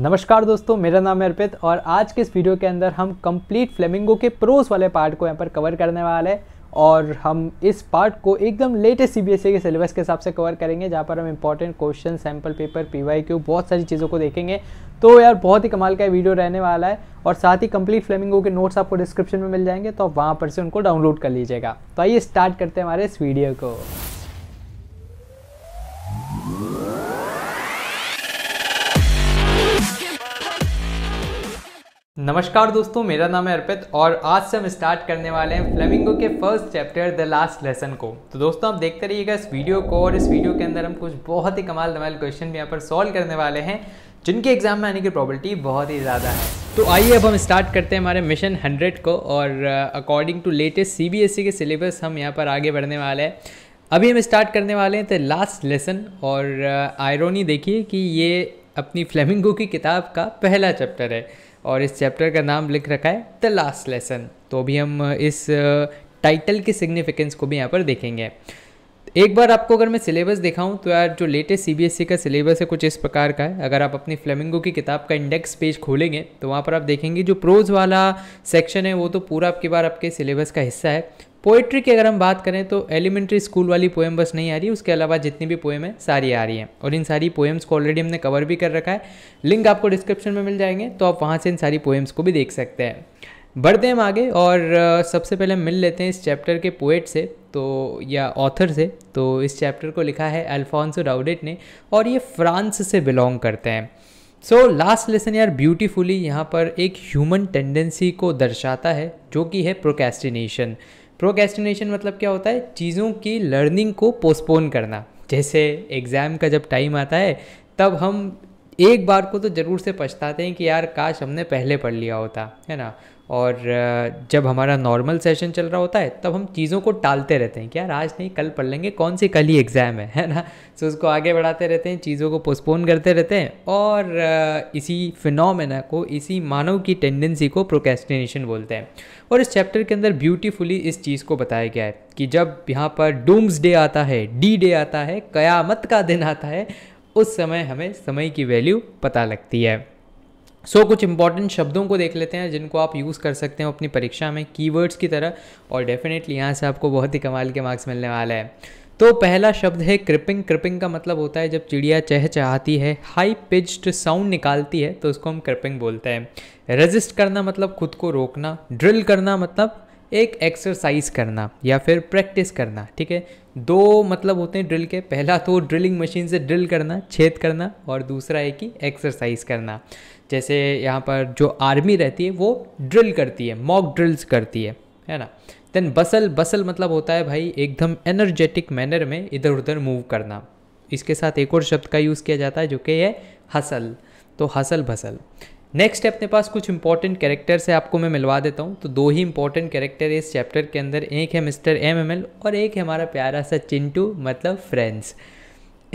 नमस्कार दोस्तों मेरा नाम है अर्पित और आज के इस वीडियो के अंदर हम कंप्लीट फ्लेमिंगो के प्रोस वाले पार्ट को यहाँ पर कवर करने वाले हैं और हम इस पार्ट को एकदम लेटेस्ट सी बी e के सिलेबस के हिसाब से कवर करेंगे जहाँ पर हम important question sample paper P Y Q बहुत सारी चीज़ों को देखेंगे तो यार बहुत ही कमाल का वीडियो रहने वाला है और साथ ही कंप्लीट फ्लेमिंगो के नोट्स आपको डिस्क्रिप्शन में मिल जाएंगे तो आप वहाँ पर से उनको डाउनलोड कर लीजिएगा तो आइए स्टार्ट करते हैं हमारे इस वीडियो को नमस्कार दोस्तों मेरा नाम है अर्पित और आज से हम स्टार्ट करने वाले हैं फ्लेमिंगो के first chapter the last lesson को तो दोस्तों आप देखते रहिएगा इस वीडियो को और इस वीडियो के अंदर हम कुछ बहुत ही कमाल दमाल क्वेश्चन भी यहाँ पर सॉल्व करने वाले हैं जिनके एग्जाम में आने की प्रॉबलिटी बहुत ही ज़्यादा है तो आइए अब हम स्टार्ट करते हैं हमारे मिशन हंड्रेड को और according to latest C B S E के सिलेबस हम यहाँ पर आगे बढ़ने वाले हैं अभी हम स्टार्ट करने वाले हैं द लास्ट लेसन और आयरोनी uh, देखिए कि ये अपनी फ्लेमिंगो की किताब का पहला चैप्टर है और इस चैप्टर का नाम लिख रखा है द लास्ट लेसन तो अभी हम इस टाइटल की सिग्निफिकेंस को भी यहाँ पर देखेंगे एक बार आपको अगर मैं सिलेबस दिखाऊं तो यार जो लेटेस्ट सी e का सिलेबस है कुछ इस प्रकार का है अगर आप अपनी फ्लेमिंगो की किताब का इंडेक्स पेज खोलेंगे तो वहाँ पर आप देखेंगे जो प्रोज वाला सेक्शन है वो तो पूरा आपके बार आपके सिलेबस का हिस्सा है पोइट्री की अगर हम बात करें तो एलिमेंट्री स्कूल वाली पोएम बस नहीं आ रही उसके अलावा जितनी भी पोएम है सारी आ रही हैं और इन सारी पोएम्स को ऑलरेडी हमने कवर भी कर रखा है लिंक आपको डिस्क्रिप्शन में मिल जाएंगे तो आप वहाँ से इन सारी पोएम्स को भी देख सकते हैं बढ़ते हैं हम आगे और सबसे पहले हम मिल लेते हैं इस चैप्टर के पोएट से तो या ऑथर से तो इस चैप्टर को लिखा है अल्फोंसो डाउडेट ने और ये फ्रांस से बिलोंग करते हैं सो लास्ट लेसन यार ब्यूटीफुली यहाँ पर एक ह्यूमन टेंडेंसी को दर्शाता है जो कि है प्रोकेस्टिनेशन प्रोकेस्टिनेशन मतलब क्या होता है चीज़ों की लर्निंग को पोस्टपोन करना जैसे एग्ज़ाम का जब टाइम आता है तब हम एक बार को तो ज़रूर से पछताते हैं कि यार काश हमने पहले पढ़ लिया होता है ना और जब हमारा नॉर्मल सेशन चल रहा होता है तब हम चीज़ों को टालते रहते हैं कि यार आज नहीं कल पढ़ लेंगे कौन सी कल ही एग्ज़ाम है है ना सो उसको आगे बढ़ाते रहते हैं चीज़ों को पोस्टपोन करते रहते हैं और इसी फिनोमेना को इसी मानव की टेंडेंसी को प्रोकेस्टिनेशन बोलते हैं और इस चैप्टर के अंदर ब्यूटीफुली इस चीज़ को बताया गया है कि जब यहाँ पर डूम्स डे आता है डी डे आता है कयामत का दिन आता है उस समय हमें समय की वैल्यू पता लगती है सो so, कुछ इंपॉर्टेंट शब्दों को देख लेते हैं जिनको आप यूज़ कर सकते हो अपनी परीक्षा में कीवर्ड्स की तरह और डेफिनेटली यहाँ से आपको बहुत ही कमाल के मार्क्स मिलने वाला है तो पहला शब्द है क्रिपिंग क्रिपिंग का मतलब होता है जब चिड़िया चहचहाती है हाई पिच्ड साउंड निकालती है तो उसको हम क्रिपिंग बोलते हैं रेजिस्ट करना मतलब खुद को रोकना ड्रिल करना मतलब एक एक्सरसाइज करना या फिर प्रैक्टिस करना ठीक है दो मतलब होते हैं ड्रिल के पहला तो ड्रिलिंग मशीन से ड्रिल करना छेद करना और दूसरा है कि एक्सरसाइज करना जैसे यहाँ पर जो आर्मी रहती है वो ड्रिल करती है मॉक ड्रिल्स करती है है ना देन बसल बसल मतलब होता है भाई एकदम एनर्जेटिक मैनर में इधर उधर मूव करना इसके साथ एक और शब्द का यूज़ किया जाता है जो कि है हसल तो हसल भसल नेक्स्ट अपने पास कुछ इंपॉर्टेंट कैरेक्टर है आपको मैं मिलवा देता हूँ तो दो ही इंपॉर्टेंट कैरेक्टर इस चैप्टर के अंदर एक है मिस्टर एम एम एल और एक है हमारा प्यारा सा चिंटू मतलब फ्रेंड्स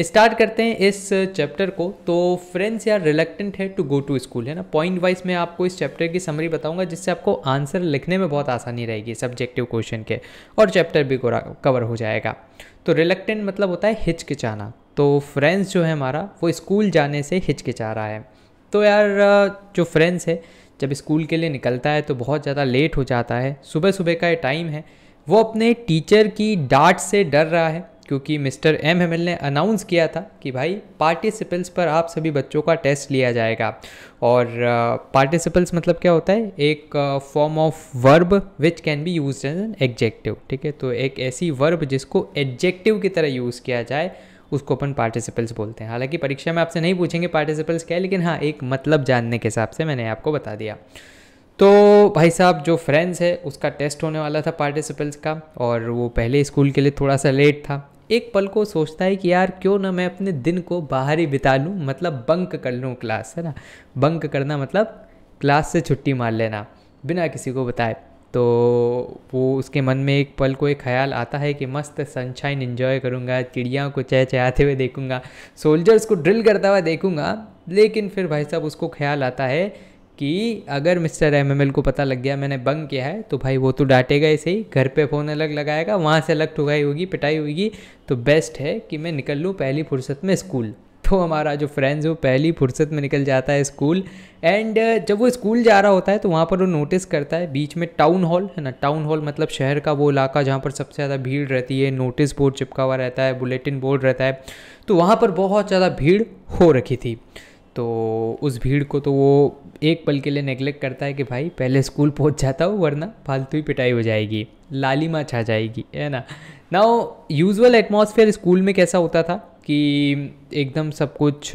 स्टार्ट करते हैं इस चैप्टर को तो फ्रेंड्स यार रिलेक्टेंट है टू गो टू स्कूल है ना पॉइंट वाइज मैं आपको इस चैप्टर की समरी बताऊंगा जिससे आपको आंसर लिखने में बहुत आसानी रहेगी सब्जेक्टिव क्वेश्चन के और चैप्टर भी कवर हो जाएगा तो रिलेक्टेंट मतलब होता है हिचकिचाना तो फ्रेंड्स जो है हमारा वो स्कूल जाने से हिचकिचा रहा है तो यार जो फ्रेंड्स है जब स्कूल के लिए निकलता है तो बहुत ज़्यादा लेट हो जाता है सुबह सुबह का टाइम है वो अपने टीचर की डांट से डर रहा है क्योंकि मिस्टर एम एम ने अनाउंस किया था कि भाई पार्टिसिपल्स पर आप सभी बच्चों का टेस्ट लिया जाएगा और पार्टिसिपल्स मतलब क्या होता है एक form of verb which can be use as an adjective ठीक है तो एक ऐसी वर्ब जिसको एडजेक्टिव की तरह यूज़ किया जाए उसको अपन पार्टिसिपल्स बोलते हैं हालांकि परीक्षा में आपसे नहीं पूछेंगे पार्टिसिपल्स क्या है लेकिन हाँ एक मतलब जानने के हिसाब से मैंने आपको बता दिया तो भाई साहब जो फ्रेंड्स है उसका टेस्ट होने वाला था पार्टिसिपल्स का और वो पहले स्कूल के लिए थोड़ा सा लेट था एक पल को सोचता है कि यार क्यों ना मैं अपने दिन को बाहर ही बिता लूँ मतलब बंक कर लूँ क्लास है ना बंक करना मतलब क्लास से छुट्टी मार लेना बिना किसी को बताए तो वो उसके मन में एक पल को एक ख्याल आता है कि मस्त सनशाइन इन्जॉय करूँगा चिड़िया को चह चहचहाते हुए देखूँगा सोल्जर्स को ड्रिल करता हुआ देखूँगा लेकिन फिर भाई साहब उसको ख्याल आता है कि अगर मिस्टर एम को पता लग गया मैंने बंग किया है तो भाई वो तो डांटेगा ऐसे ही घर पे फ़ोन अलग लगाएगा वहाँ से अलग ठुकाई होगी पिटाई होगी तो बेस्ट है कि मैं निकल लूँ पहली फुर्सत में स्कूल तो हमारा जो फ्रेंड्स वो पहली फुर्सत में निकल जाता है स्कूल एंड uh, जब वो स्कूल जा रहा होता है तो वहाँ पर वो नोटिस करता है बीच में टाउन हॉल है ना टाउन हॉल मतलब शहर का वो इलाका जहाँ पर सबसे ज़्यादा भीड़ रहती है नोटिस बोर्ड चिपका हुआ रहता है बुलेटिन बोर्ड रहता है तो वहाँ पर बहुत ज़्यादा भीड़ हो रखी थी तो उस भीड़ को तो वो एक पल के लिए नेग्लेक्ट करता है कि भाई पहले स्कूल पहुंच जाता हूँ वरना फालतू ही पिटाई हो जाएगी लालिमा छा जाएगी है ना ना यूजुअल एटमॉस्फेयर स्कूल में कैसा होता था कि एकदम सब कुछ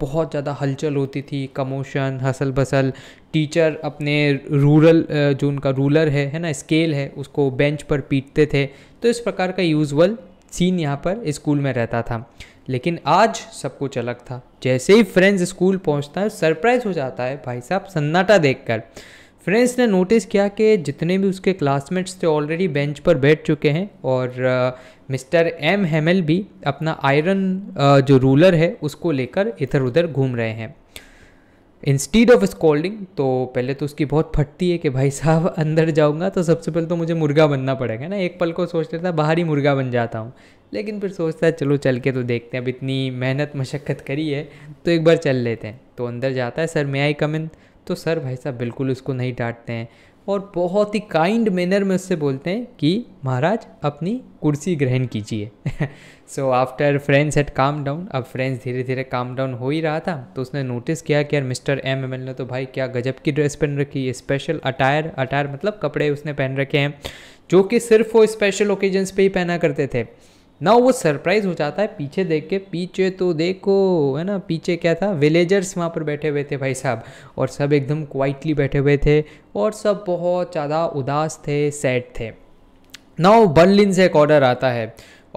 बहुत ज़्यादा हलचल होती थी कमोशन हसल बसल टीचर अपने रूरल जो उनका रूलर है है ना स्केल है उसको बेंच पर पीटते थे तो इस प्रकार का यूजुअल सीन यहाँ पर स्कूल में रहता था लेकिन आज सब कुछ अलग था जैसे ही फ्रेंड्स स्कूल पहुंचता है सरप्राइज हो जाता है भाई साहब सन्नाटा देखकर फ्रेंड्स ने नोटिस किया कि जितने भी उसके क्लासमेट्स थे ऑलरेडी बेंच पर बैठ चुके हैं और मिस्टर एम हेमल भी अपना आयरन जो रूलर है उसको लेकर इधर उधर घूम रहे हैं इंस्टीड ऑफ स्कॉल्डिंग तो पहले तो उसकी बहुत फटती है कि भाई साहब अंदर जाऊंगा तो सबसे पहले तो मुझे मुर्गा बनना पड़ेगा ना एक पल को सोच लेता बाहर ही मुर्गा बन जाता हूँ लेकिन फिर सोचता है चलो चल के तो देखते हैं अब इतनी मेहनत मशक्क़त करी है तो एक बार चल लेते हैं तो अंदर जाता है सर मे आई कम इन तो सर भाई साहब बिल्कुल उसको नहीं डांटते हैं और बहुत ही काइंड मैनर में उससे बोलते हैं कि महाराज अपनी कुर्सी ग्रहण कीजिए so after Franz had calm down अब फ्रेंड्स धीरे धीरे काम डाउन हो ही रहा था तो उसने नोटिस किया कि यार मिस्टर एम एम एल ने तो भाई क्या गजब की ड्रेस पहन रखी है स्पेशल अटायर अटायर मतलब कपड़े उसने पहन रखे हैं जो कि सिर्फ वो स्पेशल ओकेजन्स पे ही पहना करते थे ना वो सरप्राइज हो जाता है पीछे देख के पीछे तो देखो है ना पीछे क्या था विलेजर्स वहाँ पर बैठे हुए थे भाई साहब और सब एकदम क्वाइटली बैठे हुए थे और सब बहुत ज़्यादा उदास थे सैड थे वो बर्लिन से एक ऑर्डर आता है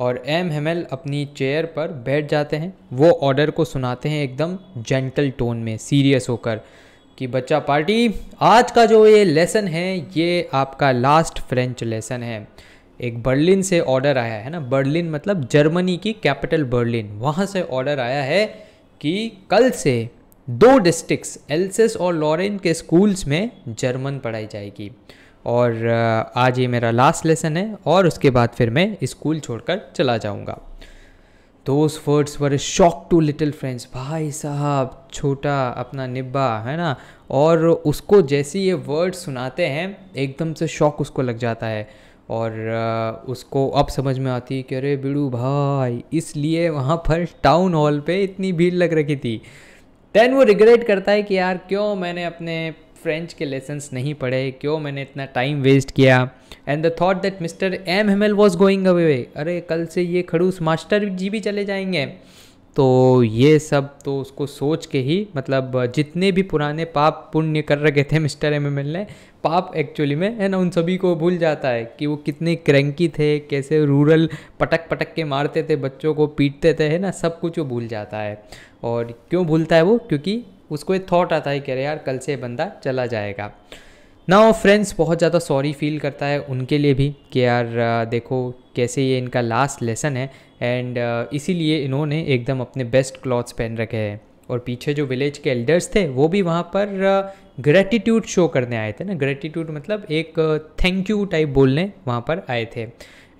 और एम हेमल अपनी चेयर पर बैठ जाते हैं वो ऑर्डर को सुनाते हैं एकदम जेंटल टोन में सीरियस होकर कि बच्चा पार्टी आज का जो ये लेसन है ये आपका लास्ट फ्रेंच लेसन है एक बर्लिन से ऑर्डर आया है ना बर्लिन मतलब जर्मनी की कैपिटल बर्लिन वहाँ से ऑर्डर आया है कि कल से दो डिस्ट्रिक्स एल्सेस और लॉरेन के स्कूल्स में जर्मन पढ़ाई जाएगी और आज ये मेरा लास्ट लेसन है और उसके बाद फिर मैं स्कूल छोड़कर चला जाऊँगा those words were shock to little Franz भाई साहब छोटा अपना निब्बा है ना और उसको जैसे ये वर्ड सुनाते हैं एकदम से शॉक उसको लग जाता है और उसको अब समझ में आती कि अरे बिड़ू भाई इसलिए वहाँ पर टाउन हॉल पे इतनी भीड़ लग रखी थी देन वो रिग्रेट करता है कि यार क्यों मैंने अपने फ्रेंच के लेसन्स नहीं पढ़े क्यों मैंने इतना टाइम वेस्ट किया and the thought that Mister M Hamel was going away अरे कल से ये खड़ूस मास्टर जी भी चले जाएंगे तो ये सब तो उसको सोच के ही मतलब जितने भी पुराने पाप पुण्य कर रखे थे मिस्टर एम एम एल ने पाप एक्चुअली में है ना उन सभी को भूल जाता है कि वो कितने क्रैंकी थे कैसे रूरल पटक पटक के मारते थे बच्चों को पीटते थे है ना सब कुछ वो भूल जाता है और क्यों भूलता है वो क्योंकि उसको एक थॉट आता है कि अरे यार कल से बंदा चला जाएगा ना फ्रेंड्स बहुत ज़्यादा सॉरी फील करता है उनके लिए भी कि यार देखो कैसे ये इनका लास्ट लेसन है एंड इसीलिए इन्होंने एकदम अपने बेस्ट क्लॉथ्स पहन रखे हैं और पीछे जो विलेज के एल्डर्स थे वो भी वहाँ पर ग्रेटिट्यूड शो करने आए थे ना ग्रेटिट्यूड मतलब एक थैंक यू टाइप बोलने वहाँ पर आए थे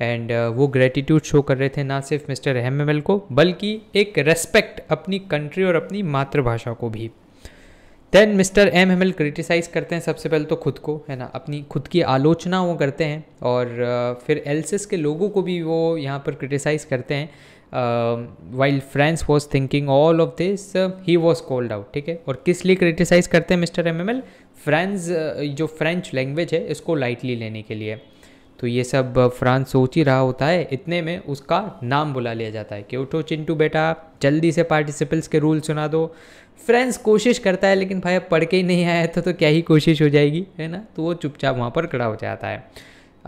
एंड वो ग्रेटिट्यूड शो कर रहे थे ना सिर्फ मिस्टर एम को बल्कि एक रेस्पेक्ट अपनी कंट्री और अपनी मातृभाषा को भी then Mister M Hamel criticise करते हैं सबसे पहले तो खुद को है ना अपनी खुद की आलोचना वो करते हैं और फिर एल्सिस के लोगों को भी वो यहाँ पर क्रिटिसाइज़ करते हैं while Franz was thinking all of this he was called out ठीक है और किस लिए क्रिटिसाइज़ करते हैं Mister M Hamel France जो फ्रेंच लैंग्वेज है इसको लाइटली लेने के लिए तो ये सब फ्रांस सोच ही रहा होता है इतने में उसका नाम बुला लिया जाता है कि उठो चिंटू बेटा जल्दी से पार्टिसिपल्स के रूल सुना दो फ्रेंड्स कोशिश करता है लेकिन भाई अब पढ़ के ही नहीं आया था तो, तो क्या ही कोशिश हो जाएगी है ना तो वो चुपचाप वहाँ पर खड़ा हो जाता है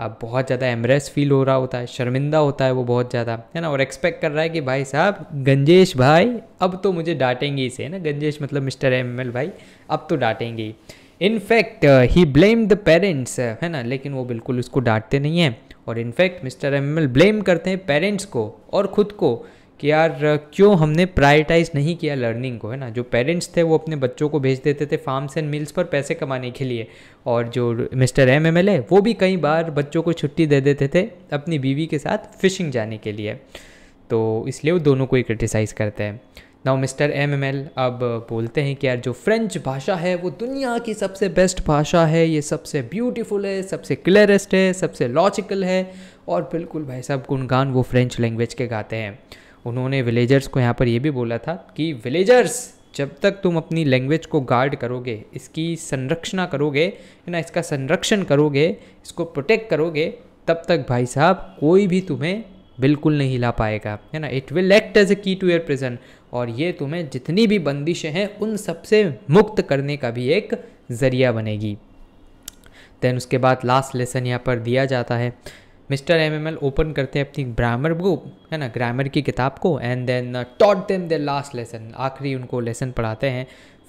अब बहुत ज़्यादा एम्ब्रेस फील हो रहा होता है शर्मिंदा होता है वो बहुत ज़्यादा है ना और एक्सपेक्ट कर रहा है कि भाई साहब गंजेश भाई अब तो मुझे डांटेंगे इसे है ना गंजेश मतलब मिस्टर एम एल भाई अब तो डांटेंगे ही in fact he blame the parents है ना लेकिन वो बिल्कुल उसको डांटते नहीं हैं और in fact Mister Hamel blame करते हैं पेरेंट्स को और ख़ुद को कि यार क्यों हमने प्रायोरिटाइज़ नहीं किया लर्निंग को है ना जो पेरेंट्स थे वो अपने बच्चों को भेज देते थे फार्म्स एंड मिल्स पर पैसे कमाने के लिए और जो मिस्टर एम एम एल है वो भी कई बार बच्चों को छुट्टी दे देते थे अपनी बीवी के साथ फिशिंग जाने के लिए तो इसलिए वो दोनों को ही क्रिटिसाइज़ करते हैं now Mister M Hamel अब बोलते हैं कि यार जो फ्रेंच भाषा है वो दुनिया की सबसे बेस्ट भाषा है ये सबसे ब्यूटीफुल है सबसे क्लियरेस्ट है सबसे लॉजिकल है और बिल्कुल भाई साहब गुणगान वो फ्रेंच लैंग्वेज के गाते हैं उन्होंने विलेजर्स को यहाँ पर यह भी बोला था कि विलेजर्स जब तक तुम अपनी लैंग्वेज को गार्ड करोगे इसकी संरक्षण करोगे है ना इसका संरक्षण करोगे इसको प्रोटेक्ट करोगे तब तक भाई साहब कोई भी तुम्हें बिल्कुल नहीं हिला पाएगा है ना it will act as a key to your prison और ये तुम्हें जितनी भी बंदिशें हैं उन सबसे मुक्त करने का भी एक ज़रिया बनेगी देन उसके बाद लास्ट लेसन यहाँ पर दिया जाता है मिस्टर एमएमएल ओपन करते हैं अपनी ग्रामर बुक है ना ग्रामर की किताब को and then taught them the last lesson आखिरी उनको लेसन पढ़ाते हैं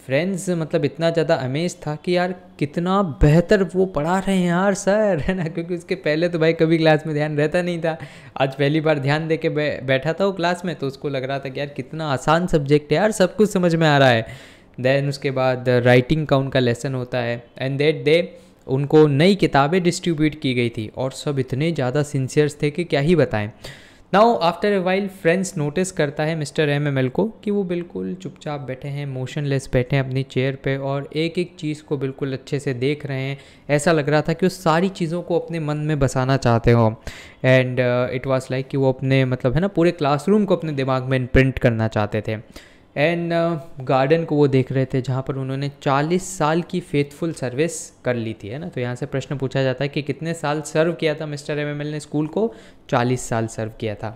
फ्रेंड्स मतलब इतना ज़्यादा अमेज था कि यार कितना बेहतर वो पढ़ा रहे हैं यार सर है ना क्योंकि उसके पहले तो भाई कभी क्लास में ध्यान रहता नहीं था आज पहली बार ध्यान दे के बै, बैठा था वो क्लास में तो उसको लग रहा था कि यार कितना आसान सब्जेक्ट है यार सब कुछ समझ में आ रहा है देन उसके बाद राइटिंग uh, का उनका लेसन होता है एंड देट दे उनको नई किताबें डिस्ट्रीब्यूट की गई थी और सब इतने ज़्यादा सिंसियर्स थे कि क्या ही बताएं now after a while Franz notice करता है मिस्टर एम एम एल को कि वो बिल्कुल चुपचाप बैठे हैं मोशनलेस बैठे हैं अपनी चेयर पे और एक एक चीज़ को बिल्कुल अच्छे से देख रहे हैं ऐसा लग रहा था कि वो सारी चीज़ों को अपने मन में बसाना चाहते हो एंड इट वॉज़ लाइक कि वो अपने मतलब है ना पूरे क्लासरूम को अपने दिमाग में इंप्रिंट करना चाहते थे एंड गार्डन uh, को वो देख रहे थे जहाँ पर उन्होंने 40 साल की फेथफुल सर्विस कर ली थी है ना तो यहाँ से प्रश्न पूछा जाता है कि कितने साल सर्व किया था मिस्टर एम ने स्कूल को 40 साल सर्व किया था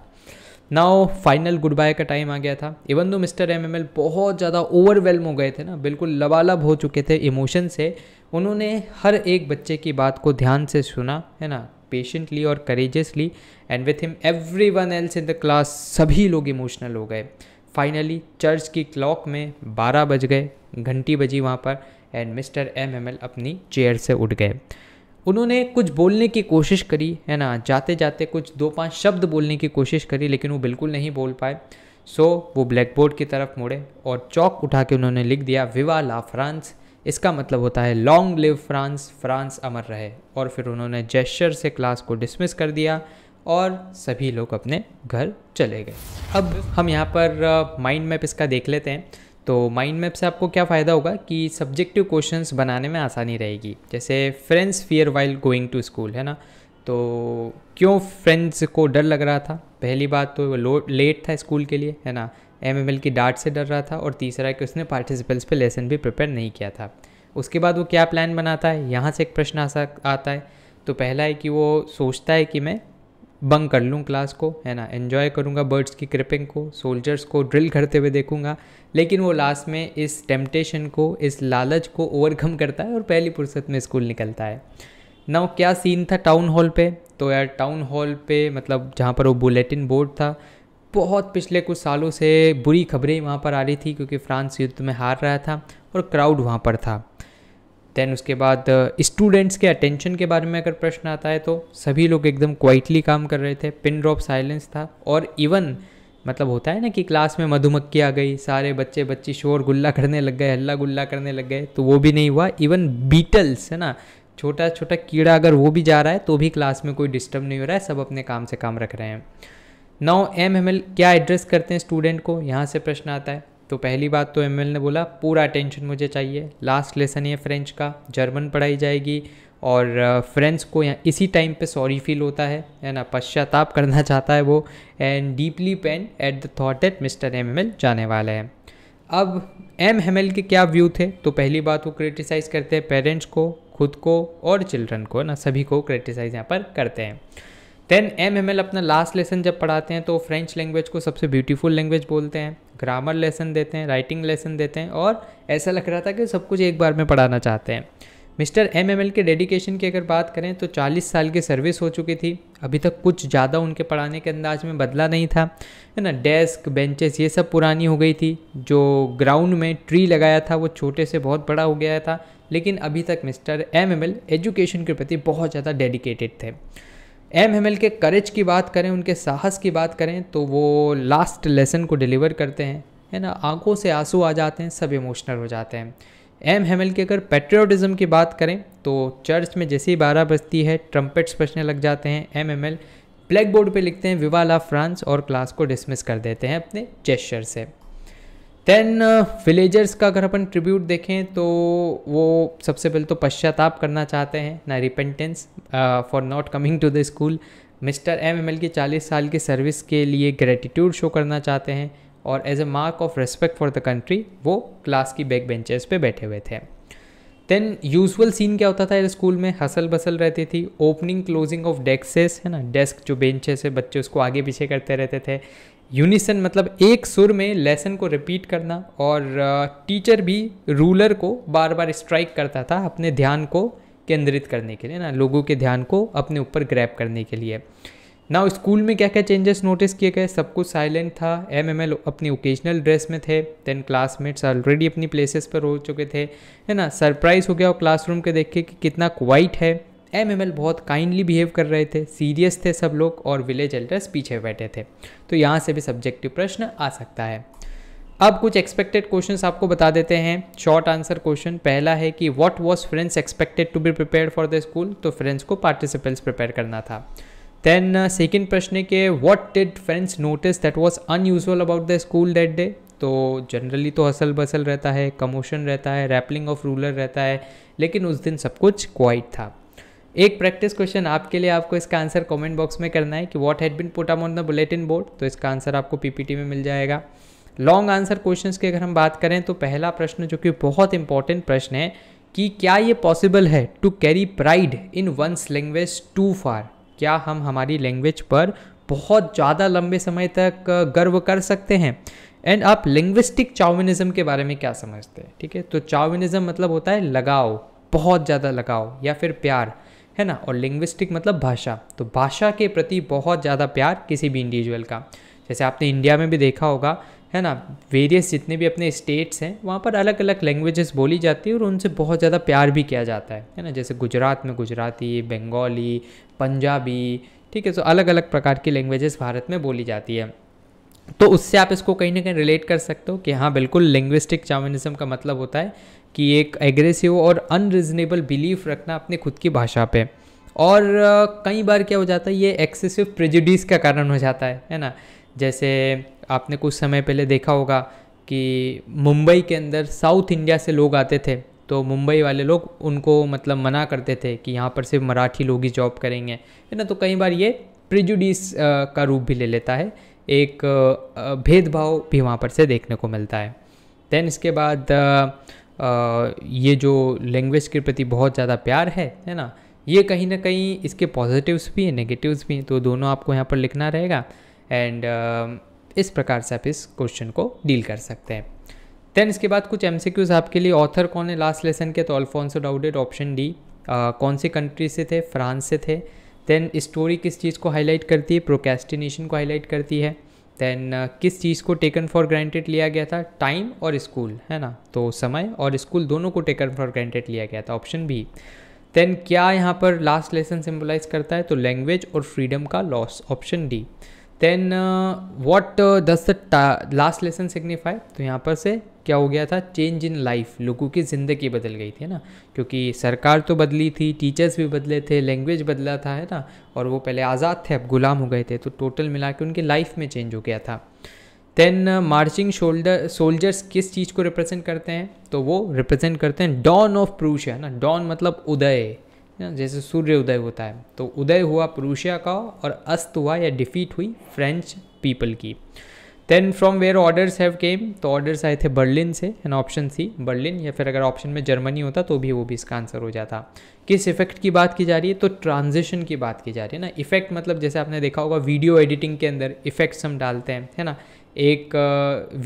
नाउ फाइनल गुड बाय का टाइम आ गया था इवन दो मिस्टर एम बहुत ज़्यादा ओवरवेलम हो गए थे ना बिल्कुल लबालब हो चुके थे इमोशन से उन्होंने हर एक बच्चे की बात को ध्यान से सुना है ना पेशेंटली और courageously and with him everyone else in the class सभी लोग इमोशनल हो गए फाइनली चर्च की क्लॉक में बारह बज गए घंटी बजी वहाँ पर and Mister M Hamel अपनी चेयर से उठ गए उन्होंने कुछ बोलने की कोशिश करी है ना जाते जाते कुछ दो पांच शब्द बोलने की कोशिश करी लेकिन वो बिल्कुल नहीं बोल पाए सो so, वो ब्लैक बोर्ड की तरफ मुड़े और चौक उठा के उन्होंने लिख दिया विवा ला फ्रांस इसका मतलब होता है लॉन्ग लिव फ्रांस फ्रांस अमर रहे और फिर उन्होंने जेस्चर से क्लास को डिसमिस कर दिया और सभी लोग अपने घर चले गए अब हम यहाँ पर माइंड मैप इसका देख लेते हैं तो माइंड मैप से आपको क्या फ़ायदा होगा कि सब्जेक्टिव क्वेश्चंस बनाने में आसानी रहेगी जैसे Franz fear while going to school है ना तो क्यों फ्रेंड्स को डर लग रहा था पहली बात तो वो लेट था स्कूल के लिए है ना एम की डांट से डर रहा था और तीसरा कि उसने पार्टिसिपेंट्स पे लेसन भी प्रिपेयर नहीं किया था उसके बाद वो क्या प्लान बनाता है यहाँ से एक प्रश्न आ आता है तो पहला है कि वो सोचता है कि मैं बंक कर लूँ क्लास को है ना एन्जॉय करूँगा बर्ड्स की क्रिपिंग को सोल्जर्स को ड्रिल करते हुए देखूँगा लेकिन वो लास्ट में इस टेम्पटेशन को इस लालच को ओवरकम करता है और पहली फुर्सत में स्कूल निकलता है नाउ क्या सीन था टाउन हॉल पे तो यार टाउन हॉल पे मतलब जहाँ पर वो बुलेटिन बोर्ड था बहुत पिछले कुछ सालों से बुरी खबरें वहाँ पर आ रही थी क्योंकि फ्रांस युद्ध में हार रहा था और क्राउड वहाँ पर था देन उसके बाद स्टूडेंट्स uh, के अटेंशन के बारे में अगर प्रश्न आता है तो सभी लोग एकदम क्वाइटली काम कर रहे थे पिन ड्रॉप साइलेंस था और इवन मतलब होता है ना कि क्लास में मधुमक्खी आ गई सारे बच्चे बच्ची शोर गुल्ला करने लग गए हल्ला गुल्ला करने लग गए तो वो भी नहीं हुआ इवन बीटल्स है ना छोटा छोटा कीड़ा अगर वो भी जा रहा है तो भी क्लास में कोई डिस्टर्ब नहीं हो रहा है सब अपने काम से काम रख रहे हैं नौ एम एम एल क्या एड्रेस करते हैं स्टूडेंट को यहाँ से प्रश्न आता है तो पहली बात तो एम ने बोला पूरा अटेंशन मुझे चाहिए लास्ट लेसन ये फ्रेंच का जर्मन पढ़ाई जाएगी और फ्रेंड्स को यहाँ इसी टाइम पे सॉरी फील होता है है ना पश्चाताप करना चाहता है वो and deeply pain at the thought at Mister M जाने वाला है अब एम एम के क्या व्यू थे तो पहली बात वो क्रिटिसाइज़ करते हैं पेरेंट्स को खुद को और चिल्ड्रन को ना सभी को क्रिटिसाइज़ यहाँ पर करते हैं देन एम एम एल अपना लास्ट लेसन जब पढ़ाते हैं तो फ्रेंच लैंग्वेज को सबसे ब्यूटीफुल लैंग्वेज बोलते हैं ग्रामर लेसन देते हैं राइटिंग लेसन देते हैं और ऐसा लग रहा था कि सब कुछ एक बार में पढ़ाना चाहते हैं मिस्टर एम एम एल के डेडिकेशन की अगर बात करें तो 40 साल की सर्विस हो चुकी थी अभी तक कुछ ज़्यादा उनके पढ़ाने के अंदाज में बदला नहीं था है ना डेस्क बेंचेस ये सब पुरानी हो गई थी जो ग्राउंड में ट्री लगाया था वो छोटे से बहुत बड़ा हो गया था लेकिन अभी तक Mister M Hamel education के प्रति बहुत ज़्यादा डेडिकेटेड थे एम एम के करेज की बात करें उनके साहस की बात करें तो वो लास्ट लेसन को डिलीवर करते हैं है ना आंखों से आंसू आ जाते हैं सब इमोशनल हो जाते हैं एम एम के अगर पेट्रियाटिज़म की बात करें तो चर्च में जैसे ही बारह बजती है ट्रम्पेट्स बजने लग जाते हैं M Hamel blackboard पर लिखते हैं विवा ला फ्रांस और क्लास को डिसमिस कर देते हैं अपने जेस्चर से देन विलेजर्स uh, का अगर अपन ट्रिब्यूट देखें तो वो सबसे पहले तो पश्चाताप करना चाहते हैं ना repentance for not coming to the school Mister M Hamel की चालीस साल की सर्विस के लिए ग्रेटिट्यूड शो करना चाहते हैं और as a mark of respect for the country वो क्लास की बैक बेंचेस पे बैठे हुए थे देन यूजुअल सीन क्या होता था स्कूल में हसल बसल रहती थी ओपनिंग क्लोजिंग ऑफ डेस्क है ना डेस्क जो बेंचेस है बच्चे उसको आगे पीछे करते रहते थे यूनिसन मतलब एक सुर में लेसन को रिपीट करना और टीचर uh, भी रूलर को बार बार स्ट्राइक करता था अपने ध्यान को केंद्रित करने के लिए ना लोगों के ध्यान को अपने ऊपर ग्रैप करने के लिए ना स्कूल में क्या क्या चेंजेस नोटिस किए गए सब कुछ साइलेंट था एम एम एल अपनी ओकेजनल ड्रेस में थे देन क्लासमेट्स ऑलरेडी अपनी प्लेसेस पर हो चुके थे है ना सरप्राइज़ हो गया और क्लासरूम के देख के कि कितना क्वाइट है एम एम एल बहुत काइंडली बिहेव कर रहे थे सीरियस थे सब लोग और विलेज एल्डर्स पीछे बैठे थे तो यहाँ से भी सब्जेक्टिव प्रश्न आ सकता है अब कुछ एक्सपेक्टेड क्वेश्चंस आपको बता देते हैं शॉर्ट आंसर क्वेश्चन पहला है कि what was Franz expected to be prepare for the school तो फ्रेंड्स को पार्टिसिपेंट्स प्रिपेयर करना था देन सेकेंड uh, प्रश्न के what did Franz notice that was unusual about the school that day तो जनरली तो हसल बसल रहता है कमोशन रहता है रैपलिंग ऑफ रूलर रहता है लेकिन उस दिन सब कुछ क्वाइट था एक प्रैक्टिस क्वेश्चन आपके लिए आपको इसका आंसर कमेंट बॉक्स में करना है कि what had been put on the bulletin board तो इसका आंसर आपको पीपीटी में मिल जाएगा लॉन्ग आंसर क्वेश्चन की अगर हम बात करें तो पहला प्रश्न जो कि बहुत इंपॉर्टेंट प्रश्न है कि क्या ये पॉसिबल है to carry pride in one's language too far क्या हम हमारी लैंग्वेज पर बहुत ज़्यादा लंबे समय तक गर्व कर सकते हैं एंड आप लिंग्विस्टिक चाउविनिज्म के बारे में क्या समझते हैं ठीक है तो चाउविनिज्म मतलब होता है लगाओ बहुत ज़्यादा लगाओ या फिर प्यार है ना और लिंग्विस्टिक मतलब भाषा तो भाषा के प्रति बहुत ज़्यादा प्यार किसी भी इंडिविजुअल का जैसे आपने इंडिया में भी देखा होगा है ना वेरियस जितने भी अपने स्टेट्स हैं वहाँ पर अलग अलग लैंग्वेजेस बोली जाती है और उनसे बहुत ज़्यादा प्यार भी किया जाता है है ना जैसे गुजरात में गुजराती बंगाली पंजाबी ठीक है तो अलग अलग प्रकार की लैंग्वेजेस भारत में बोली जाती है तो उससे आप इसको कहीं ना कहीं रिलेट कर सकते हो कि हाँ बिल्कुल लिंग्विस्टिक चार्मिनिज्म का मतलब होता है कि एक एग्रेसिव और अनरिजनेबल बिलीफ रखना अपने खुद की भाषा पे और कई बार क्या हो जाता है ये एक्सेसिव प्रेजुडिस का कारण हो जाता है है ना जैसे आपने कुछ समय पहले देखा होगा कि मुंबई के अंदर साउथ इंडिया से लोग आते थे तो मुंबई वाले लोग उनको मतलब मना करते थे कि यहाँ पर सिर्फ मराठी लोग ही जॉब करेंगे है ना तो कई बार ये प्रिजुडिस का रूप भी ले लेता है एक भेदभाव भी वहाँ पर से देखने को मिलता है देन इसके बाद ये जो लैंग्वेज के प्रति बहुत ज़्यादा प्यार है है ना ये कहीं ना कहीं इसके पॉजिटिव्स भी हैं नेगेटिव्स भी हैं तो दोनों आपको यहाँ पर लिखना रहेगा एंड इस प्रकार से आप इस क्वेश्चन को डील कर सकते हैं देन इसके बाद कुछ एम आपके लिए ऑथर कौन है लास्ट लेसन के तो अल्फोंसो डाउडेड ऑप्शन डी कौन से कंट्री से थे फ्रांस से थे देन स्टोरी किस चीज़ को हाईलाइट करती है प्रोकेस्टिनेशन को हाईलाइट करती है देन uh, किस चीज़ को टेकन फॉर ग्रांटेड लिया गया था टाइम और स्कूल है ना तो समय और स्कूल दोनों को टेकन फॉर ग्रांटेड लिया गया था ऑप्शन बी देन क्या यहाँ पर लास्ट लेसन सिम्बलाइज करता है तो लैंग्वेज और फ्रीडम का loss option D then what does last lesson signify तो यहाँ पर से क्या हो गया था चेंज इन लाइफ लोगों की ज़िंदगी बदल गई थी ना क्योंकि सरकार तो बदली थी टीचर्स भी बदले थे लैंग्वेज बदला था है ना और वो पहले आज़ाद थे अब गुलाम हो गए थे तो टोटल मिला के उनकी लाइफ में चेंज हो गया था देन मार्चिंग शोल्डर सोल्जर्स किस चीज़ को रिप्रेजेंट करते हैं तो वो रिप्रेजेंट करते हैं डॉन ऑफ प्रूश है ना डॉन मतलब उदय जैसे सूर्य उदय होता है तो उदय हुआ प्रूशिया का और अस्त हुआ या डिफीट हुई फ्रेंच पीपल की then from where orders have come तो ऑर्डर्स आए थे बर्लिन से एंड ऑप्शन सी बर्लिन या फिर अगर ऑप्शन में जर्मनी होता तो भी वो भी इसका आंसर हो जाता किस इफेक्ट की बात की जा रही है तो ट्रांजिशन की बात की जा रही है ना इफेक्ट मतलब जैसे आपने देखा होगा वीडियो एडिटिंग के अंदर इफेक्ट्स हम डालते हैं है ना एक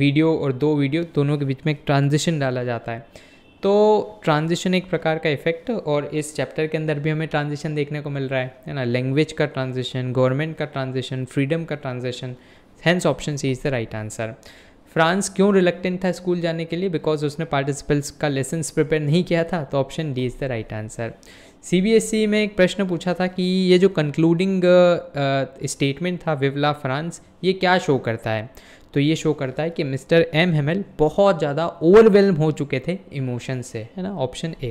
वीडियो और दो वीडियो दोनों के बीच में एक ट्रांजिशन डाला जाता है तो ट्रांजिशन एक प्रकार का इफेक्ट और इस चैप्टर के अंदर भी हमें ट्रांजिशन देखने को मिल रहा है है ना लैंग्वेज का ट्रांजिशन गवर्नमेंट का ट्रांजिशन फ्रीडम का transition hence option C is the right answer Franz क्यों रिलेक्टेंट था स्कूल जाने के लिए बिकॉज उसने पार्टिसिपेंट्स का लेसन प्रिपेयर नहीं किया था तो option D is the right answer C में एक प्रश्न पूछा था कि ये जो कंक्लूडिंग स्टेटमेंट uh, था विवला फ्रांस ये क्या शो करता है तो ये शो करता है कि मिस्टर एम हेमल बहुत ज़्यादा ओवरवेलम हो चुके थे इमोशन से है ना ऑप्शन ए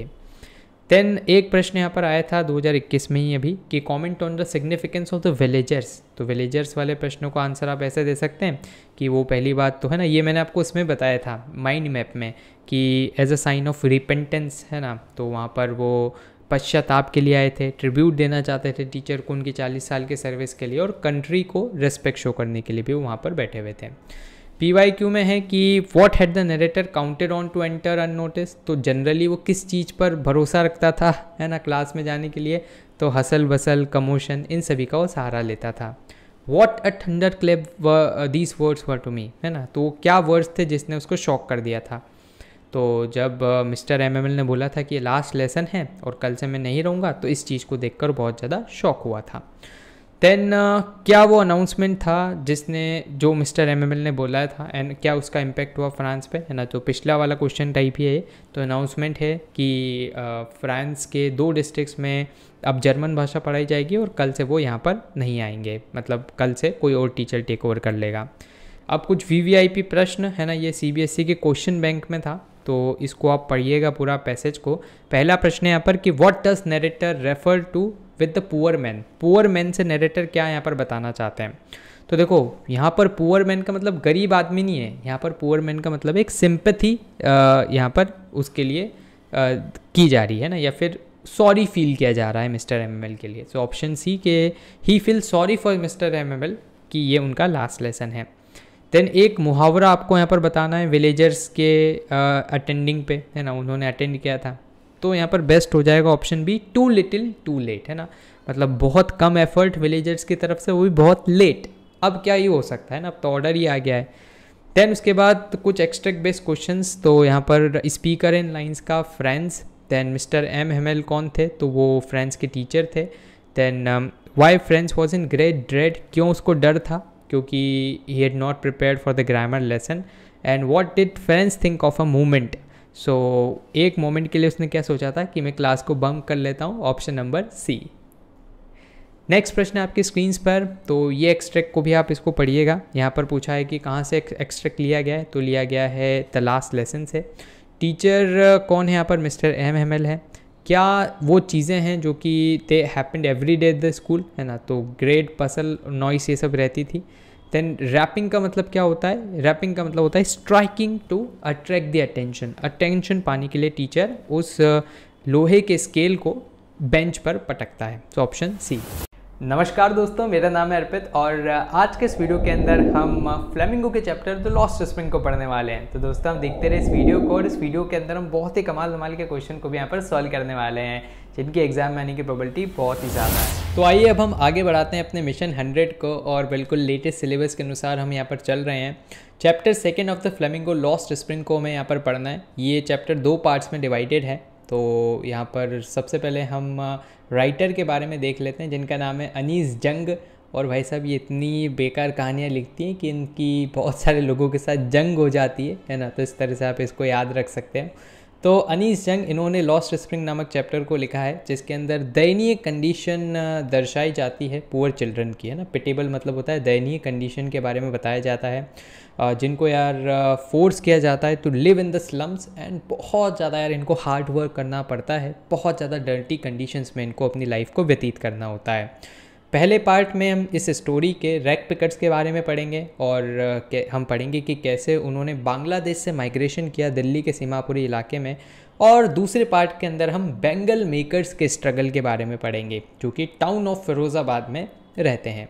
देन एक प्रश्न यहाँ पर आया था 2021 में ही अभी कि comment on the significance of the villagers तो विलेजर्स वाले प्रश्नों का आंसर आप ऐसे दे सकते हैं कि वो पहली बात तो है ना ये मैंने आपको इसमें बताया था माइंड मैप में कि as a sign of repentance है ना तो वहाँ पर वो पश्चाताप के लिए आए थे ट्रिब्यूट देना चाहते थे टीचर को उनकी चालीस साल के सर्विस के लिए और कंट्री को रेस्पेक्ट शो करने के लिए भी वहाँ पर बैठे हुए थे पी वाई क्यू में है कि what had the narrator counted on to enter unnoticed तो जनरली वो किस चीज़ पर भरोसा रखता था है ना क्लास में जाने के लिए तो हसल बसल कमोशन इन सभी का वो सहारा लेता था what a thunderclap these words were to me है ना तो क्या वर्ड्स थे जिसने उसको शॉक कर दिया था तो जब मिस्टर एम ने बोला था कि ये लास्ट लेसन है और कल से मैं नहीं रहूँगा तो इस चीज़ को देखकर बहुत ज़्यादा शौक हुआ था देन uh, क्या वो अनाउंसमेंट था जिसने जो मिस्टर एम ने बोला था एंड क्या उसका इम्पैक्ट हुआ फ्रांस पे है ना तो पिछला वाला क्वेश्चन टाइप ही है तो अनाउंसमेंट है कि फ्रांस uh, के दो डिस्ट्रिक्स में अब जर्मन भाषा पढ़ाई जाएगी और कल से वो यहाँ पर नहीं आएंगे मतलब कल से कोई और टीचर टेक ओवर कर लेगा अब कुछ वी प्रश्न है ना ये सी e के क्वेश्चन बैंक में था तो इसको आप पढ़िएगा पूरा पैसेज को पहला प्रश्न है यहाँ पर कि what does narrator refer to with the poor man poor man से नरेटर क्या यहाँ पर बताना चाहते हैं तो देखो यहाँ पर पुअर मैन का मतलब गरीब आदमी नहीं है यहाँ पर पुअर मैन का मतलब एक सिंपथी यहाँ पर उसके लिए आ, की जा रही है ना या फिर सॉरी फील किया जा रहा है मिस्टर एम के लिए सो ऑप्शन सी के he feel sorry for Mister M कि ये उनका लास्ट लेसन है देन एक मुहावरा आपको यहाँ पर बताना है विलेजर्स के अटेंडिंग पे है ना उन्होंने अटेंड किया था तो यहाँ पर बेस्ट हो जाएगा option B too little too late है ना मतलब बहुत कम एफर्ट विलेजर्स की तरफ से वो भी बहुत लेट अब क्या ही हो सकता है ना अब तो ऑर्डर ही आ गया है देन उसके बाद कुछ एक्स्ट्रैक्ट बेस्ड क्वेश्चन तो यहाँ पर स्पीकर इन लाइन्स का Franz then Mister M Hamel कौन थे तो वो फ्रेंड्स के टीचर थे then why Franz was in great dread क्यों उसको डर था क्योंकि he had not prepare for the grammar lesson and what did Franz think of a moment so एक मोमेंट के लिए उसने क्या सोचा था कि मैं क्लास को बंक कर लेता हूँ ऑप्शन नंबर सी नेक्स्ट प्रश्न है आपकी स्क्रीन्स पर तो ये एक्सट्रैक्ट को भी आप इसको पढ़िएगा यहाँ पर पूछा है कि कहाँ से एक्सट्रैक्ट लिया गया है तो लिया गया है द लास्ट लेसन से टीचर कौन है यहाँ पर मिस्टर एम एम एल है क्या वो चीज़ें हैं जो कि they happened every day the school है ना तो ग्रेड पसल नॉइस ये सब रहती थी देन रैपिंग का मतलब क्या होता है रैपिंग का मतलब होता है striking to attract the attention attention पाने के लिए टीचर उस लोहे के स्केल को बेंच पर पटकता है सो ऑप्शन सी नमस्कार दोस्तों मेरा नाम है अर्पित और आज के इस वीडियो के अंदर हम फ्लेमिंगो के चैप्टर द लॉस्ट स्प्रिंग को पढ़ने वाले हैं तो दोस्तों हम देखते रहे इस वीडियो को और इस वीडियो के अंदर हम बहुत ही कमाल धमाल के क्वेश्चन को भी यहाँ पर सॉल्व करने वाले हैं जिनकी एग्जाम में आने की प्रॉबलिटी बहुत ही ज़्यादा है तो आइए अब हम आगे बढ़ाते हैं अपने मिशन हंड्रेड को और बिल्कुल लेटेस्ट सिलेबस के अनुसार हम यहाँ पर चल रहे हैं chapter second of the Flamingo Lost Spring को हमें यहाँ पर पढ़ना है ये चैप्टर दो पार्ट्स में डिवाइडेड है तो यहाँ पर सबसे पहले हम राइटर के बारे में देख लेते हैं जिनका नाम है अनीस जंग और भाई साहब ये इतनी बेकार कहानियाँ लिखती हैं कि इनकी बहुत सारे लोगों के साथ जंग हो जाती है है ना तो इस तरह से आप इसको याद रख सकते हैं तो अनीस जंग इन्होंने लॉस्ट स्प्रिंग नामक चैप्टर को लिखा है जिसके अंदर दयनीय कंडीशन दर्शाई जाती है पुअर चिल्ड्रन की है ना पिटेबल मतलब होता है दयनीय कंडीशन के बारे में बताया जाता है जिनको यार फोर्स किया जाता है to live in the slums and बहुत ज़्यादा यार इनको हार्ड वर्क करना पड़ता है बहुत ज़्यादा डर्टी कंडीशंस में इनको अपनी लाइफ को व्यतीत करना होता है पहले पार्ट में हम इस स्टोरी के रैक पिकट्स के बारे में पढ़ेंगे और हम पढ़ेंगे कि कैसे उन्होंने बांग्लादेश से माइग्रेशन किया दिल्ली के सीमापुरी इलाके में और दूसरे पार्ट के अंदर हम बेंगल मेकर्स के स्ट्रगल के बारे में पढ़ेंगे जो कि टाउन ऑफ फिरोज़ाबाद में रहते हैं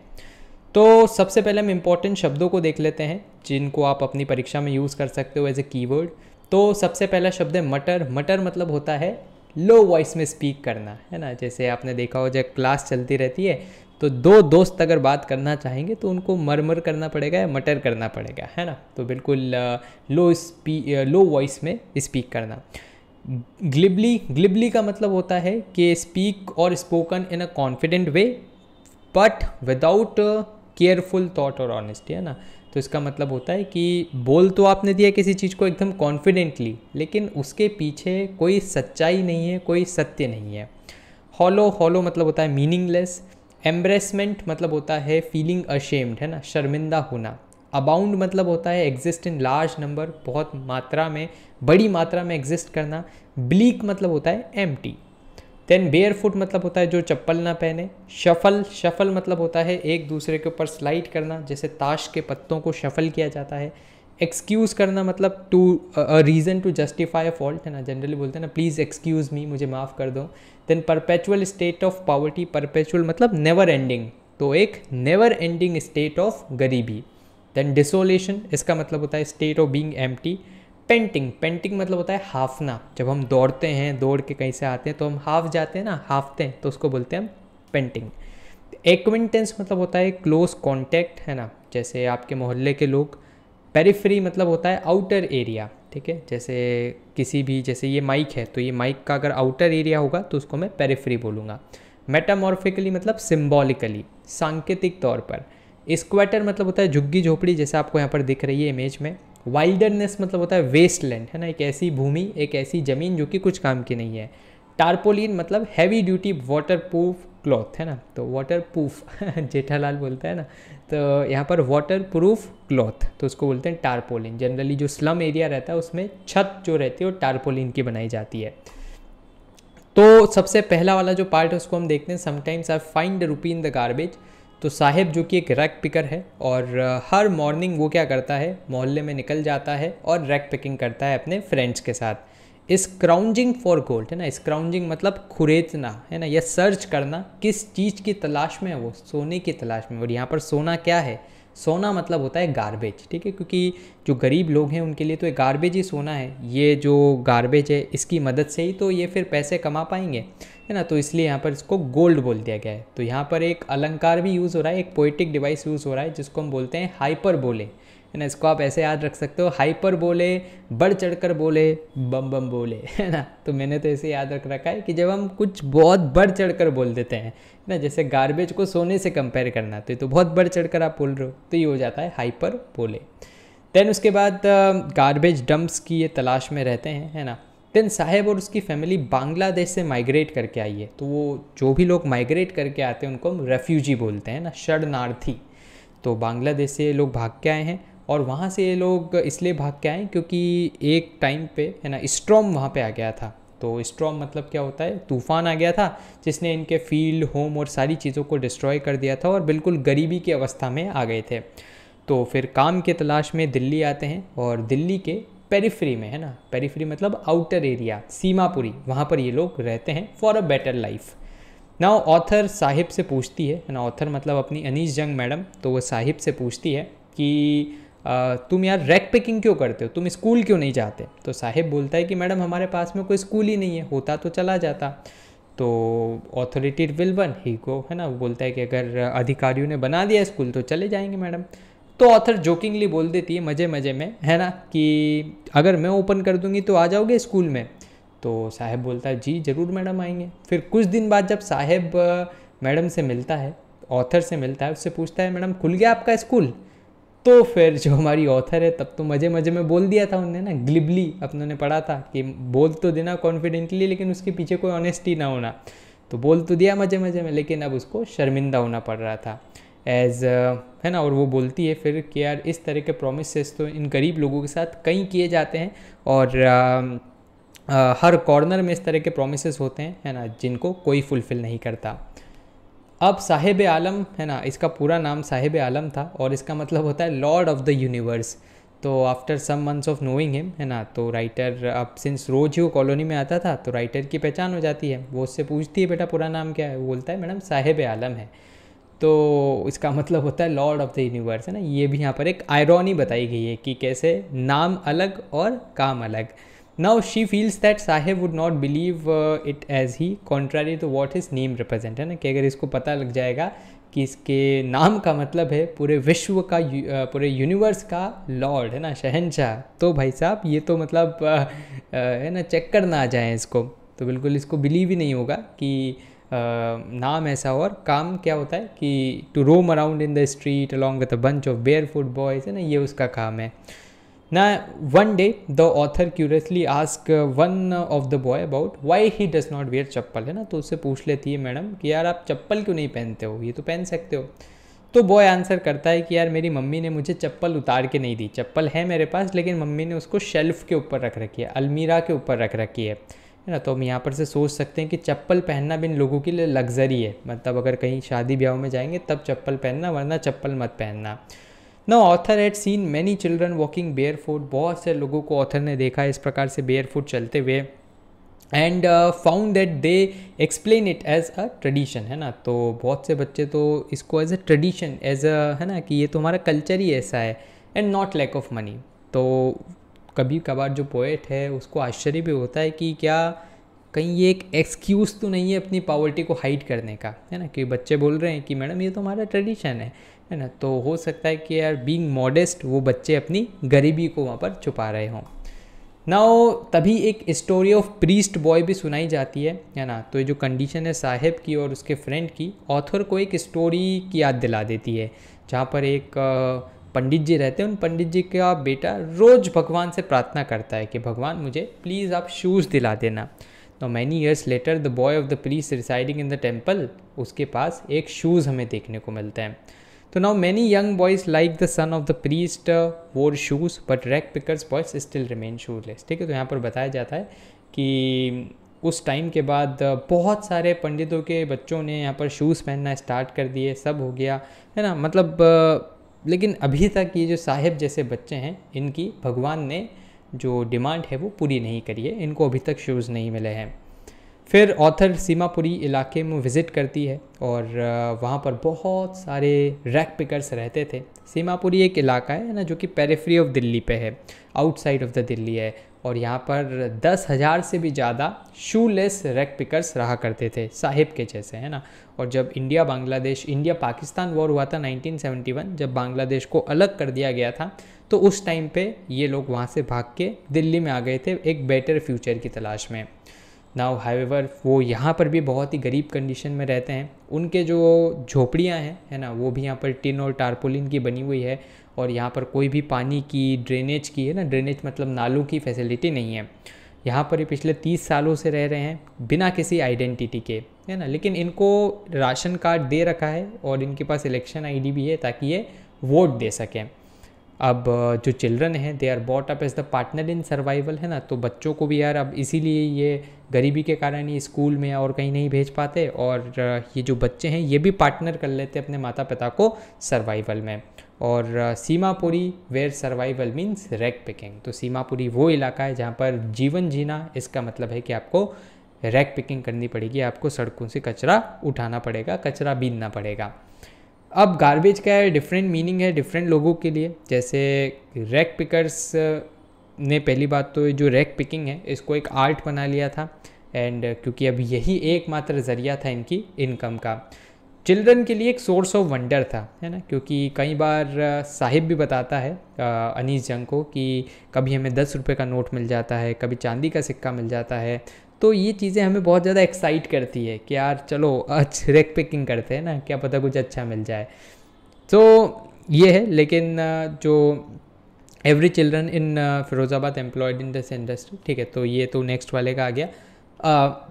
तो सबसे पहले हम इम्पॉर्टेंट शब्दों को देख लेते हैं जिनको आप अपनी परीक्षा में यूज़ कर सकते हो एज ए कीवर्ड तो सबसे पहला शब्द है मटर मटर मतलब होता है लो वॉइस में स्पीक करना है ना जैसे आपने देखा हो जब क्लास चलती रहती है तो दो दोस्त अगर बात करना चाहेंगे तो उनको मरमर करना पड़ेगा या मटर करना पड़ेगा है ना तो बिल्कुल लो स्पी लो वॉइस में स्पीक करना ग्लिबली ग्लिबली का मतलब होता है कि स्पीक और spoken in a confident way but without careful thought और ऑनेस्टी है ना तो इसका मतलब होता है कि बोल तो आपने दिया किसी चीज़ को एकदम कॉन्फिडेंटली लेकिन उसके पीछे कोई सच्चाई नहीं है कोई सत्य नहीं है हॉलो हॉलो मतलब होता है मीनिंगलेस एम्ब्रेसमेंट मतलब होता है फीलिंग अशेम्ड है ना शर्मिंदा होना अबाउंड मतलब होता है एग्जिस्ट इन लार्ज नंबर बहुत मात्रा में बड़ी मात्रा में एग्जिस्ट करना ब्लीक मतलब होता है एम्प्टी देन बेयर फुट मतलब होता है जो चप्पल ना पहने शफल शफल मतलब होता है एक दूसरे के ऊपर स्लाइड करना जैसे ताश के पत्तों को शफल किया जाता है एक्सक्यूज़ करना मतलब to reason to justify a fault है ना जनरली बोलते हैं ना प्लीज़ एक्सक्यूज़ मी मुझे माफ़ कर दो then perpetual state of poverty perpetual मतलब नेवर एंडिंग तो एक नेवर एंडिंग स्टेट ऑफ गरीबी देन डिसोलेशन इसका मतलब होता है state of being empty painting painting मतलब होता है हाफना जब हम दौड़ते हैं दौड़ के कहीं से आते हैं तो हम हाफ जाते हैं ना हाफते हैं तो उसको बोलते हैं हम पेंटिंग एक्विंटेंस मतलब होता है क्लोज कॉन्टैक्ट है ना जैसे आपके मोहल्ले के लोग पेरीफ्री मतलब होता है आउटर एरिया ठीक है जैसे किसी भी जैसे ये माइक है तो ये माइक का अगर आउटर एरिया होगा तो उसको मैं पेरीफ्री बोलूँगा मेटामॉर्फिकली मतलब सिम्बॉलिकली सांकेतिक तौर पर स्क्वाटर मतलब होता है झुग्गी झोपड़ी जैसे आपको यहाँ पर दिख रही है इमेज में वाइल्डरनेस मतलब होता है वेस्टलैंड है ना एक ऐसी भूमि एक ऐसी ज़मीन जो कि कुछ काम की नहीं है टारपोलिन मतलब heavy duty waterproof cloth है ना तो वाटर प्रूफ जेठालाल बोलता है ना तो यहाँ पर वाटर प्रूफ क्लॉथ तो उसको बोलते हैं टारपोलिन जनरली जो स्लम एरिया रहता है उसमें छत जो रहती है वो टारपोलिन की बनाई जाती है तो सबसे पहला वाला जो पार्ट है उसको हम देखते हैं समटाइम्स आई फाइंड रूपी इन द गार्बेज तो साहिब जो कि एक रैक पिकर है और हर मॉर्निंग वो क्या करता है मोहल्ले में निकल जाता है और रैक पिकिंग करता है अपने फ्रेंड्स के साथ इस क्राउंजिंग फॉर गोल्ड है ना इस क्राउंजिंग मतलब खुरेतना है ना यह सर्च करना किस चीज़ की तलाश में है वो सोने की तलाश में और यहाँ पर सोना क्या है सोना मतलब होता है गारबेज ठीक है क्योंकि जो गरीब लोग हैं उनके लिए तो ये गारबेज ही सोना है ये जो गारबेज है इसकी मदद से ही तो ये फिर पैसे कमा पाएंगे है ना तो इसलिए यहाँ पर इसको गोल्ड बोल दिया गया है तो यहाँ पर एक अलंकार भी यूज़ हो रहा है एक पोइटिक डिवाइस यूज़ हो रहा है जिसको हम बोलते हैं हाइपर बोले है ना इसको आप ऐसे याद रख सकते हो हाइपर बोले बढ़ चढ़ कर बोले बम बम बोले है ना तो मैंने तो ऐसे याद रख रखा है कि जब हम कुछ बहुत बढ़ चढ़ कर बोल देते हैं ना जैसे गार्बेज को सोने से कंपेयर करना तो ये तो बहुत बढ़ चढ़ कर आप बोल रहे हो तो ये हो जाता है हाइपर बोले देन उसके बाद गार्बेज डम्प्स की ये तलाश में रहते हैं है ना देन साहेब और उसकी फैमिली बांग्लादेश से माइग्रेट करके आई है तो वो जो भी लोग माइग्रेट करके आते हैं उनको हम रेफ्यूजी बोलते हैं ना शरणार्थी तो बांग्लादेश से ये लोग भाग के आए हैं और वहाँ से ये लोग इसलिए भाग के आए क्योंकि एक टाइम पे है ना स्ट्रॉम वहाँ पे आ गया था तो स्ट्रॉम मतलब क्या होता है तूफान आ गया था जिसने इनके फील्ड होम और सारी चीज़ों को डिस्ट्रॉय कर दिया था और बिल्कुल गरीबी की अवस्था में आ गए थे तो फिर काम के तलाश में दिल्ली आते हैं और दिल्ली के पेरीफ्री में है ना पेरीफ्री मतलब आउटर एरिया सीमापुरी वहाँ पर ये लोग रहते हैं फॉर अ बेटर लाइफ ना ऑथर साहिब से पूछती है ना ऑथर मतलब अपनी अनिश जंग मैडम तो वो साहिब से पूछती है कि आ, तुम यार रैक पिकिंग क्यों करते हो तुम स्कूल क्यों नहीं जाते तो साहिब बोलता है कि मैडम हमारे पास में कोई स्कूल ही नहीं है होता तो चला जाता तो ऑथोरिटी विल बन ही गो है ना वो बोलता है कि अगर अधिकारियों ने बना दिया स्कूल तो चले जाएंगे मैडम तो ऑथर जोकिंगली बोल देती है मज़े मज़े में है ना कि अगर मैं ओपन कर दूँगी तो आ जाओगे स्कूल में तो साहेब बोलता है जी ज़रूर मैडम आएंगे फिर कुछ दिन बाद जब साहेब मैडम से मिलता है ऑथर से मिलता है उससे पूछता है मैडम खुल गया आपका स्कूल तो फिर जो हमारी ऑथर है तब तो मज़े मज़े में बोल दिया था उनने ना ग्लिबली अपनों ने पढ़ा था कि बोल तो देना कॉन्फिडेंटली लेकिन उसके पीछे कोई ऑनेस्टी ना होना तो बोल तो दिया मज़े मज़े में लेकिन अब उसको शर्मिंदा होना पड़ रहा था एज uh, है ना और वो बोलती है फिर कि यार इस तरह के प्रोमिस तो इन गरीब लोगों के साथ कई किए जाते हैं और आ, um, uh, हर कॉर्नर में इस तरह के प्रोमिस होते हैं है ना जिनको कोई फुलफ़िल नहीं करता अब साहेब आलम है ना इसका पूरा नाम साहिब आलम था और इसका मतलब होता है लॉर्ड ऑफ द यूनिवर्स तो after some months of knowing him है ना तो राइटर अब सिंस रोज ही वो कॉलोनी में आता था तो राइटर की पहचान हो जाती है वो उससे पूछती है बेटा पूरा नाम क्या है वो बोलता है मैडम साहेब आलम है तो इसका मतलब होता है लॉर्ड ऑफ द यूनिवर्स है ना ये भी यहाँ पर एक आयरॉनी बताई गई है कि कैसे नाम अलग और काम अलग now she feels that Saheb would not believe it as he contrary to what his name represent है ना कि अगर इसको पता लग जाएगा कि इसके नाम का मतलब है पूरे विश्व का uh, पूरे यूनिवर्स का लॉर्ड है ना शहनशाह तो भाई साहब ये तो मतलब uh, uh, है ना चेक करना आ जाए इसको तो बिल्कुल इसको बिलीव ही नहीं होगा कि नाम ऐसा और काम क्या होता है कि to roam around in the street along with a bunch of barefoot boys है ना ये उसका काम है ना one day the author curiously ask one of the boy about why he does not wear चप्पल है ना तो उससे पूछ लेती है मैडम कि यार आप चप्पल क्यों नहीं पहनते हो ये तो पहन सकते हो तो बॉय आंसर करता है कि यार मेरी मम्मी ने मुझे चप्पल उतार के नहीं दी चप्पल है मेरे पास लेकिन मम्मी ने उसको शेल्फ़ के ऊपर रख रखी है अलमीरा के ऊपर रख रखी है है ना तो हम यहाँ पर से सोच सकते हैं कि चप्पल पहनना भी इन लोगों के लिए लग्जरी है मतलब अगर कहीं शादी ब्याह में जाएंगे तब चप्पल पहनना वरना चप्पल मत पहनना no author had seen many children walking barefoot बहुत से लोगों को ऑथर ने देखा है इस प्रकार से बेयर फुट चलते हुए and found that they explain it as a tradition है ना तो बहुत से बच्चे तो इसको as a tradition as a है ना कि ये तो हमारा कल्चर ही ऐसा है and not lack of money तो कभी कभार जो पोएट है उसको आश्चर्य भी होता है कि क्या कहीं ये एक एक्सक्यूज़ तो नहीं है अपनी पावर्टी को हाइड करने का है ना कि बच्चे बोल रहे हैं कि मैडम ये तो हमारा ट्रेडिशन है है ना तो हो सकता है कि यार बीइंग मॉडेस्ट वो बच्चे अपनी गरीबी को वहाँ पर छुपा रहे हों नाओ तभी एक स्टोरी ऑफ प्रीस्ट बॉय भी सुनाई जाती है है ना तो ये जो कंडीशन है साहेब की और उसके फ्रेंड की ऑथर को एक स्टोरी की याद दिला देती है जहाँ पर एक पंडित जी रहते हैं उन पंडित जी का बेटा रोज़ भगवान से प्रार्थना करता है कि भगवान मुझे प्लीज़ आप शूज़ दिला देना तो many years later the boy of the police residing in the temple उसके पास एक शूज़ हमें देखने को मिलता है तो now many young boys like the son of the priest wore shoes but rag pickers boys still remain less ठीक है तो यहाँ पर बताया जाता है कि उस टाइम के बाद uh, बहुत सारे पंडितों के बच्चों ने यहाँ पर शूज़ पहनना स्टार्ट कर दिए सब हो गया है ना मतलब uh, लेकिन अभी तक ये जो साहिब जैसे बच्चे हैं इनकी भगवान ने जो डिमांड है वो पूरी नहीं करी है इनको अभी तक शूज़ नहीं मिले हैं फिर ऑथर सीमापुरी इलाके में विज़िट करती है और वहाँ पर बहुत सारे रैक पिकर्स रहते थे सीमापुरी एक इलाका है ना जो कि पेरेफ्री ऑफ दिल्ली पे है आउटसाइड ऑफ द दिल्ली है और यहाँ पर दस हज़ार से भी ज़्यादा शूलेस रैक पिकर्स रहा करते थे साहिब के जैसे है ना और जब India Bangladesh India Pakistan war हुआ था 1971 जब बांग्लादेश को अलग कर दिया गया था तो उस टाइम पे ये लोग वहाँ से भाग के दिल्ली में आ गए थे एक बेटर फ्यूचर की तलाश में नाउ हाईवेवर वो यहाँ पर भी बहुत ही गरीब कंडीशन में रहते हैं उनके जो झोपड़ियाँ हैं है ना वो भी यहाँ पर टिन और टारपोलिन की बनी हुई है और यहाँ पर कोई भी पानी की ड्रेनेज की है ना ड्रेनेज मतलब नालों की फैसिलिटी नहीं है यहाँ पर ये पिछले तीस सालों से रह रहे हैं बिना किसी आइडेंटिटी के है ना लेकिन इनको राशन कार्ड दे रखा है और इनके पास इलेक्शन आईडी भी है ताकि ये वोट दे सकें अब जो चिल्ड्रन हैं they are bought up as the partner in survival है ना तो बच्चों को भी यार अब इसीलिए ये गरीबी के कारण ही स्कूल में और कहीं नहीं भेज पाते और ये जो बच्चे हैं ये भी पार्टनर कर लेते अपने माता पिता को सर्वाइवल में और Seemapuri where survival means rag picking तो सीमापुरी वो इलाका है जहाँ पर जीवन जीना इसका मतलब है कि आपको रैक पिकिंग करनी पड़ेगी आपको सड़कों से कचरा उठाना पड़ेगा कचरा बीनना पड़ेगा अब गार्बेज का डिफरेंट मीनिंग है डिफरेंट लोगों के लिए जैसे रैक पिकर्स ने पहली बात तो जो रैक पिकिंग है इसको एक आर्ट बना लिया था एंड क्योंकि अब यही एकमात्र ज़रिया था इनकी इनकम का चिल्ड्रन के लिए एक सोर्स ऑफ वंडर था है ना क्योंकि कई बार साहिब भी बताता है अनीस जंग को कि कभी हमें दस रुपये का नोट मिल जाता है कभी चांदी का सिक्का मिल जाता है तो ये चीज़ें हमें बहुत ज़्यादा एक्साइट करती है कि यार चलो आज रेक पिकिंग करते हैं ना क्या पता कुछ अच्छा मिल जाए तो ये है लेकिन जो every children in Firozabad employed in this industry ठीक है तो ये तो नेक्स्ट वाले का आ गया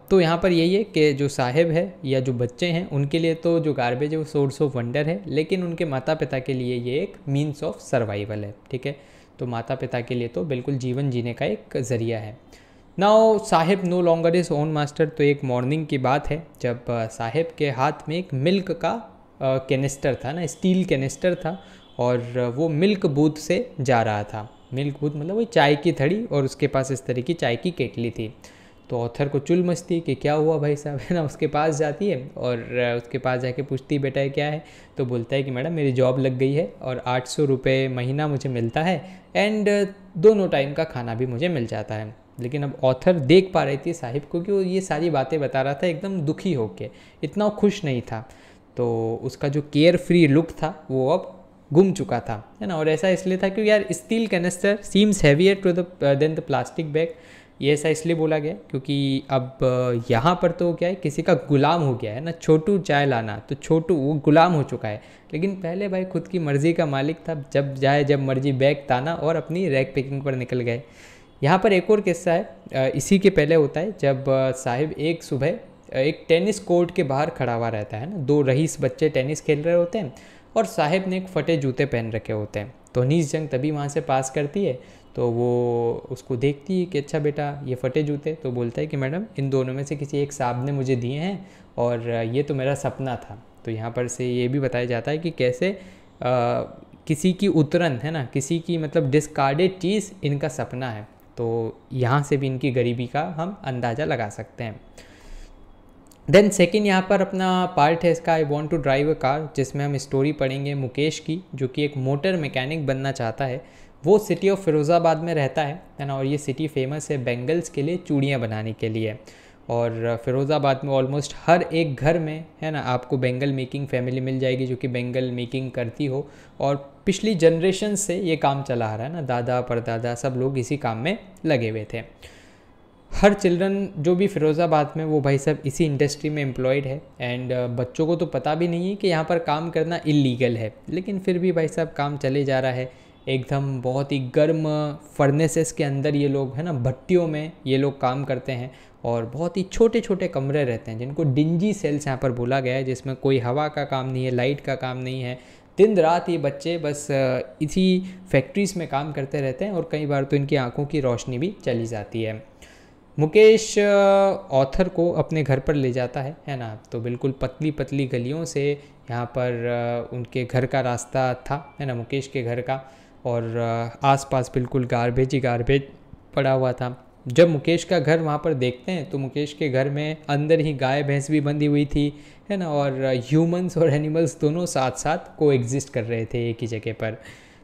तो यहाँ पर यही है कि जो साहेब है या जो बच्चे हैं उनके लिए तो जो गार्बेज है वो सोर्स ऑफ वंडर है लेकिन उनके माता पिता के लिए ये एक मीन्स ऑफ सर्वाइवल है ठीक है तो माता पिता के लिए तो बिल्कुल जीवन जीने का एक ज़रिया है now Saheb no longer his own master तो एक मॉर्निंग की बात है जब साहेब के हाथ में एक मिल्क का कैनिस्टर था ना स्टील कैनिस्टर था और वो मिल्क बूथ से जा रहा था मिल्क बूथ मतलब वही चाय की थड़ी और उसके पास इस तरह की चाय की केटली थी तो ऑथर को चुल मचती कि क्या हुआ भाई साहब है ना उसके पास जाती है और उसके पास जाके पूछती बेटा है क्या है तो बोलता है कि मैडम मेरी जॉब लग गई है और आठ सौ रुपये महीना मुझे मिलता है एंड दोनों टाइम का खाना भी मुझे मिल जाता है लेकिन अब ऑथर देख पा रही थी साहिब को कि वो ये सारी बातें बता रहा था एकदम दुखी होके इतना खुश नहीं था तो उसका जो केयर फ्री लुक था वो अब गुम चुका था है ना और ऐसा इसलिए था क्योंकि यार steel canister seems heavier to the than the plastic bag ये ऐसा इसलिए बोला गया क्योंकि अब यहाँ पर तो क्या है किसी का गुलाम हो गया है ना छोटू चाय लाना तो छोटू वो गुलाम हो चुका है लेकिन पहले भाई खुद की मर्ज़ी का मालिक था जब जाए जब मर्जी बैग ताना और अपनी रैक पैकिंग पर निकल गए यहाँ पर एक और किस्सा है इसी के पहले होता है जब साहिब एक सुबह एक टेनिस कोर्ट के बाहर खड़ा हुआ रहता है ना दो रईस बच्चे टेनिस खेल रहे होते हैं और साहिब ने एक फटे जूते पहन रखे होते हैं तो नीस जंग तभी वहाँ से पास करती है तो वो उसको देखती है कि अच्छा बेटा ये फटे जूते तो बोलता है कि मैडम इन दोनों में से किसी एक साहब ने मुझे दिए हैं और ये तो मेरा सपना था तो यहाँ पर से ये भी बताया जाता है कि कैसे आ, किसी की उतरन है ना किसी की मतलब डिस्कार्डेड चीज़ इनका सपना है तो यहाँ से भी इनकी गरीबी का हम अंदाज़ा लगा सकते हैं देन सेकेंड यहाँ पर अपना पार्ट है इसका I want to drive a car जिसमें हम स्टोरी पढ़ेंगे मुकेश की जो कि एक मोटर मैकेनिक बनना चाहता है वो सिटी ऑफ फिरोज़ाबाद में रहता है है ना और ये सिटी फेमस है बेंगल्स के लिए चूड़ियाँ बनाने के लिए और फिरोज़ाबाद में ऑलमोस्ट हर एक घर में है ना आपको बेंगल मेकिंग फैमिली मिल जाएगी जो कि बेंगल मेकिंग करती हो और पिछली जनरेशन से ये काम चला आ रहा है ना दादा परदादा सब लोग इसी काम में लगे हुए थे हर चिल्ड्रन जो भी फिरोज़ाबाद में वो भाई साहब इसी इंडस्ट्री में एम्प्लॉयड है एंड बच्चों को तो पता भी नहीं है कि यहाँ पर काम करना इलीगल है लेकिन फिर भी भाई साहब काम चले जा रहा है एकदम बहुत ही गर्म फर्नेसेस के अंदर ये लोग है ना भट्टियों में ये लोग काम करते हैं और बहुत ही छोटे छोटे कमरे रहते हैं जिनको डिंजी सेल्स यहाँ पर बोला गया है जिसमें कोई हवा का काम नहीं है लाइट का काम नहीं है दिन रात ये बच्चे बस इसी फैक्ट्रीज़ में काम करते रहते हैं और कई बार तो इनकी आंखों की रोशनी भी चली जाती है मुकेश ऑथर को अपने घर पर ले जाता है है ना तो बिल्कुल पतली पतली गलियों से यहाँ पर उनके घर का रास्ता था है ना मुकेश के घर का और आसपास बिल्कुल गारबेज ही गारबेज पड़ा हुआ था जब मुकेश का घर वहाँ पर देखते हैं तो मुकेश के घर में अंदर ही गाय भैंस भी बंधी हुई थी है ना और ह्यूमंस और एनिमल्स दोनों साथ साथ को एग्जिस्ट कर रहे थे एक ही जगह पर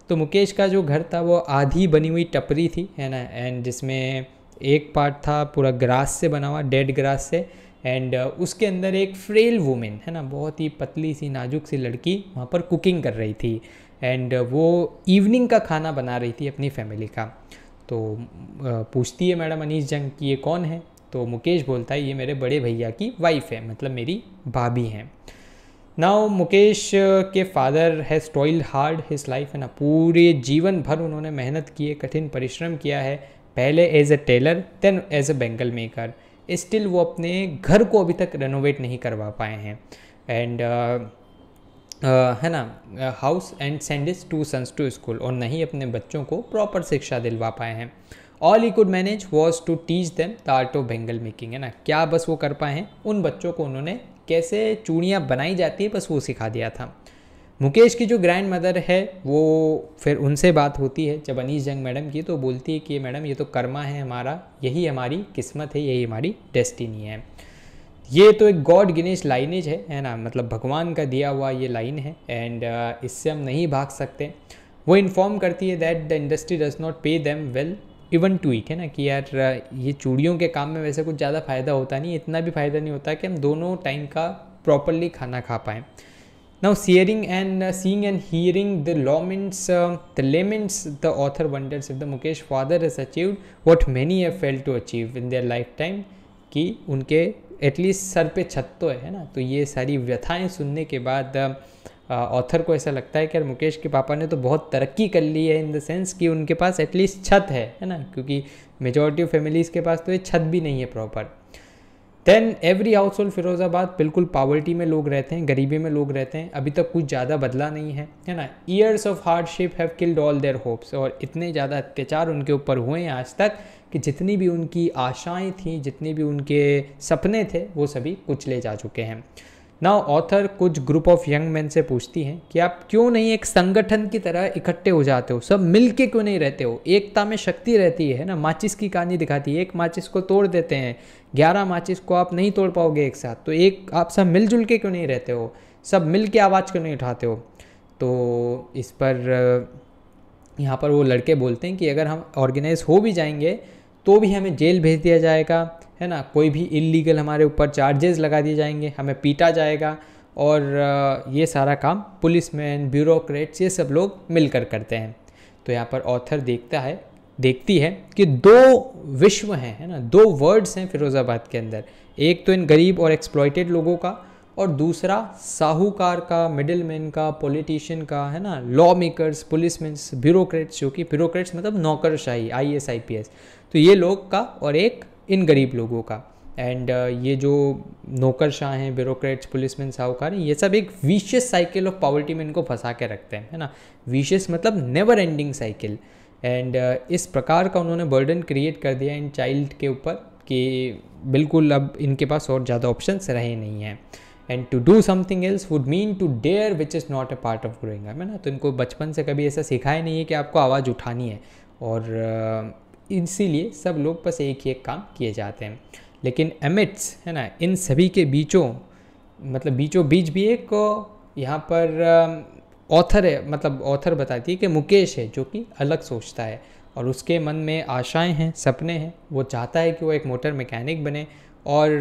तो मुकेश का जो घर था वो आधी बनी हुई टपरी थी है ना एंड जिसमें एक पार्ट था पूरा ग्रास से बना हुआ डेड ग्रास से एंड उसके अंदर एक फ्रेल वूमेन है ना बहुत ही पतली सी नाजुक सी लड़की वहाँ पर कुकिंग कर रही थी एंड uh, वो इवनिंग का खाना बना रही थी अपनी फैमिली का तो पूछती है मैडम अनीस जंग कि ये कौन है तो मुकेश बोलता है ये मेरे बड़े भैया की वाइफ है मतलब मेरी भाभी हैं नाउ मुकेश के father has toiled hard his life है ना पूरे जीवन भर उन्होंने मेहनत की है कठिन परिश्रम किया है पहले as a tailor then as a bangle maker still वो अपने घर को अभी तक रेनोवेट नहीं करवा पाए हैं एंड uh, है ना house and send his two sons to school और नहीं अपने बच्चों को प्रॉपर शिक्षा दिलवा पाए हैं all he could manage was to teach them the art of bangle making है ना क्या बस वो कर पाए हैं उन बच्चों को उन्होंने कैसे चूड़ियाँ बनाई जाती है बस वो सिखा दिया था मुकेश की जो ग्रैंड मदर है वो फिर उनसे बात होती है जब अनीस जंग मैडम की तो बोलती है कि मैडम ये तो कर्मा है हमारा यही हमारी किस्मत है यही हमारी डेस्टिनी है ये तो एक गॉड गिनेश लाइनेज है है ना मतलब भगवान का दिया हुआ ये लाइन है एंड uh, इससे हम नहीं भाग सकते वो इन्फॉर्म करती है that the industry does not pay them well even to eat है ना कि यार uh, ये चूड़ियों के काम में वैसे कुछ ज़्यादा फ़ायदा होता नहीं इतना भी फ़ायदा नहीं होता कि हम दोनों टाइम का प्रॉपरली खाना खा पाएँ now searing and seeing and and the laments the laments the author wonders if the Mukesh father Mukesh achieve has many what many have failed to achieve in कि उनके एटलीस्ट सर पे छत तो है ना तो ये सारी व्यथाएं सुनने के बाद ऑथर को ऐसा लगता है कि यार मुकेश के पापा ने तो बहुत तरक्की कर ली है इन द सेंस कि उनके पास एटलीस्ट छत है है ना क्योंकि मेजॉरिटी ऑफ फैमिलीज़ के पास तो ये छत भी नहीं है proper then every household Firozabad बिल्कुल पावर्टी में लोग रहते हैं गरीबी में लोग रहते हैं अभी तक कुछ ज़्यादा बदला नहीं है है ना years of hardship have killed all their hopes और इतने ज़्यादा अत्याचार उनके ऊपर हुए हैं आज तक कि जितनी भी उनकी आशाएं थीं जितने भी उनके सपने थे वो सभी कुचले जा चुके हैं ना ऑथर कुछ ग्रुप ऑफ यंग मैन से पूछती हैं कि आप क्यों नहीं एक संगठन की तरह इकट्ठे हो जाते हो सब मिल के क्यों नहीं रहते हो एकता में शक्ति रहती है ना माचिस की कहानी दिखाती है एक माचिस को तोड़ देते हैं ग्यारह माचिस को आप नहीं तोड़ पाओगे एक साथ तो एक आप सब मिलजुल के क्यों नहीं रहते हो सब मिल के आवाज़ क्यों नहीं उठाते हो तो इस पर यहाँ पर वो लड़के बोलते हैं कि अगर हम ऑर्गेनाइज हो भी जाएंगे तो भी हमें जेल भेज दिया जाएगा है ना कोई भी इलीगल हमारे ऊपर चार्जेस लगा दिए जाएंगे हमें पीटा जाएगा और ये सारा काम पुलिसमैन ब्यूरोक्रेट्स ये सब लोग मिलकर करते हैं तो यहाँ पर ऑथर देखता है देखती है कि दो विश्व हैं है ना दो वर्ड्स हैं फिरोज़ाबाद के अंदर एक तो इन गरीब और एक्सप्लॉयटेड लोगों का और दूसरा साहूकार का मिडिलमैन का पॉलिटिशियन का है ना लॉ मेकर्स पुलिसमैन ब्यूरोक्रेट्स जो कि ब्यूरोक्रेट्स मतलब नौकरशाही I S I P S तो ये लोग का और एक इन गरीब लोगों का एंड uh, ये जो नौकरशाह हैं ब्यूरोक्रेट्स पुलिसमैन साहूकार हैं ये सब एक विशियस साइकिल ऑफ पॉवर्टी में इनको फंसा के रखते हैं है ना विशियस मतलब नेवर एंडिंग साइकिल एंड इस प्रकार का उन्होंने बर्डन क्रिएट कर दिया इन चाइल्ड के ऊपर कि बिल्कुल अब इनके पास और ज़्यादा ऑप्शंस रहे नहीं हैं and to do something else would mean to dare which is not a part of growing है ना तो इनको बचपन से कभी ऐसा सिखाया नहीं है कि आपको आवाज़ उठानी है और इसीलिए सब लोग बस एक ही एक काम किए जाते हैं लेकिन एमिट्स है ना इन सभी के बीचों मतलब बीचों बीच भी एक यहाँ पर ऑथर है मतलब ऑथर बताती है कि मुकेश है जो कि अलग सोचता है और उसके मन में आशाएं हैं सपने हैं वो चाहता है कि वो एक मोटर मैकेनिक बने और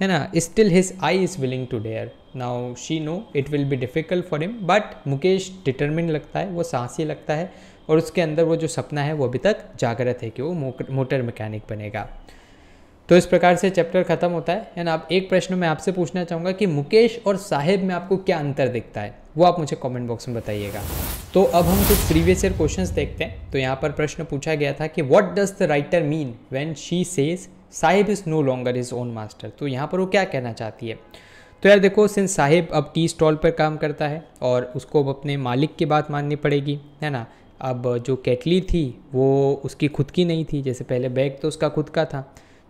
है ना still his eye is willing to dare now she know it will be difficult for him but Mukesh determine लगता है वो साहसी लगता है और उसके अंदर वो जो सपना है वो अभी तक जागृत है कि वो मोटर मैकेनिक बनेगा तो इस प्रकार से चैप्टर खत्म होता है एंड आप एक प्रश्न मैं आपसे पूछना चाहूँगा कि मुकेश और साहिब में आपको क्या अंतर दिखता है वो आप मुझे कमेंट बॉक्स में बताइएगा तो अब हम कुछ प्रीवियस ईयर क्वेश्चंस देखते हैं तो यहाँ पर प्रश्न पूछा गया था कि what does the writer mean when she says Sahib is no longer his own master तो यहाँ पर वो क्या कहना चाहती है तो यार देखो सिंस साहिब अब टी स्टॉल पर काम करता है और उसको अब अपने मालिक की बात माननी पड़ेगी है ना अब जो कैटली थी वो उसकी खुद की नहीं थी जैसे पहले बैग तो उसका खुद का था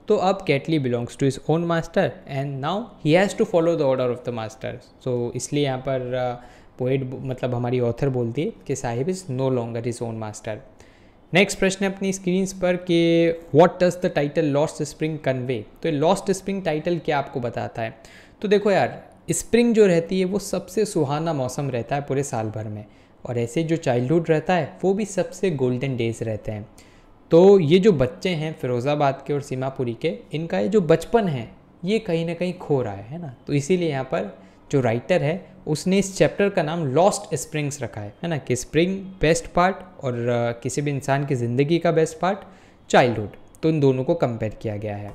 तो अब कैटली belongs to his own master and now he has to follow the order of the master so इसलिए यहाँ पर पोइट uh, मतलब हमारी ऑथर बोलती है कि Sahib is no longer his own master next प्रश्न है अपनी स्क्रीन पर कि what does the title lost spring convey तो लॉस्ट स्प्रिंग टाइटल क्या आपको बताता है तो देखो यार स्प्रिंग जो रहती है वो सबसे सुहाना मौसम रहता है पूरे साल भर में और ऐसे जो चाइल्डहुड रहता है वो भी सबसे गोल्डन डेज रहते हैं तो ये जो बच्चे हैं फिरोज़ाबाद के और सीमापुरी के इनका ये जो बचपन है ये कहीं ना कहीं खो रहा है, है ना तो इसीलिए यहाँ पर जो राइटर है उसने इस चैप्टर का नाम लॉस्ट स्प्रिंग्स रखा है है ना कि स्प्रिंग बेस्ट पार्ट और किसी भी इंसान की ज़िंदगी का बेस्ट पार्ट चाइल्डहुड तो इन दोनों को कंपेयर किया गया है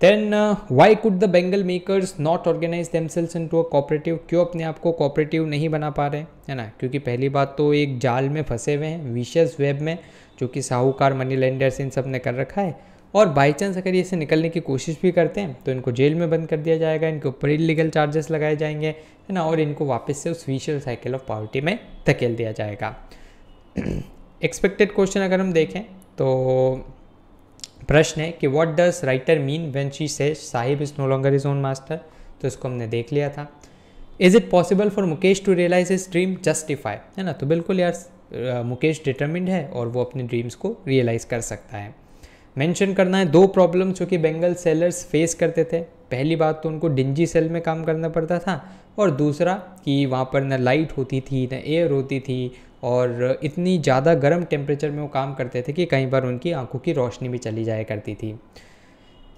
then why could the bangle makers not organise themselves into a cooperative क्यों अपने आप को कॉपरेटिव नहीं बना पा रहे है ना क्योंकि पहली बात तो एक जाल में फंसे हुए हैं विशेष वेब में जो कि साहूकार मनी लेंडर्स इन सब ने कर रखा है और बाई चांस अगर ये इसे निकलने की कोशिश भी करते हैं तो इनको जेल में बंद कर दिया जाएगा इनके ऊपर लीगल चार्जेस लगाए जाएंगे है ना और इनको वापस से उस विशियल साइकिल ऑफ पावर्टी में धकेल दिया जाएगा एक्सपेक्टेड क्वेश्चन अगर हम देखें तो प्रश्न है कि what does writer mean when she say Sahib is no longer his own master तो इसको हमने देख लिया था is it possible for Mukesh to realise his dream justify है ना तो बिल्कुल यार मुकेश डिटर्मिंड है और वो अपने ड्रीम्स को रियलाइज़ कर सकता है मेंशन करना है दो प्रॉब्लम्स जो कि बेंगल सेलर्स फेस करते थे पहली बात तो उनको डिंजी सेल में काम करना पड़ता था और दूसरा कि वहाँ पर ना लाइट होती थी ना एयर होती थी और इतनी ज़्यादा गर्म टेम्परेचर में वो काम करते थे कि कई बार उनकी आंखों की रोशनी भी चली जाया करती थी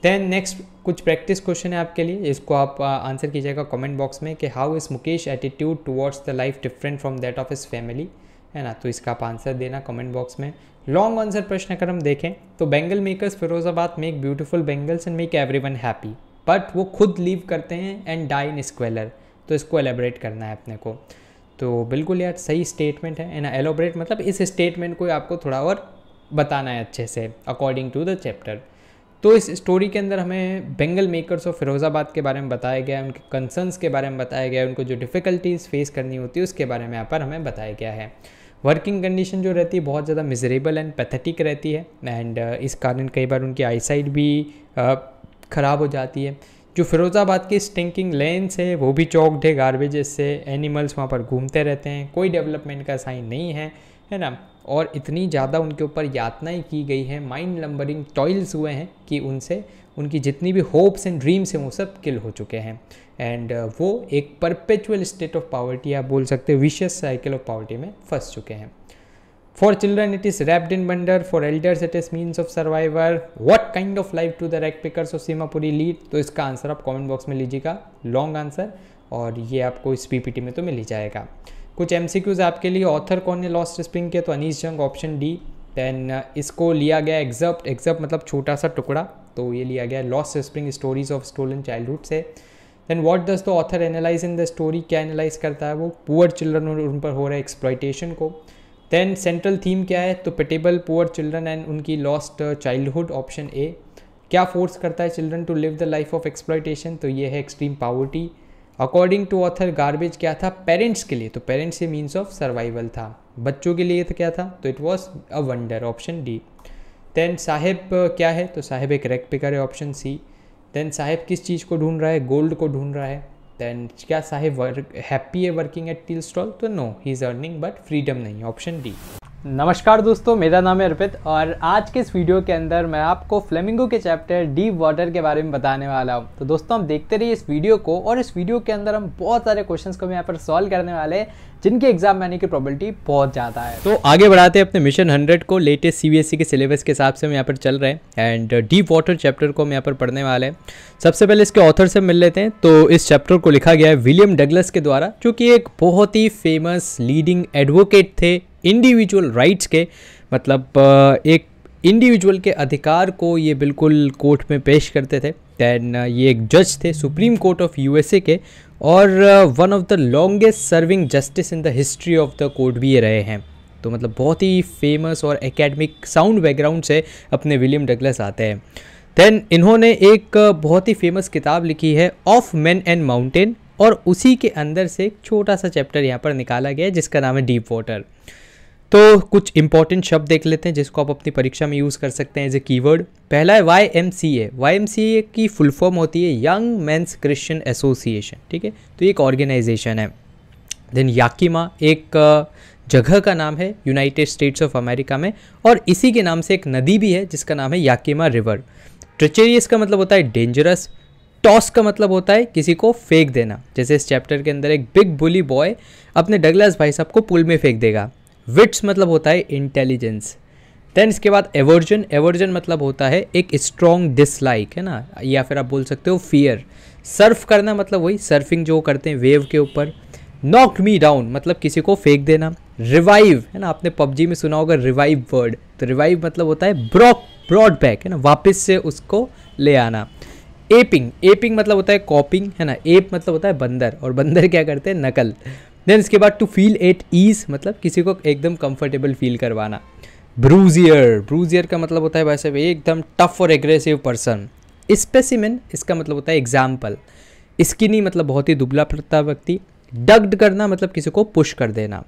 देन नेक्स्ट कुछ प्रैक्टिस क्वेश्चन है आपके लिए इसको आप आंसर कीजिएगा कमेंट बॉक्स में कि how is Mukesh attitude towards the life different from that of his family है ना तो इसका आप आंसर देना कमेंट बॉक्स में लॉन्ग आंसर प्रश्न अगर हम देखें तो bangle makers Firozabad make beautiful bangles and make every one happy but वो खुद लीव करते हैं एंड डाई इन स्क्वेलर तो इसको एलेबरेट करना है अपने को तो बिल्कुल यार सही स्टेटमेंट है ना एलोबरेट मतलब इस स्टेटमेंट को आपको थोड़ा और बताना है अच्छे से अकॉर्डिंग टू द चैप्टर तो इस स्टोरी के अंदर हमें बेंगल मेकर्स ऑफ फिरोज़ाबाद के बारे में बताया गया है उनके कंसर्न्स के बारे में बताया गया है उनको जो डिफ़िकल्टीज़ फेस करनी होती है उसके बारे में यहाँ पर हमें बताया गया है वर्किंग कंडीशन जो रहती है बहुत ज़्यादा मिजरेबल एंड पैथेटिक रहती है एंड uh, इस कारण कई बार उनकी आईसाइट भी uh, ख़राब हो जाती है जो फिरोज़ाबाद की स्टिंकिंग लेंस है वो भी चौकड है गार्बेजेस से एनिमल्स वहाँ पर घूमते रहते हैं कोई डेवलपमेंट का साइन नहीं है है ना और इतनी ज़्यादा उनके ऊपर यातनाएँ की गई हैं माइंड लंबरिंग टॉयल्स हुए हैं कि उनसे उनकी जितनी भी होप्स एंड ड्रीम्स हैं वो सब किल हो चुके हैं एंड uh, वो एक परपेचुअल स्टेट ऑफ पावर्टी आप बोल सकते हैं विशियस साइकिल ऑफ पावर्टी में फंस चुके हैं for children it is wrapped in wonder for elders it is means of survivor what kind of life to the rag pickers of Seemapuri lead तो इसका आंसर आप कॉमेंट बॉक्स में लीजिएगा long answer और ये आपको इस पीपीटी में तो मिल ही जाएगा कुछ एम आपके लिए ऑथर कौन ने लॉस्ट स्प्रिंग किया तो अनिश जंग ऑप्शन डी देन इसको लिया गया एग्जप्ट एग्जप्ट मतलब छोटा सा टुकड़ा तो ये लिया गया loss spring stories of stolen childhood से then what does the author analyse in the story क्या एनालाइज करता है वो पुअर चिल्ड्रन और उन पर हो रहा है एक्सप्लॉयटेशन को देन सेंट्रल थीम क्या है तो पेटेबल पुअर चिल्ड्रन एंड उनकी लॉस्ट चाइल्डहुड ऑप्शन ए क्या फोर्स करता है children to live the life of exploitation तो ये है extreme poverty according to author garbage क्या था पेरेंट्स के लिए तो पेरेंट्स ये मीन्स ऑफ सर्वाइवल था बच्चों के लिए तो क्या था तो it was a wonder option D then Saheb क्या है तो साहेब एक रेक्ट पिकर है ऑप्शन सी देन साहेब किस चीज़ को ढूंढ रहा है गोल्ड को ढूंढ रहा है देन क्या साहिब वर्क हैप्पी है वर्किंग एट टील स्टॉल तो no he is earning but freedom नहीं ऑप्शन डी नमस्कार दोस्तों मेरा नाम है अर्पित और आज के इस वीडियो के अंदर मैं आपको फ्लेमिंगो के चैप्टर डीप वाटर के बारे में बताने वाला हूँ तो दोस्तों हम देखते रहिए इस वीडियो को और इस वीडियो के अंदर हम बहुत सारे क्वेश्चंस को हम यहाँ पर सॉल्व करने वाले हैं जिनके एग्जाम आने की प्रॉबिलिटी बहुत ज़्यादा है तो आगे बढ़ाते हैं अपने मिशन हंड्रेड को लेटेस्ट सी e के सिलेबस के हिसाब से हम यहाँ पर चल रहे हैं एंड डीप वाटर चैप्टर को हम यहाँ पर पढ़ने वाले हैं सबसे पहले इसके ऑथर से मिल लेते हैं तो इस चैप्टर को लिखा गया है विलियम डगलस के द्वारा जो कि एक बहुत ही फेमस लीडिंग एडवोकेट थे इंडिविजुअल राइट्स के मतलब uh, एक इंडिविजुअल के अधिकार को ये बिल्कुल कोर्ट में पेश करते थे दैन uh, ये एक जज थे सुप्रीम कोर्ट ऑफ यूएसए के और one of the longest serving justice in the history of the court भी ये रहे हैं तो मतलब बहुत ही फेमस और एकेडमिक साउंड बैकग्राउंड से अपने विलियम डगलस आते हैं देन इन्होंने एक बहुत ही फेमस किताब लिखी है ऑफ मैन एंड माउंटेन और उसी के अंदर से एक छोटा सा चैप्टर यहाँ पर निकाला गया है जिसका नाम है डीप वाटर तो कुछ इंपॉर्टेंट शब्द देख लेते हैं जिसको आप अपनी परीक्षा में यूज़ कर सकते हैं एज ए कीवर्ड पहला है Y M C A Y M C A की फुल फॉर्म होती है यंग मेंस क्रिश्चियन एसोसिएशन ठीक है तो एक ऑर्गेनाइजेशन है देन याकिमा एक जगह का नाम है यूनाइटेड स्टेट्स ऑफ अमेरिका में और इसी के नाम से एक नदी भी है जिसका नाम है याकिमा रिवर ट्रिचेरियस का मतलब होता है डेंजरस टॉस का मतलब होता है किसी को फेंक देना जैसे इस चैप्टर के अंदर एक बिग बुली बॉय अपने डगलास भाई साहब को पुल में फेंक देगा विट्स मतलब होता है इंटेलिजेंस देन इसके बाद एवर्जन एवर्जन मतलब होता है एक स्ट्रॉन्ग डिसलाइक है ना या फिर आप बोल सकते हो फियर सर्फ करना मतलब वही सर्फिंग जो करते हैं वेव के ऊपर नॉक मी डाउन मतलब किसी को फेंक देना रिवाइव है ना आपने पबजी में सुना होगा रिवाइव वर्ड तो रिवाइव मतलब होता है ब्रॉक ब्रॉड बैक है ना वापस से उसको ले आना एपिंग एपिंग मतलब होता है कॉपिंग है ना एप मतलब होता है बंदर और बंदर क्या करते हैं नकल देन इसके बाद टू फील एट ईज मतलब किसी को एकदम कंफर्टेबल फील करवाना ब्रूजियर ब्रूजियर का मतलब होता है भाई साहब एकदम टफ और एग्रेसिव पर्सन स्पेसिमेन इसका मतलब होता है एग्जाम्पल स्किनी मतलब बहुत ही दुबला पड़ता व्यक्ति डग्ड करना मतलब किसी को पुश कर देना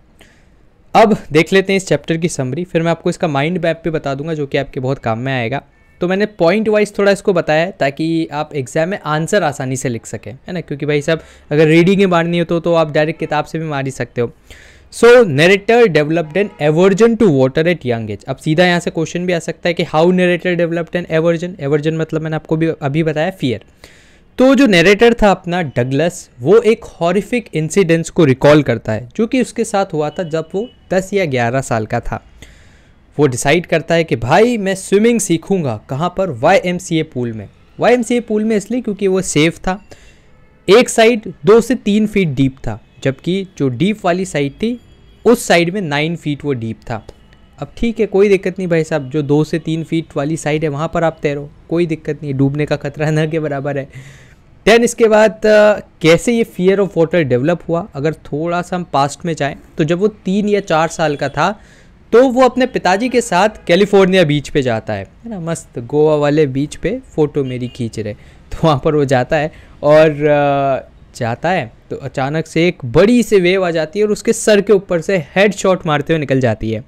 अब देख लेते हैं इस चैप्टर की समरी फिर मैं आपको इसका माइंड मैप भी बता दूंगा जो कि आपके बहुत काम में आएगा तो मैंने पॉइंट वाइज थोड़ा इसको बताया ताकि आप एग्जाम में आंसर आसानी से लिख सकें है ना क्योंकि भाई साहब अगर रीडिंगें मारनी हो तो, तो आप डायरेक्ट किताब से भी मार ही सकते हो so narrator developed an aversion to water at young age अब सीधा यहाँ से क्वेश्चन भी आ सकता है कि how narrator developed an aversion aversion मतलब मैंने आपको भी अभी बताया फियर तो जो नरेटर था अपना डगलस वो एक हॉरिफिक इंसिडेंट्स को रिकॉल करता है जो कि उसके साथ हुआ था जब वो 10 या 11 साल का था वो डिसाइड करता है कि भाई मैं स्विमिंग सीखूंगा कहाँ पर वाई पूल में वाई पूल में इसलिए क्योंकि वो सेफ था एक साइड दो से तीन फीट डीप था जबकि जो डीप वाली साइड थी उस साइड में नाइन फीट वो डीप था अब ठीक है कोई दिक्कत नहीं भाई साहब जो दो से तीन फीट वाली साइड है वहाँ पर आप तैरो कोई दिक्कत नहीं डूबने का खतरा न के बराबर है देन इसके बाद कैसे ये फियर ऑफ वाटर डेवलप हुआ अगर थोड़ा सा हम पास्ट में जाएँ तो जब वो तीन या चार साल का था तो वो अपने पिताजी के साथ कैलिफोर्निया बीच पे जाता है है ना मस्त गोवा वाले बीच पे फ़ोटो मेरी खींच रहे तो वहाँ पर वो जाता है और जाता है तो अचानक से एक बड़ी सी वेव आ जाती है और उसके सर के ऊपर से हेड शॉट मारते हुए निकल जाती है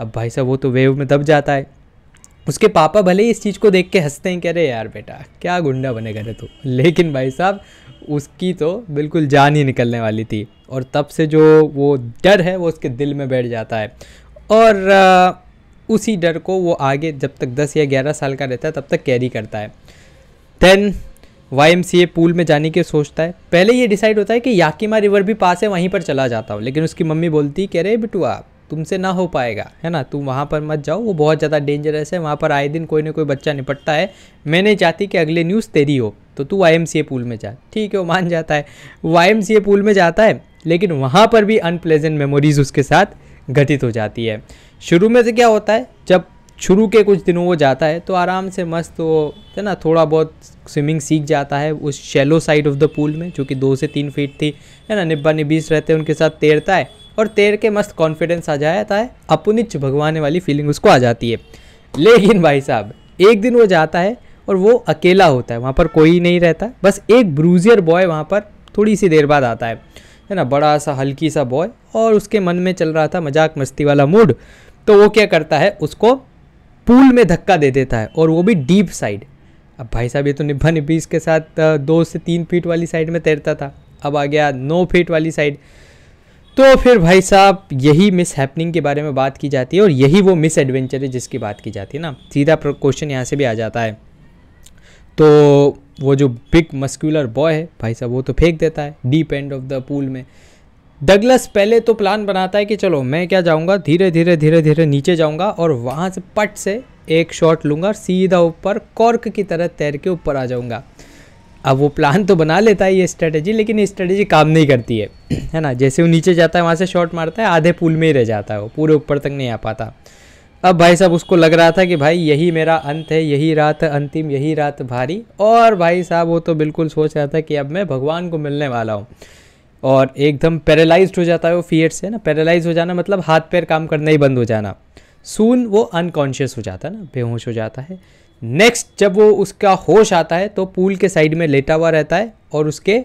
अब भाई साहब वो तो वेव में दब जाता है उसके पापा भले ही इस चीज़ को देख के हंसते हैं कह रहे यार बेटा क्या गुंडा बने करे तू लेकिन भाई साहब उसकी तो बिल्कुल जान ही निकलने वाली थी और तब से जो वो डर है वो उसके दिल में बैठ जाता है और आ, उसी डर को वो आगे जब तक 10 या 11 साल का रहता है तब तक कैरी करता है देन वाई पूल में जाने की सोचता है पहले ये डिसाइड होता है कि याकिमा रिवर भी पास है वहीं पर चला जाता हूँ लेकिन उसकी मम्मी बोलती कह रहे आप तुमसे ना हो पाएगा है ना तुम वहाँ पर मत जाओ वो बहुत ज़्यादा डेंजरस है वहाँ पर आए दिन कोई ना कोई बच्चा निपटता है मैं नहीं चाहती कि अगले न्यूज़ तेरी हो तो तू वाई पूल में जा ठीक है वो मान जाता है वाई पूल में जाता है लेकिन वहाँ पर भी अनप्लेजेंट मेमोरीज़ उसके साथ घटित हो जाती है शुरू में से क्या होता है जब शुरू के कुछ दिनों वो जाता है तो आराम से मस्त वो है ना थोड़ा बहुत स्विमिंग सीख जाता है उस shallow side of the pool में जो कि दो से तीन फीट थी है ना निब्बा निबीस रहते हैं उनके साथ तैरता है और तैर के मस्त कॉन्फिडेंस आ जाता है अपुनिच भगवाने वाली फीलिंग उसको आ जाती है लेकिन भाई साहब एक दिन वो जाता है और वो अकेला होता है वहाँ पर कोई नहीं रहता बस एक ब्रूजियर बॉय वहाँ पर थोड़ी सी देर बाद आता है है ना बड़ा सा हल्की सा बॉय और उसके मन में चल रहा था मजाक मस्ती वाला मूड तो वो क्या करता है उसको पूल में धक्का दे देता है और वो भी डीप साइड अब भाई साहब ये तो निब्बा निब्बीस के साथ दो से तीन फीट वाली साइड में तैरता था अब आ गया नौ फीट वाली साइड तो फिर भाई साहब यही मिस हैपनिंग के बारे में बात की जाती है और यही वो मिस एडवेंचर है जिसकी बात की जाती है ना सीधा क्वेश्चन यहाँ से भी आ जाता है तो वो जो बिग मस्कुलर बॉय है भाई साहब वो तो फेंक देता है deep end of the pool में डगलस पहले तो प्लान बनाता है कि चलो मैं क्या जाऊँगा धीरे धीरे धीरे धीरे नीचे जाऊँगा और वहाँ से पट से एक शॉट लूँगा सीधा ऊपर कॉर्क की तरह तैर के ऊपर आ जाऊँगा अब वो प्लान तो बना लेता है ये स्ट्रेटेजी लेकिन ये स्ट्रेटेजी काम नहीं करती है है ना जैसे वो नीचे जाता है वहाँ से शॉट मारता है आधे पुल में ही रह जाता है वो पूरे ऊपर तक नहीं आ पाता अब भाई साहब उसको लग रहा था कि भाई यही मेरा अंत है यही रात अंतिम यही रात भारी और भाई साहब वो तो बिल्कुल सोच रहा था कि अब मैं भगवान को मिलने वाला हूँ और एकदम पैरालाइज्ड हो जाता है वो फियर से ना पैरालाइज हो जाना मतलब हाथ पैर काम करना ही बंद हो जाना सून वो अनकॉन्शियस हो जाता है ना बेहोश हो जाता है नेक्स्ट जब वो उसका होश आता है तो पूल के साइड में लेटा हुआ रहता है और उसके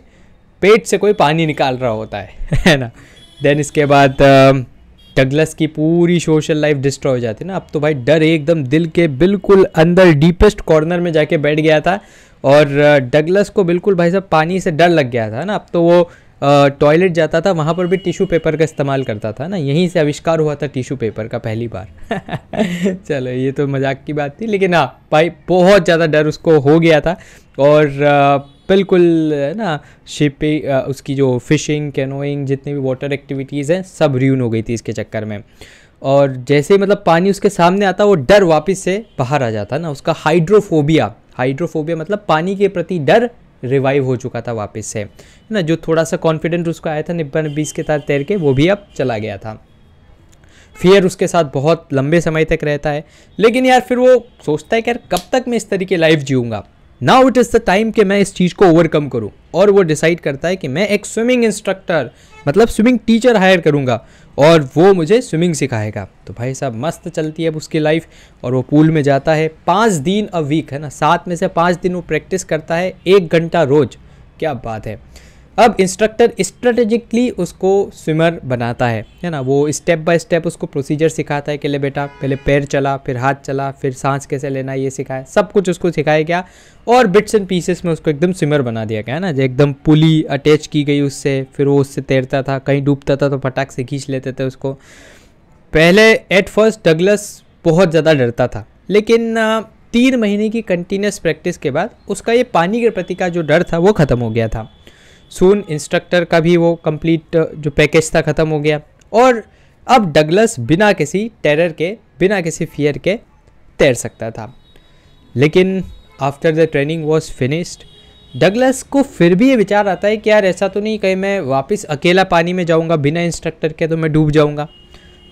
पेट से कोई पानी निकाल रहा होता है है ना देन इसके बाद डगलस की पूरी सोशल लाइफ डिस्ट्रॉय हो जाती है ना अब तो भाई डर एकदम दिल के बिल्कुल अंदर डीपेस्ट कॉर्नर में जाके बैठ गया था और डगलस को बिल्कुल भाई साहब पानी से डर लग गया था ना अब तो वो टॉयलेट जाता था वहाँ पर भी टिश्यू पेपर का इस्तेमाल करता था ना यहीं से आविष्कार हुआ था टिश्यू पेपर का पहली बार चलो ये तो मजाक की बात थी लेकिन हाँ भाई बहुत ज़्यादा डर उसको हो गया था और बिल्कुल है ना शिपिंग उसकी जो फ़िशिंग कैनोइंग जितनी भी वाटर एक्टिविटीज़ हैं सब रीन हो गई थी इसके चक्कर में और जैसे ही मतलब पानी उसके सामने आता वो डर वापस से बाहर आ जाता ना उसका हाइड्रोफोबिया हाइड्रोफोबिया मतलब पानी के प्रति डर रिवाइव हो चुका था वापस से है ना जो थोड़ा सा कॉन्फिडेंट उसको आया था निब्बे बीस के साथ तैर के वो भी अब चला गया था फियर उसके साथ बहुत लंबे समय तक रहता है लेकिन यार फिर वो सोचता है कि यार कब तक मैं इस तरीके लाइफ जीऊँगा now it is the time कि मैं इस चीज़ को ओवरकम करूँ और वो डिसाइड करता है कि मैं एक स्विमिंग इंस्ट्रक्टर मतलब स्विमिंग टीचर हायर करूँगा और वो मुझे स्विमिंग सिखाएगा तो भाई साहब मस्त चलती है अब उसकी लाइफ और वो पूल में जाता है पाँच दिन अ वीक है ना सात में से पाँच दिन वो प्रैक्टिस करता है एक घंटा रोज़ क्या बात है अब इंस्ट्रक्टर स्ट्रेटेजिकली उसको स्विमर बनाता है है ना वो स्टेप बाय स्टेप उसको प्रोसीजर सिखाता है कि ले बेटा पहले पैर चला फिर हाथ चला फिर सांस कैसे लेना ये सिखाया सब कुछ उसको सिखाया गया और बिट्स एंड पीसेस में उसको एकदम स्विमर बना दिया गया है ना जो एकदम पुली अटैच की गई उससे फिर वो उससे तैरता था कहीं डूबता था तो फटाक से खींच लेते थे उसको पहले एट फर्स्ट डगलस बहुत ज़्यादा डरता था लेकिन तीन महीने की कंटिन्यूस प्रैक्टिस के बाद उसका ये पानी के प्रति का जो डर था वो ख़त्म हो गया था सून इंस्ट्रक्टर का भी वो कंप्लीट uh, जो पैकेज था ख़त्म हो गया और अब डगलस बिना किसी टेरर के बिना किसी फियर के तैर सकता था लेकिन after the training was finished Douglas को फिर भी ये विचार आता है कि यार ऐसा तो नहीं कहीं मैं वापस अकेला पानी में जाऊंगा बिना इंस्ट्रक्टर के तो मैं डूब जाऊंगा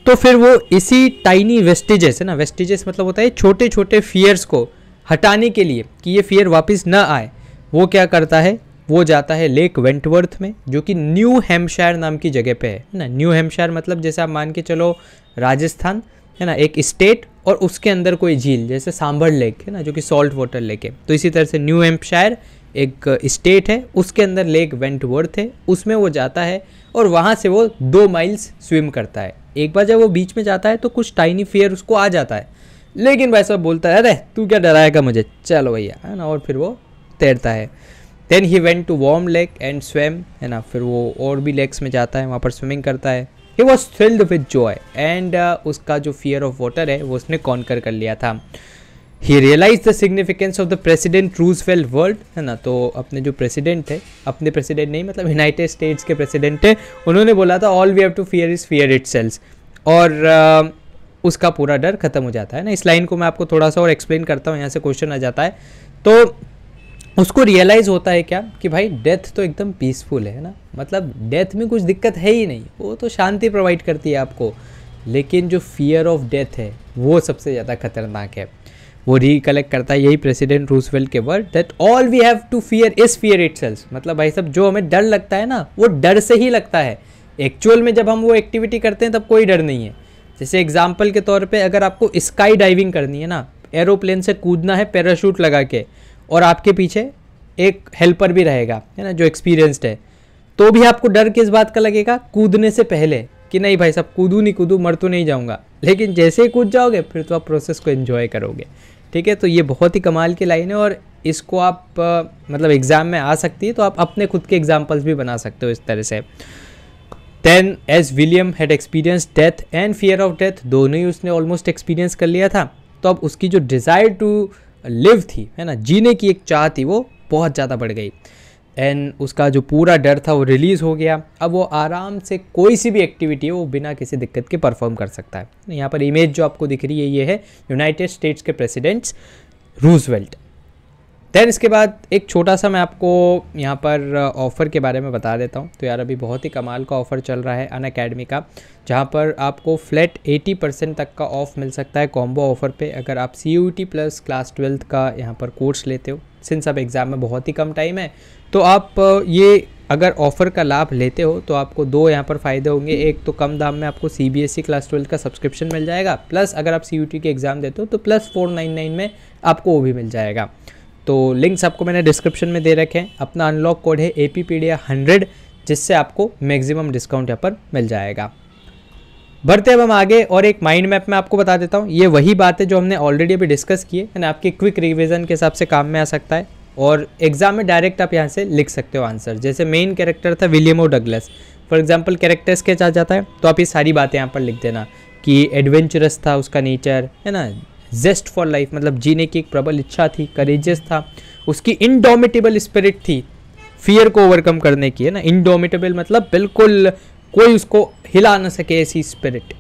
तो फिर वो इसी टाइनी वेस्टेजेस है ना वेस्टेजेस मतलब होता है छोटे छोटे फियर्स को हटाने के लिए कि ये फियर वापस ना आए वो क्या करता है वो जाता है लेक वेंटवर्थ में जो कि न्यू हेम्पशायर नाम की जगह पे है ना न्यू हेम्पशायर मतलब जैसे आप मान के चलो राजस्थान है ना एक स्टेट और उसके अंदर कोई झील जैसे सांभर लेक है ना जो कि सॉल्ट वाटर लेक है तो इसी तरह से न्यू हेम्पशायर एक स्टेट है उसके अंदर लेक वेंटवर्थ है उसमें वो जाता है और वहाँ से वो दो माइल्स स्विम करता है एक बार जब वो बीच में जाता है तो कुछ टाइनी फेयर उसको आ जाता है लेकिन भाई साहब बोलता है अरे तू क्या डराएगा मुझे चलो भैया है ना और फिर वो तैरता है then he went to warm lake and swam है ना फिर वो और भी लेक्स में जाता है वहाँ पर स्विमिंग करता है he was thrilled with joy and उसका जो फियर ऑफ वाटर है वो उसने कॉन्कर कर लिया था he realise the significance of the president रूज रूजवेल वर्ल्ड है ना तो अपने जो प्रेसिडेंट थे अपने प्रेसिडेंट नहीं मतलब यूनाइटेड स्टेट्स के प्रेसिडेंट थे उन्होंने बोला था all we have to fear is fear itself और uh, उसका पूरा डर खत्म हो जाता है ना इस लाइन को मैं आपको थोड़ा सा और एक्सप्लेन करता हूँ यहाँ से क्वेश्चन आ जाता है तो उसको रियलाइज़ होता है क्या कि भाई डेथ तो एकदम पीसफुल है ना मतलब डेथ में कुछ दिक्कत है ही नहीं वो तो शांति प्रोवाइड करती है आपको लेकिन जो फियर ऑफ डेथ है वो सबसे ज़्यादा खतरनाक है वो रिकलेक्ट करता है यही प्रेसिडेंट रूसवेल्ट के word that all we have to fear is fear it मतलब भाई सब जो हमें डर लगता है ना वो डर से ही लगता है एक्चुअल में जब हम वो एक्टिविटी करते हैं तब कोई डर नहीं है जैसे एग्जाम्पल के तौर पर अगर आपको स्काई डाइविंग करनी है ना एरोप्लेन से कूदना है पैराशूट लगा के और आपके पीछे एक हेल्पर भी रहेगा है ना जो एक्सपीरियंस्ड है तो भी आपको डर किस बात का लगेगा कूदने से पहले कि नहीं भाई साहब कूदू नहीं कूदू मर तो नहीं जाऊँगा लेकिन जैसे ही कूद जाओगे फिर तो आप प्रोसेस को इन्जॉय करोगे ठीक है तो ये बहुत ही कमाल की लाइन है और इसको आप मतलब एग्ज़ाम में आ सकती है तो आप अपने खुद के एग्जाम्पल्स भी बना सकते हो इस तरह से then as William had experience death and fear of death दोनों ही उसने ऑलमोस्ट एक्सपीरियंस कर लिया था तो अब उसकी जो डिज़ायर टू लिव थी है ना जीने की एक चाह थी वो बहुत ज़्यादा बढ़ गई एंड उसका जो पूरा डर था वो रिलीज़ हो गया अब वो आराम से कोई सी भी एक्टिविटी है वो बिना किसी दिक्कत के परफॉर्म कर सकता है यहाँ पर इमेज जो आपको दिख रही है ये है यूनाइटेड स्टेट्स के प्रेसिडेंट्स रूजवेल्ट देन इसके बाद एक छोटा सा मैं आपको यहाँ पर ऑफ़र uh, के बारे में बता देता हूँ तो यार अभी बहुत ही कमाल का ऑफ़र चल रहा है अन अकेडमी का जहाँ पर आपको फ्लैट 80 परसेंट तक का ऑफ़ मिल सकता है कॉम्बो ऑफ़र पे अगर आप C U T plus class twelfth का यहाँ पर कोर्स लेते हो सिंस अब एग्ज़ाम में बहुत ही कम टाइम है तो आप uh, ये अगर ऑफ़र का लाभ लेते हो तो आपको दो यहाँ पर फ़ायदे होंगे एक तो कम दाम में आपको C B S E class twelfth का सब्सक्रिप्शन मिल जाएगा प्लस अगर आप सी यू टी के एग्ज़ाम देते हो तो प्लस फोर नाइन नाइन में आपको वो भी मिल जाएगा तो लिंक्स आपको मैंने डिस्क्रिप्शन में दे रखे हैं अपना अनलॉक कोड है ए पी पी हंड्रेड जिससे आपको मैक्सिमम डिस्काउंट यहाँ पर मिल जाएगा बढ़ते अब हम आगे और एक माइंड मैप में आपको बता देता हूँ ये वही बात है जो हमने ऑलरेडी अभी डिस्कस की है यानी आपके क्विक रिविजन के हिसाब से काम में आ सकता है और एग्जाम में डायरेक्ट आप यहाँ से लिख सकते हो आंसर जैसे मेन कैरेक्टर था William O Douglas for example character sketch आ जाता है तो आप ये सारी बातें यहाँ पर लिख देना कि एडवेंचरस था उसका नेचर है ना जेस्ट फॉर लाइफ मतलब जीने की एक प्रबल इच्छा थी करेजियस था उसकी इनडोमिटेबल स्पिरिट थी फियर को ओवरकम करने की है ना इनडोमिटेबल मतलब बिल्कुल कोई उसको हिला ना सके ऐसी spirit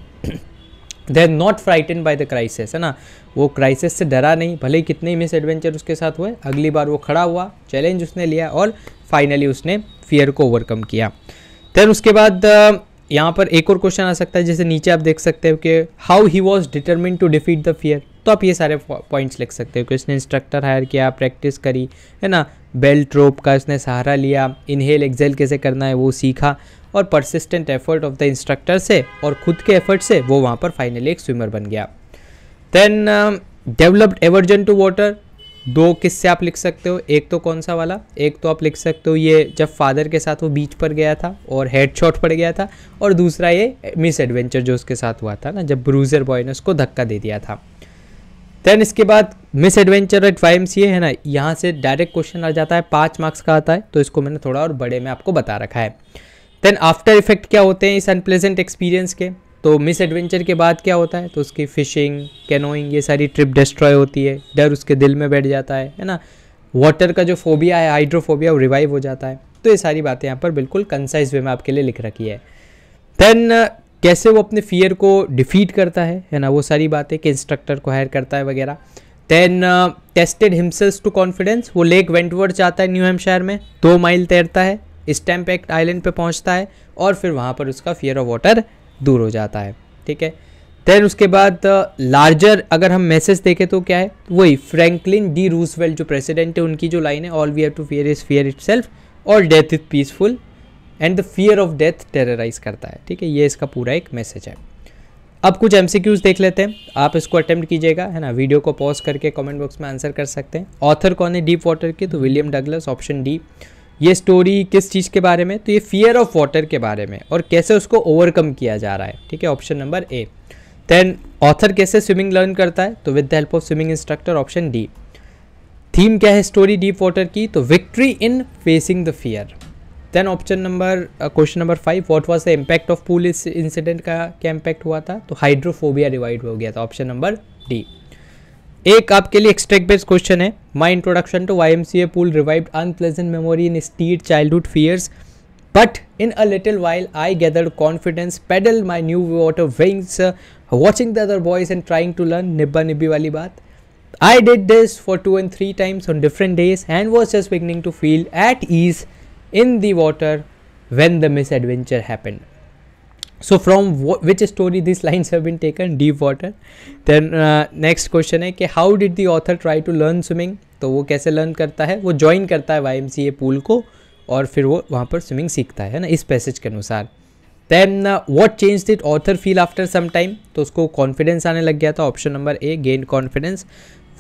they are not frightened by the crisis है ना वो क्राइसिस से डरा नहीं भले ही कितने मिस एडवेंचर उसके साथ हुए अगली बार वो खड़ा हुआ चैलेंज उसने लिया और फाइनली उसने फियर को ओवरकम किया देन उसके बाद यहाँ पर एक और क्वेश्चन आ सकता है जैसे नीचे आप देख सकते हो कि how he was determined to defeat the fear तो आप ये सारे पॉइंट्स लिख सकते हो कि उसने इंस्ट्रक्टर हायर किया प्रैक्टिस करी है ना बेल्ट रोप का उसने सहारा लिया इनहेल एक्सेल कैसे करना है वो सीखा और persistent effort of the instructor से और खुद के एफर्ट से वो वहाँ पर फाइनली एक स्विमर बन गया then developed aversion to water दो किससे आप लिख सकते हो एक तो कौन सा वाला एक तो आप लिख सकते हो ये जब फादर के साथ वो बीच पर गया था और हेड शॉट पड़ गया था और दूसरा ये मिस एडवेंचर जो उसके साथ हुआ था ना जब ब्रूजर बॉय ने उसको धक्का दे दिया था देन इसके बाद मिस एडवेंचर एट वाई ये है ना यहाँ से डायरेक्ट क्वेश्चन आ जाता है पाँच मार्क्स का आता है तो इसको मैंने थोड़ा और बड़े में आपको बता रखा है देन आफ्टर इफेक्ट क्या होते हैं इस अनप्लेजेंट एक्सपीरियंस के तो मिस एडवेंचर के बाद क्या होता है तो उसकी फिशिंग कैनोइंग ये सारी ट्रिप डिस्ट्रॉय होती है डर उसके दिल में बैठ जाता है है ना वाटर का जो फोबिया है हाइड्रोफोबिया वो रिवाइव हो जाता है तो ये सारी बातें यहाँ पर बिल्कुल कंसाइज वे में आपके लिए लिख रखी है देन कैसे वो अपने फियर को डिफीट करता है है ना वो सारी बातें कि इंस्ट्रक्टर को हायर करता है वगैरह then tested himself to confidence वो लेक वेंटवर्ड जाता है न्यू हेम्पशायर में दो माइल तैरता है एक्ट आइलैंड पे पहुंचता है और फिर वहाँ पर उसका फियर ऑफ वाटर दूर हो जाता है ठीक है देन उसके बाद लार्जर uh, अगर हम मैसेज देखें तो क्या है वही फ्रैंकलिन डी रूसवेल्ट जो प्रेसिडेंट है उनकी जो लाइन है all we have to fear is fear it और death is peaceful and the fear of death terrorize करता है ठीक है ये इसका पूरा एक मैसेज है अब कुछ एम देख लेते हैं आप इसको अटैम्प्ट कीजिएगा है ना वीडियो को पॉज करके कमेंट बॉक्स में आंसर कर सकते हैं ऑथर कौन है डीप वाटर के तो विलियम डगलस ऑप्शन डी ये स्टोरी किस चीज़ के बारे में तो ये फियर ऑफ वाटर के बारे में और कैसे उसको ओवरकम किया जा रहा है ठीक है option number A then author कैसे स्विमिंग लर्न करता है तो with the help of swimming instructor option D theme क्या है स्टोरी डीप वाटर की तो victory in facing the fear then option number question number five what was the impact of pool इस incident का क्या इम्पैक्ट हुआ था तो हाइड्रोफोबिया रिवाइड हो गया था ऑप्शन नंबर डी एक आपके लिए एक्सट्रैक्ट बेस्ड क्वेश्चन है my introduction to Y M C YMCA pool revived unpleasant memory in stead hood fears but in a little while I gather confidence paddle my new water wings watching the other boys and trying to learn निब्बा निब्बी वाली बात I did this for two and three times on different days and was just beginning to feel at ease in the water when the misadventure happened. So from which story these lines have been taken? Deep water. Then uh, next question hai ki how did the author try to learn swimming? to wo kaise learn karta hai wo join karta hai ymca pool ko aur fir wo wahan par swimming वहाँ hai na is passage ke anusar then uh, what changed what author feel after some time to usko confidence aane lag gaya tha option number a gained confidence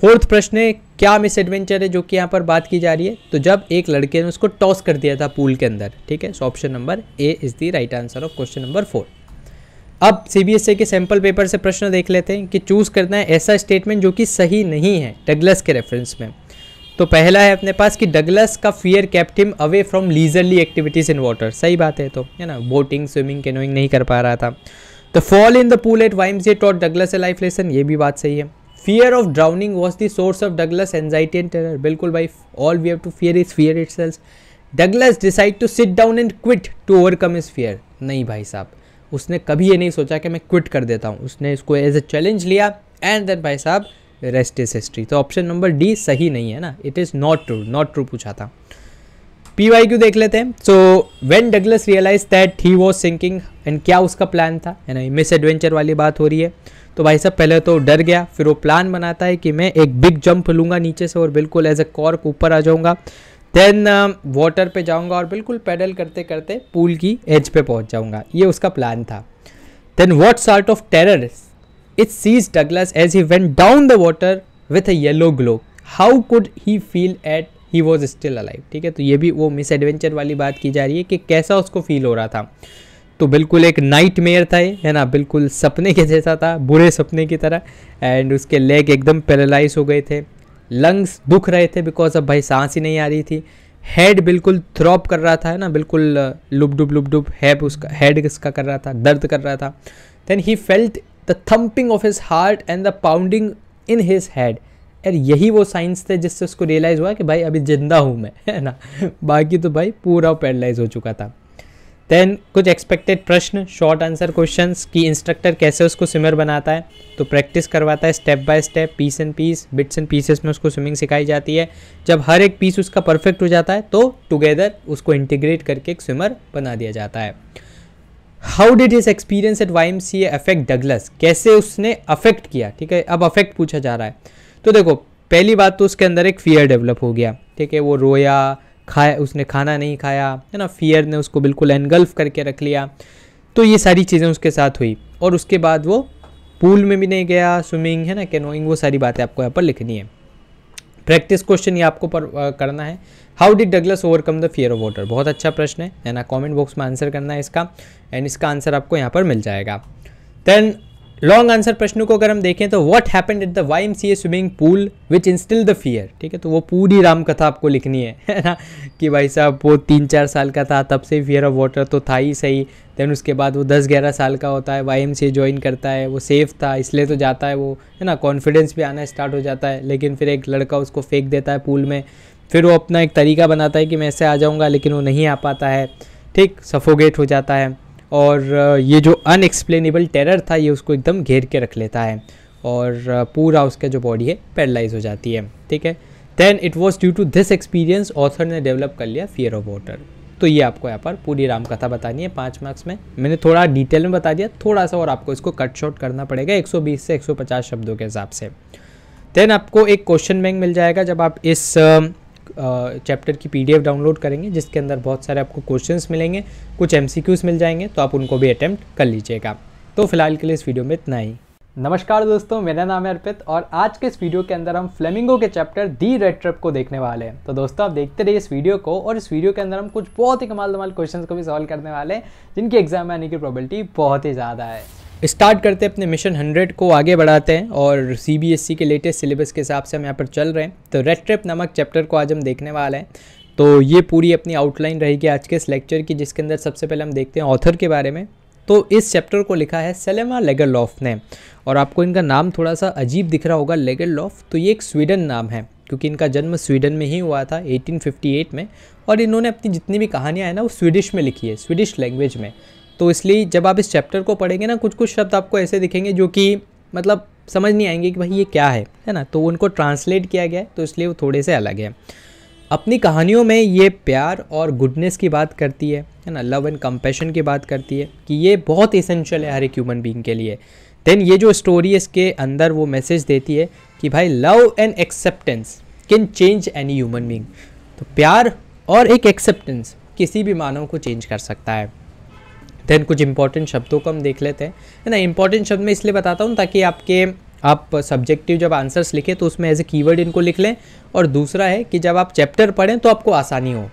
fourth प्रश्न है क्या miss adventure है जो कि यहाँ पर बात की जा रही है तो जब एक लड़के ने उसको टॉस कर दिया था पूल के अंदर ठीक है so option number A is the right answer of question number four अब सी e के सैम्पल पेपर से प्रश्न देख लेते हैं कि चूज़ करना है ऐसा स्टेटमेंट जो कि सही नहीं है डगलस के रेफरेंस में तो पहला है अपने पास कि डगलस का fear kept him away from leisurely activities in water सही बात है तो है ना बोटिंग स्विमिंग कैनोइंग नहीं कर पा रहा था the fall in the pool at YMCA ये taught Douglas a life lesson ये भी बात सही है fear of drowning was the source of Douglas anxiety and terror बिल्कुल भाई all we have to fear is fear itself Douglas decide to sit down and quit to overcome his fear नहीं भाई साहब उसने कभी ये नहीं सोचा कि मैं क्विट कर देता हूँ उसने इसको एज ए चैलेंज लिया एंड देन भाई साहब रेस्ट इज हिस्ट्री तो ऑप्शन नंबर डी सही नहीं है ना it is not true not true पूछा था पी वाई क्यू देख लेते हैं so when Douglas realize that he was sinking and क्या उसका प्लान था है ना मिस एडवेंचर वाली बात हो रही है तो भाई साहब पहले तो डर गया फिर वो प्लान बनाता है कि मैं एक बिग जंप लूँगा नीचे से और बिल्कुल एज ए कॉर्क ऊपर आ जाऊँगा देन वाटर पे जाऊँगा और बिल्कुल पैडल करते करते पूल की एज पे पहुँच जाऊँगा ये उसका प्लान था then what sort of terror it seize Douglas as he went down the water with a yellow glow how could he feel at he was still alive ठीक है तो ये भी वो मिस एडवेंचर वाली बात की जा रही है कि कैसा उसको फील हो रहा था तो बिल्कुल एक नाइट मेयर था ये है ना बिल्कुल सपने के जैसा था बुरे सपने की तरह एंड उसके लेग एकदम पैरालाइज हो गए थे लंग्स दुख रहे थे बिकॉज अब भाई सांस ही नहीं आ रही थी हेड बिल्कुल थ्रॉप कर रहा था है ना बिल्कुल लुप लुपडुप हैप उसका हेड इसका कर रहा था दर्द कर रहा था then he felt the thumping of his heart and the pounding in his head यार यही वो साइंस थे जिससे उसको रियलाइज़ हुआ कि भाई अभी ज़िंदा हूँ मैं है ना बाकी तो भाई पूरा पैरलाइज हो चुका था देन कुछ एक्सपेक्टेड प्रश्न शॉर्ट आंसर क्वेश्चंस कि इंस्ट्रक्टर कैसे उसको स्विमर बनाता है तो प्रैक्टिस करवाता है step by step piece and piece bits and pieces में उसको स्विमिंग सिखाई जाती है जब हर एक पीस उसका परफेक्ट हो जाता है तो टुगेदर उसको इंटीग्रेट करके एक स्विमर बना दिया जाता है how did his experience at Y M C affect Douglas कैसे उसने अफेक्ट किया ठीक है अब अफेक्ट पूछा जा रहा है तो देखो पहली बात तो उसके अंदर एक फियर डेवलप हो गया ठीक है वो रोया खाया उसने खाना नहीं खाया है ना फियर ने उसको बिल्कुल एनगल्फ करके रख लिया तो ये सारी चीज़ें उसके साथ हुई और उसके बाद वो पूल में भी नहीं गया स्विमिंग है ना कैनोइंग वो सारी बातें आपको यहाँ पर लिखनी है प्रैक्टिस क्वेश्चन ये आपको पर, करना है how did Douglas overcome the fear of water बहुत अच्छा प्रश्न है ना कॉमेंट बॉक्स में आंसर करना है इसका एंड इसका आंसर आपको यहाँ पर मिल जाएगा देन लॉन्ग आंसर प्रश्नों को अगर हम देखें तो what happened at the Y M C A swimming pool which instil the fear ठीक है तो वो पूरी रामकथा आपको लिखनी है है ना कि भाई साहब वो तीन चार साल का था तब से फियर ऑफ वाटर तो था ही सही देन उसके बाद वो दस ग्यारह साल का होता है Y M C A join करता है वो सेफ था इसलिए तो जाता है वो है ना कॉन्फिडेंस भी आना स्टार्ट हो जाता है लेकिन फिर एक लड़का उसको फेंक देता है पूल में फिर वो अपना एक तरीका बनाता है कि मैं ऐसे आ जाऊँगा लेकिन वो नहीं आ पाता है ठीक सफोगेट हो जाता है और ये जो अनएक्सप्लेनेबल टेरर था ये उसको एकदम घेर के रख लेता है और पूरा उसका जो बॉडी है पैरलाइज हो जाती है ठीक है then it was due to this experience author ने डेवलप कर लिया फियर ऑफ वाटर तो ये आपको यहाँ पर पूरी रामकथा बतानी है पाँच मार्क्स में मैंने थोड़ा डिटेल में बता दिया थोड़ा सा और आपको इसको कट शॉर्ट करना पड़ेगा 120 से 150 शब्दों के हिसाब से देन आपको एक क्वेश्चन बैंक मिल जाएगा जब आप इस चैप्टर की पीडीएफ डाउनलोड करेंगे जिसके अंदर बहुत सारे आपको क्वेश्चंस मिलेंगे कुछ एमसीक्यूज मिल जाएंगे तो आप उनको भी अटैम्प्ट कर लीजिएगा तो फिलहाल के लिए इस वीडियो में इतना ही नमस्कार दोस्तों मेरा नाम है अर्पित और आज के इस वीडियो के अंदर हम फ्लेमिंगो के चैप्टर दी रेड ट्रिप को देखने वाले हैं तो दोस्तों आप देखते रहिए इस वीडियो को और इस वीडियो के अंदर हम कुछ बहुत ही कमाल दमाल क्वेश्चंस को भी सॉल्व करने वाले हैं जिनकी एग्जाम में आने की प्रोबेबिलिटी बहुत ही ज़्यादा है स्टार्ट करते हैं अपने मिशन हंड्रेड को आगे बढ़ाते हैं और सी बी एस ई के लेटेस्ट सिलेबस के हिसाब से हम यहाँ पर चल रहे हैं तो रेड ट्रिप नामक चैप्टर को आज हम देखने वाले हैं तो ये पूरी अपनी आउटलाइन रहेगी आज के इस लेक्चर की जिसके अंदर सबसे पहले हम देखते हैं ऑथर के बारे में तो इस चैप्टर को लिखा है सेलेमा लेगरलॉफ ने और आपको इनका नाम थोड़ा सा अजीब दिख रहा होगा लेगरलॉफ तो ये एक स्वीडन नाम है क्योंकि इनका जन्म स्वीडन में ही हुआ था 1858 में और इन्होंने अपनी जितनी भी कहानियाँ हैं ना वो स्वीडिश में लिखी है स्वीडिश लैंग्वेज में तो इसलिए जब आप इस चैप्टर को पढ़ेंगे ना कुछ कुछ शब्द आपको ऐसे दिखेंगे जो कि मतलब समझ नहीं आएंगे कि भाई ये क्या है है ना तो उनको ट्रांसलेट किया गया है तो इसलिए वो थोड़े से अलग है अपनी कहानियों में ये प्यार और गुडनेस की बात करती है है ना लव एंड कंपेशन की बात करती है कि ये बहुत इसेंशियल है हर एक ह्यूमन बींग के लिए देन ये जो स्टोरी इसके अंदर वो मैसेज देती है कि भाई love and acceptance can change any human being तो प्यार और एक एक्सेप्टेंस किसी भी मानव को चेंज कर सकता है देन कुछ इंपॉर्टेंट शब्दों को हम देख लेते हैं है ना इंपॉर्टेंट शब्द मैं इसलिए बताता हूँ ताकि आपके आप सब्जेक्टिव जब आंसर्स लिखें तो उसमें एज ए कीवर्ड इनको लिख लें और दूसरा है कि जब आप चैप्टर पढ़ें तो आपको आसानी हो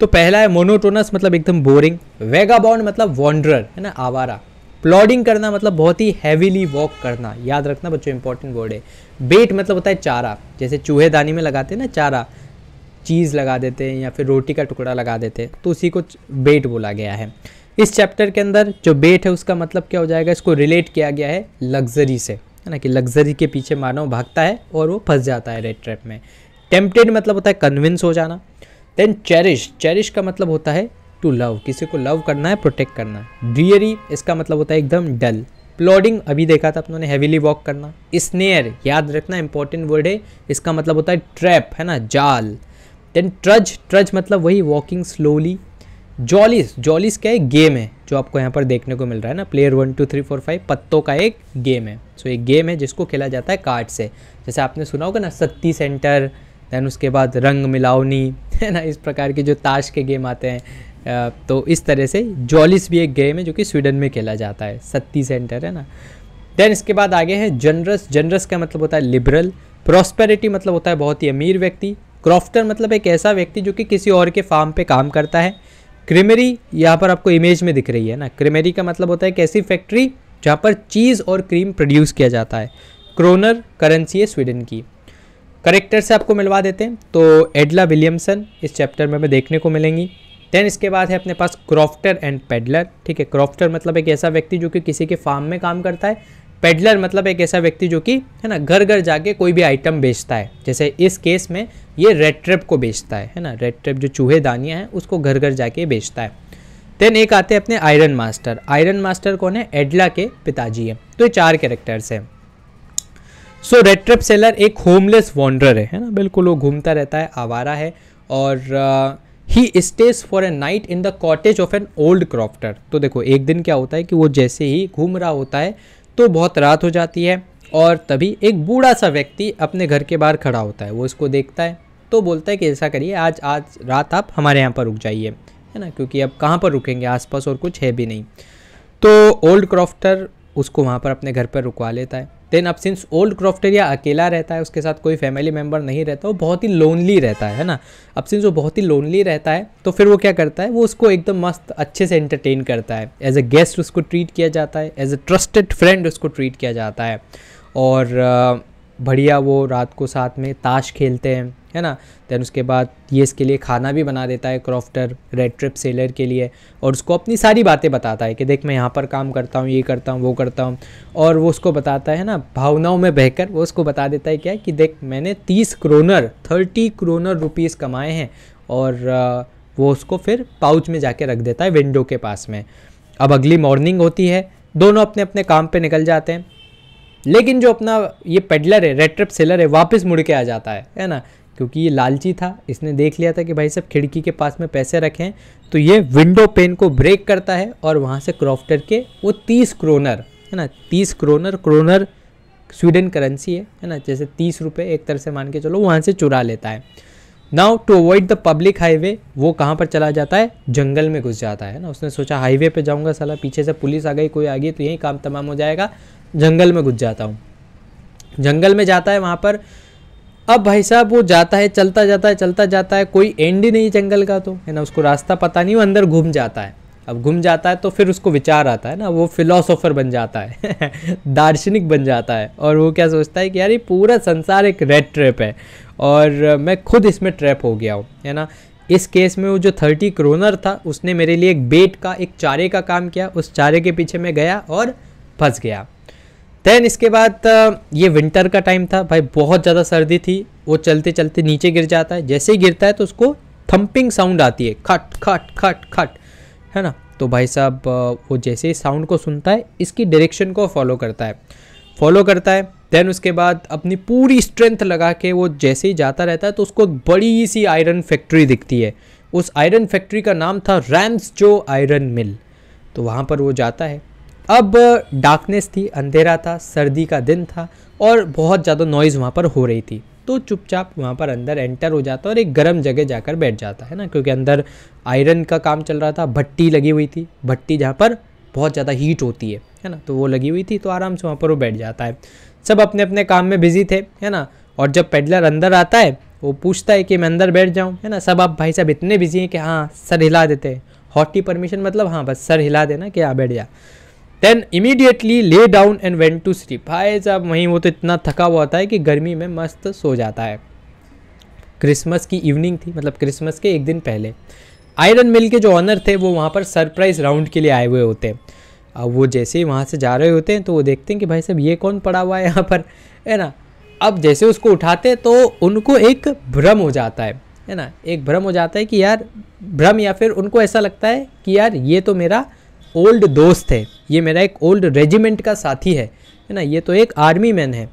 तो पहला है मोनोटोनस मतलब एकदम बोरिंग वेगाबॉन्ड मतलब वॉन्ड्रर है ना आवारा प्लॉडिंग करना मतलब बहुत ही हैवीली वॉक करना याद रखना बच्चों इंपॉर्टेंट वर्ड है बेट मतलब होता है चारा जैसे चूहे दानी में लगाते हैं ना चारा चीज़ लगा देते हैं या फिर रोटी का टुकड़ा लगा देते हैं तो उसी को बेट बोला गया है इस चैप्टर के अंदर जो बेट है उसका मतलब क्या हो जाएगा इसको रिलेट किया गया है लग्जरी से है ना कि लग्जरी के पीछे मानव भागता है और वो फंस जाता है रेड ट्रैप में टेम्पटेड मतलब होता है कन्विंस हो जाना देन चेरिश चेरिश का मतलब होता है टू लव किसी को लव करना है प्रोटेक्ट करना डियरी इसका मतलब होता है एकदम डल प्लॉडिंग अभी देखा था अपनों ने हैवीली वॉक करना स्नेयर याद रखना इंपॉर्टेंट वर्ड है इसका मतलब होता है ट्रैप है ना जाल देन ट्रज ट्रज मतलब वही वॉकिंग स्लोली जॉलिस जॉलिस का एक गेम है जो आपको यहाँ पर देखने को मिल रहा है ना player one two three four five पत्तों का एक गेम है सो एक गेम है जिसको खेला जाता है कार्ड से जैसे आपने सुना होगा ना सत्ती सेंटर देन उसके बाद रंग मिलावनी है ना इस प्रकार के जो ताश के गेम आते हैं तो इस तरह से जॉलिस भी एक गेम है जो कि स्वीडन में खेला जाता है सत्ती सेंटर है ना देन इसके बाद आगे है जनरस जनरस का मतलब होता है लिबरल प्रॉस्पेरिटी मतलब होता है बहुत ही अमीर व्यक्ति क्रॉफ्टर मतलब एक ऐसा व्यक्ति जो कि किसी और के फार्म पे काम करता है क्रीमेरी यहाँ पर आपको इमेज में दिख रही है ना क्रीमेरी का मतलब होता है एक ऐसी फैक्ट्री जहाँ पर चीज़ और क्रीम प्रोड्यूस किया जाता है क्रोनर करेंसी है स्वीडन की करेक्टर से आपको मिलवा देते हैं तो एडला विलियमसन इस चैप्टर में हमें देखने को मिलेंगी देन इसके बाद है अपने पास क्रॉफ्टर एंड पेडलर ठीक है क्रॉफ्टर मतलब एक ऐसा व्यक्ति जो कि किसी के फार्म में काम करता है पेडलर मतलब एक ऐसा व्यक्ति जो कि है ना घर घर जाके कोई भी आइटम बेचता है जैसे इस केस में ये रेड ट्रेप को बेचता है है ना रेड ट्रेप जो चूहे दानियाँ हैं उसको घर घर जाके बेचता है देन एक आते हैं अपने आयरन मास्टर आयरन मास्टर कौन है एडला के पिताजी हैं तो ये चार कैरेक्टर्स हैं सो रेड ट्रेप सेलर एक होमलेस वॉन्डर है है ना बिल्कुल वो घूमता रहता है आवारा है और he stays for a night in the cottage of an old crofter तो देखो एक दिन क्या होता है कि वो जैसे ही घूम रहा होता है तो बहुत रात हो जाती है और तभी एक बूढ़ा सा व्यक्ति अपने घर के बाहर खड़ा होता है वो इसको देखता है तो बोलता है कि ऐसा करिए आज आज रात आप हमारे यहाँ पर रुक जाइए है ना क्योंकि अब कहाँ पर रुकेंगे आसपास और कुछ है भी नहीं तो ओल्ड क्रॉफ्टर उसको वहाँ पर अपने घर पर रुकवा लेता है देन अब सिंस ओल्ड क्रॉफ्टेरिया अकेला रहता है उसके साथ कोई फैमिली मेम्बर नहीं रहता वो बहुत ही लोनली रहता है है ना अब सिंस वो बहुत ही लोनली रहता है तो फिर वो क्या करता है वो उसको एकदम मस्त अच्छे से एंटरटेन करता है एज अ गेस्ट उसको ट्रीट किया जाता है एज अ ट्रस्टेड फ्रेंड उसको ट्रीट किया जाता है और बढ़िया वो रात को साथ में ताश खेलते हैं है ना दैन उसके बाद ये इसके लिए खाना भी बना देता है क्रॉफ्टर रेड ट्रिप सेलर के लिए और उसको अपनी सारी बातें बताता है कि देख मैं यहाँ पर काम करता हूँ ये करता हूँ वो करता हूँ और वो उसको बताता है ना भावनाओं में बहकर वो उसको बता देता है क्या कि देख मैंने तीस क्रोनर थर्टी क्रोनर रुपीज़ कमाए हैं और वो उसको फिर पाउच में जाके रख देता है विंडो के पास में अब अगली मॉर्निंग होती है दोनों अपने अपने काम पर निकल जाते हैं लेकिन जो अपना ये पेडलर है रेड ट्रिप सेलर है वापस मुड़ के आ जाता है है ना क्योंकि ये लालची था इसने देख लिया था कि भाई सब खिड़की के पास में पैसे रखें तो ये विंडो पेन को ब्रेक करता है और वहाँ से क्रॉफ्टर के वो तीस क्रोनर है ना तीस क्रोनर क्रोनर स्वीडन करेंसी है है ना जैसे तीस रुपये एक तरह से मान के चलो वहाँ से चुरा लेता है now to avoid the public highway वो कहाँ पर चला जाता है जंगल में घुस जाता है ना उसने सोचा हाईवे पे जाऊँगा साला पीछे से पुलिस आ गई कोई आ गई तो यही काम तमाम हो जाएगा जंगल में घुस जाता हूँ जंगल में जाता है वहाँ पर अब भाई साहब वो जाता है चलता जाता है चलता जाता है कोई एंड ही नहीं जंगल का तो है ना उसको रास्ता पता नहीं वो अंदर घूम जाता है अब घूम जाता है तो फिर उसको विचार आता है ना वो फिलोसोफर बन जाता है दार्शनिक बन जाता है और वो क्या सोचता है कि यार ये पूरा संसार एक रेड ट्रैप है और मैं खुद इसमें ट्रैप हो गया हूँ है ना इस केस में वो जो थर्टी क्रोनर था उसने मेरे लिए एक बेट का एक चारे का काम किया उस चारे के पीछे मैं गया और फंस गया देन इसके बाद ये विंटर का टाइम था भाई बहुत ज़्यादा सर्दी थी वो चलते चलते नीचे गिर जाता है जैसे ही गिरता है तो उसको थम्पिंग साउंड आती है खट खट खट खट है ना तो भाई साहब वो जैसे ही साउंड को सुनता है इसकी डायरेक्शन को फॉलो करता है फॉलो करता है देन उसके बाद अपनी पूरी स्ट्रेंथ लगा के वो जैसे ही जाता रहता है तो उसको बड़ी सी आयरन फैक्ट्री दिखती है उस आयरन फैक्ट्री का नाम था रैम्स जो आयरन मिल तो वहाँ पर वो जाता है अब डार्कनेस थी अंधेरा था सर्दी का दिन था और बहुत ज़्यादा नॉइज़ वहाँ पर हो रही थी तो चुपचाप वहाँ पर अंदर एंटर हो जाता और एक गर्म जगह जाकर बैठ जाता है ना क्योंकि अंदर आयरन का काम चल रहा था भट्टी लगी हुई थी भट्टी जहाँ पर बहुत ज़्यादा हीट होती है है ना तो वो लगी हुई थी तो आराम से वहाँ पर वो बैठ जाता है सब अपने अपने काम में बिजी थे है ना और जब पेडलर अंदर आता है वो पूछता है कि मैं अंदर बैठ जाऊँ है ना सब आप भाई साहब इतने बिजी हैं कि हाँ सर हिला देते हैं हॉटी परमिशन मतलब हाँ बस सर हिला देना कि हाँ बैठ जा then immediately lay down and went to sleep हाई साहब वहीं वो तो इतना थका हुआ होता है कि गर्मी में मस्त सो जाता है क्रिसमस की इवनिंग थी मतलब क्रिसमस के एक दिन पहले आयरन मिल के जो ऑनर थे वो वहाँ पर सरप्राइज राउंड के लिए आए हुए होते हैं अब वो जैसे ही वहाँ से जा रहे होते हैं तो वो देखते हैं कि भाई साहब ये कौन पड़ा हुआ है यहाँ पर है ना अब जैसे उसको उठाते हैं तो उनको एक भ्रम हो जाता है है ना एक भ्रम हो जाता है कि यार भ्रम या फिर उनको ऐसा लगता है कि यार ये तो मेरा ओल्ड दोस्त है ये मेरा एक ओल्ड रेजिमेंट का साथी है है ना ये तो एक आर्मी मैन है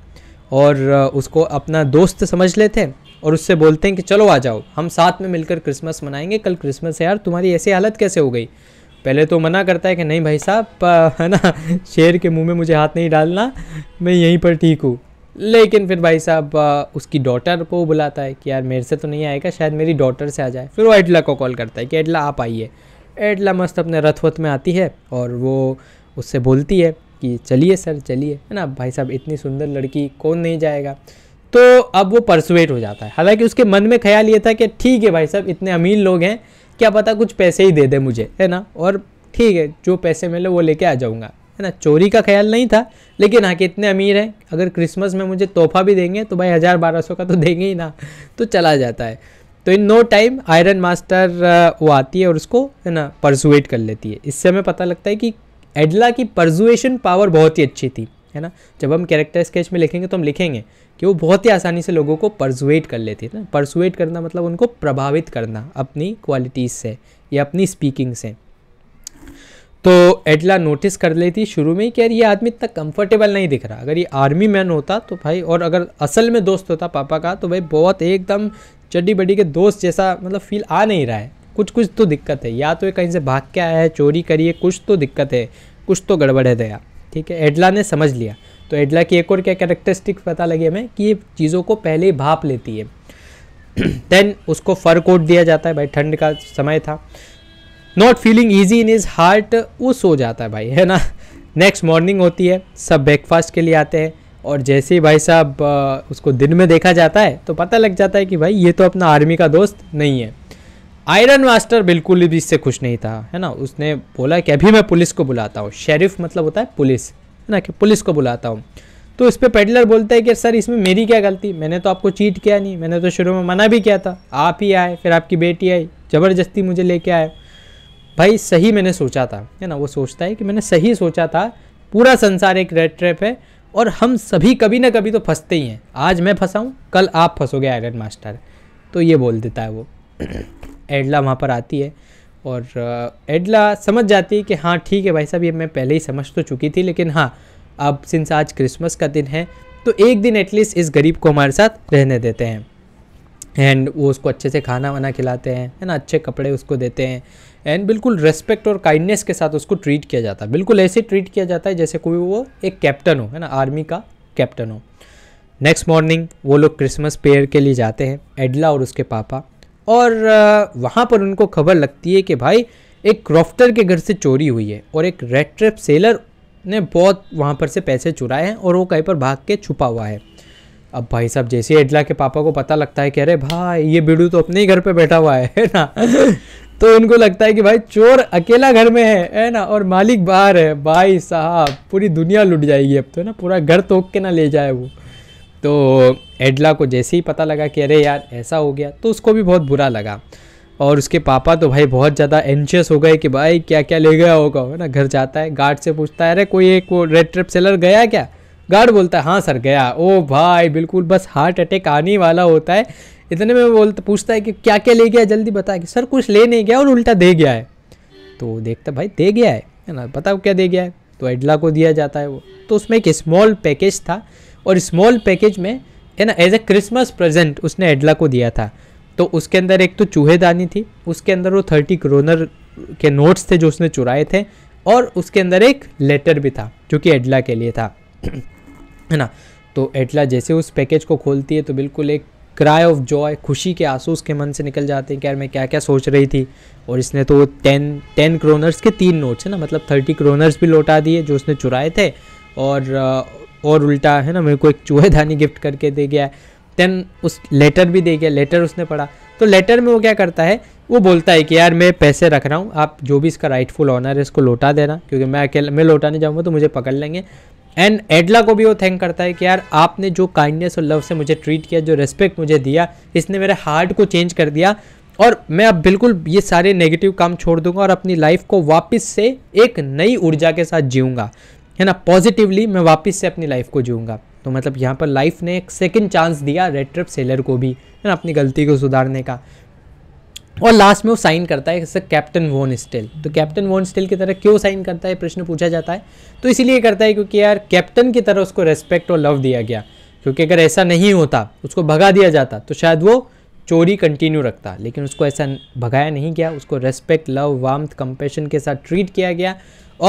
और उसको अपना दोस्त समझ लेते हैं और उससे बोलते हैं कि चलो आ जाओ हम साथ में मिलकर क्रिसमस मनाएंगे कल क्रिसमस है यार तुम्हारी ऐसी हालत कैसे हो गई पहले तो मना करता है कि नहीं भाई साहब है ना शेर के मुंह में मुझे हाथ नहीं डालना मैं यहीं पर ठीक हूँ लेकिन फिर भाई साहब उसकी डॉटर को बुलाता है कि यार मेरे से तो नहीं आएगा शायद मेरी डॉटर से आ जाए फिर वो एडला को कॉल करता है कि एडला आप आइए एडला मस्त अपने रथवत में आती है और वो उससे बोलती है कि चलिए सर चलिए है ना भाई साहब इतनी सुंदर लड़की कौन नहीं जाएगा तो अब वो परसुएट हो जाता है हालांकि उसके मन में ख्याल ये था कि ठीक है भाई साहब इतने अमीर लोग हैं क्या पता कुछ पैसे ही दे दे मुझे है ना और ठीक है जो पैसे मिले वो लेके आ जाऊँगा है ना चोरी का ख्याल नहीं था लेकिन हाँ कि इतने अमीर हैं अगर क्रिसमस में मुझे तोहफा भी देंगे तो भाई हज़ार बारह सौ का तो देंगे ही ना तो चला जाता है तो in no time ironmaster वो आती है और उसको है ना परजुएट कर लेती है इससे हमें पता लगता है कि एडला की परजुएशन पावर बहुत ही अच्छी थी है ना जब हम कैरेक्टर स्केच में लिखेंगे तो हम लिखेंगे कि वो बहुत ही आसानी से लोगों को परजुएट कर लेती है ना परसुएट करना मतलब उनको प्रभावित करना अपनी क्वालिटीज़ से या अपनी स्पीकिंग से तो एडला नोटिस कर लेती शुरू में ही कि यार ये आदमी इतना कंफर्टेबल नहीं दिख रहा अगर ये आर्मी मैन होता तो भाई और अगर असल में दोस्त होता पापा का तो भाई बहुत एकदम चड्डी बड्डी के दोस्त जैसा मतलब फील आ नहीं रहा है कुछ कुछ तो दिक्कत है या तो ये कहीं से भाग के आया है चोरी करिए कुछ तो दिक्कत है कुछ तो गड़बड़ है दया ठीक है एडला ने समझ लिया तो एडला की एक और क्या कैरेक्टरिस्टिक पता लगी हमें कि ये चीज़ों को पहले ही भाप लेती है देन उसको फर कोट दिया जाता है भाई ठंड का समय था not feeling easy in his heart वो सो जाता है भाई है ना नेक्स्ट मॉर्निंग होती है सब ब्रेकफास्ट के लिए आते हैं और जैसे ही भाई साहब उसको दिन में देखा जाता है तो पता लग जाता है कि भाई ये तो अपना आर्मी का दोस्त नहीं है आयरन मास्टर बिल्कुल भी इससे खुश नहीं था है ना उसने बोला कि अभी मैं पुलिस को बुलाता हूँ शेरिफ मतलब होता है पुलिस है ना कि पुलिस को बुलाता हूँ तो इस पर पेडलर बोलता है कि सर इसमें मेरी क्या गलती मैंने तो आपको चीट किया नहीं मैंने तो शुरू में मना भी किया था आप ही आए फिर आपकी बेटी आई ज़बरदस्ती मुझे लेके आए भाई सही मैंने सोचा था है ना वो सोचता है कि मैंने सही सोचा था पूरा संसार एक रेड ट्रैप है और हम सभी कभी ना कभी तो फंसते ही हैं आज मैं फंसा हूँ कल आप फंसोगे आयरन मास्टर तो ये बोल देता है वो एडला वहाँ पर आती है और एडला समझ जाती है कि हाँ ठीक है भाई साहब ये मैं पहले ही समझ तो चुकी थी लेकिन हाँ अब सिंस आज क्रिसमस का दिन है तो एक दिन एटलीस्ट इस गरीब को हमारे साथ रहने देते हैं एंड वो उसको अच्छे से खाना वाना खिलाते हैं है ना अच्छे कपड़े उसको देते हैं एंड बिल्कुल रेस्पेक्ट और काइंडनेस के साथ उसको ट्रीट किया जाता है बिल्कुल ऐसे ट्रीट किया जाता है जैसे कोई वो एक कैप्टन हो है ना आर्मी का कैप्टन हो नेक्स्ट मॉर्निंग वो लोग क्रिसमस पेयर के लिए जाते हैं एडला और उसके पापा और वहाँ पर उनको खबर लगती है कि भाई एक क्रॉफ्टर के घर से चोरी हुई है और एक रेड ट्रैप सेलर ने बहुत वहाँ पर से पैसे चुराए हैं और वो कहीं पर भाग के छुपा हुआ है अब भाई साहब जैसे एडला के पापा को पता लगता है कि अरे भाई ये बिड़ू तो अपने ही घर पे बैठा हुआ है ना तो उनको लगता है कि भाई चोर अकेला घर में है है ना और मालिक बाहर है भाई साहब पूरी दुनिया लुट जाएगी अब तो है ना पूरा घर तोक के ना ले जाए वो तो एडला को जैसे ही पता लगा कि अरे यार ऐसा हो गया तो उसको भी बहुत बुरा लगा और उसके पापा तो भाई बहुत ज़्यादा एनशियस हो गए कि भाई क्या क्या ले गया होगा है ना घर जाता है गार्ड से पूछता है अरे कोई एक वो रेड ट्रिप सेलर गया क्या गार्ड बोलता है हाँ सर गया ओ भाई बिल्कुल बस हार्ट अटैक आने वाला होता है इतने में बोलता पूछता है कि क्या क्या ले गया जल्दी बता कि सर कुछ ले नहीं गया और उल्टा दे गया है तो वो देखता भाई दे गया है है ना बताओ क्या दे गया है तो एडला को दिया जाता है वो तो उसमें एक स्मॉल पैकेज था और स्मॉल पैकेज में है ना एज ए क्रिसमस प्रेजेंट उसने एडला को दिया था तो उसके अंदर एक तो चूहेदानी थी उसके अंदर वो थर्टी क्रोनर के नोट्स थे जो उसने चुराए थे और उसके अंदर एक लेटर भी था जो कि एडला के लिए था है ना तो एडला जैसे उस पैकेज को खोलती है तो बिल्कुल एक क्राई ऑफ जॉय खुशी के आंसू उसके मन से निकल जाते हैं कि यार मैं क्या क्या सोच रही थी और इसने तो टेन टेन क्रोनर्स के तीन नोट्स है ना मतलब थर्टी क्रोनर्स भी लौटा दिए जो उसने चुराए थे और और उल्टा है ना मेरे को एक चूहेदानी गिफ्ट करके दे गया है देन उस लेटर भी दे गया लेटर उसने पढ़ा तो लेटर में वो क्या करता है वो बोलता है कि यार मैं पैसे रख रहा हूँ आप जो भी इसका राइटफुल ऑनर है इसको लौटा देना क्योंकि मैं अकेला मैं लौटाने जाऊँगा तो मुझे पकड़ लेंगे एंड एडला को भी वो थैंक करता है कि यार आपने जो काइंडनेस और लव से मुझे ट्रीट किया जो रेस्पेक्ट मुझे दिया इसने मेरे हार्ट को चेंज कर दिया और मैं अब बिल्कुल ये सारे नेगेटिव काम छोड़ दूंगा और अपनी लाइफ को वापस से एक नई ऊर्जा के साथ जीऊँगा है ना पॉजिटिवली मैं वापस से अपनी लाइफ को जीऊँगा तो मतलब यहाँ पर लाइफ ने एक सेकेंड चांस दिया रेड ट्रिप सेलर को भी है ना अपनी गलती को सुधारने का और लास्ट में वो साइन करता है जैसे कैप्टन वोन स्टिल तो कैप्टन वोन स्टिल की तरह क्यों साइन करता है प्रश्न पूछा जाता है तो इसीलिए करता है क्योंकि यार कैप्टन की तरह उसको रेस्पेक्ट और लव दिया गया क्योंकि अगर ऐसा नहीं होता उसको भगा दिया जाता तो शायद वो चोरी कंटिन्यू रखता लेकिन उसको ऐसा भगाया नहीं गया उसको रेस्पेक्ट लव वार्म्थ कंपेशन के साथ ट्रीट किया गया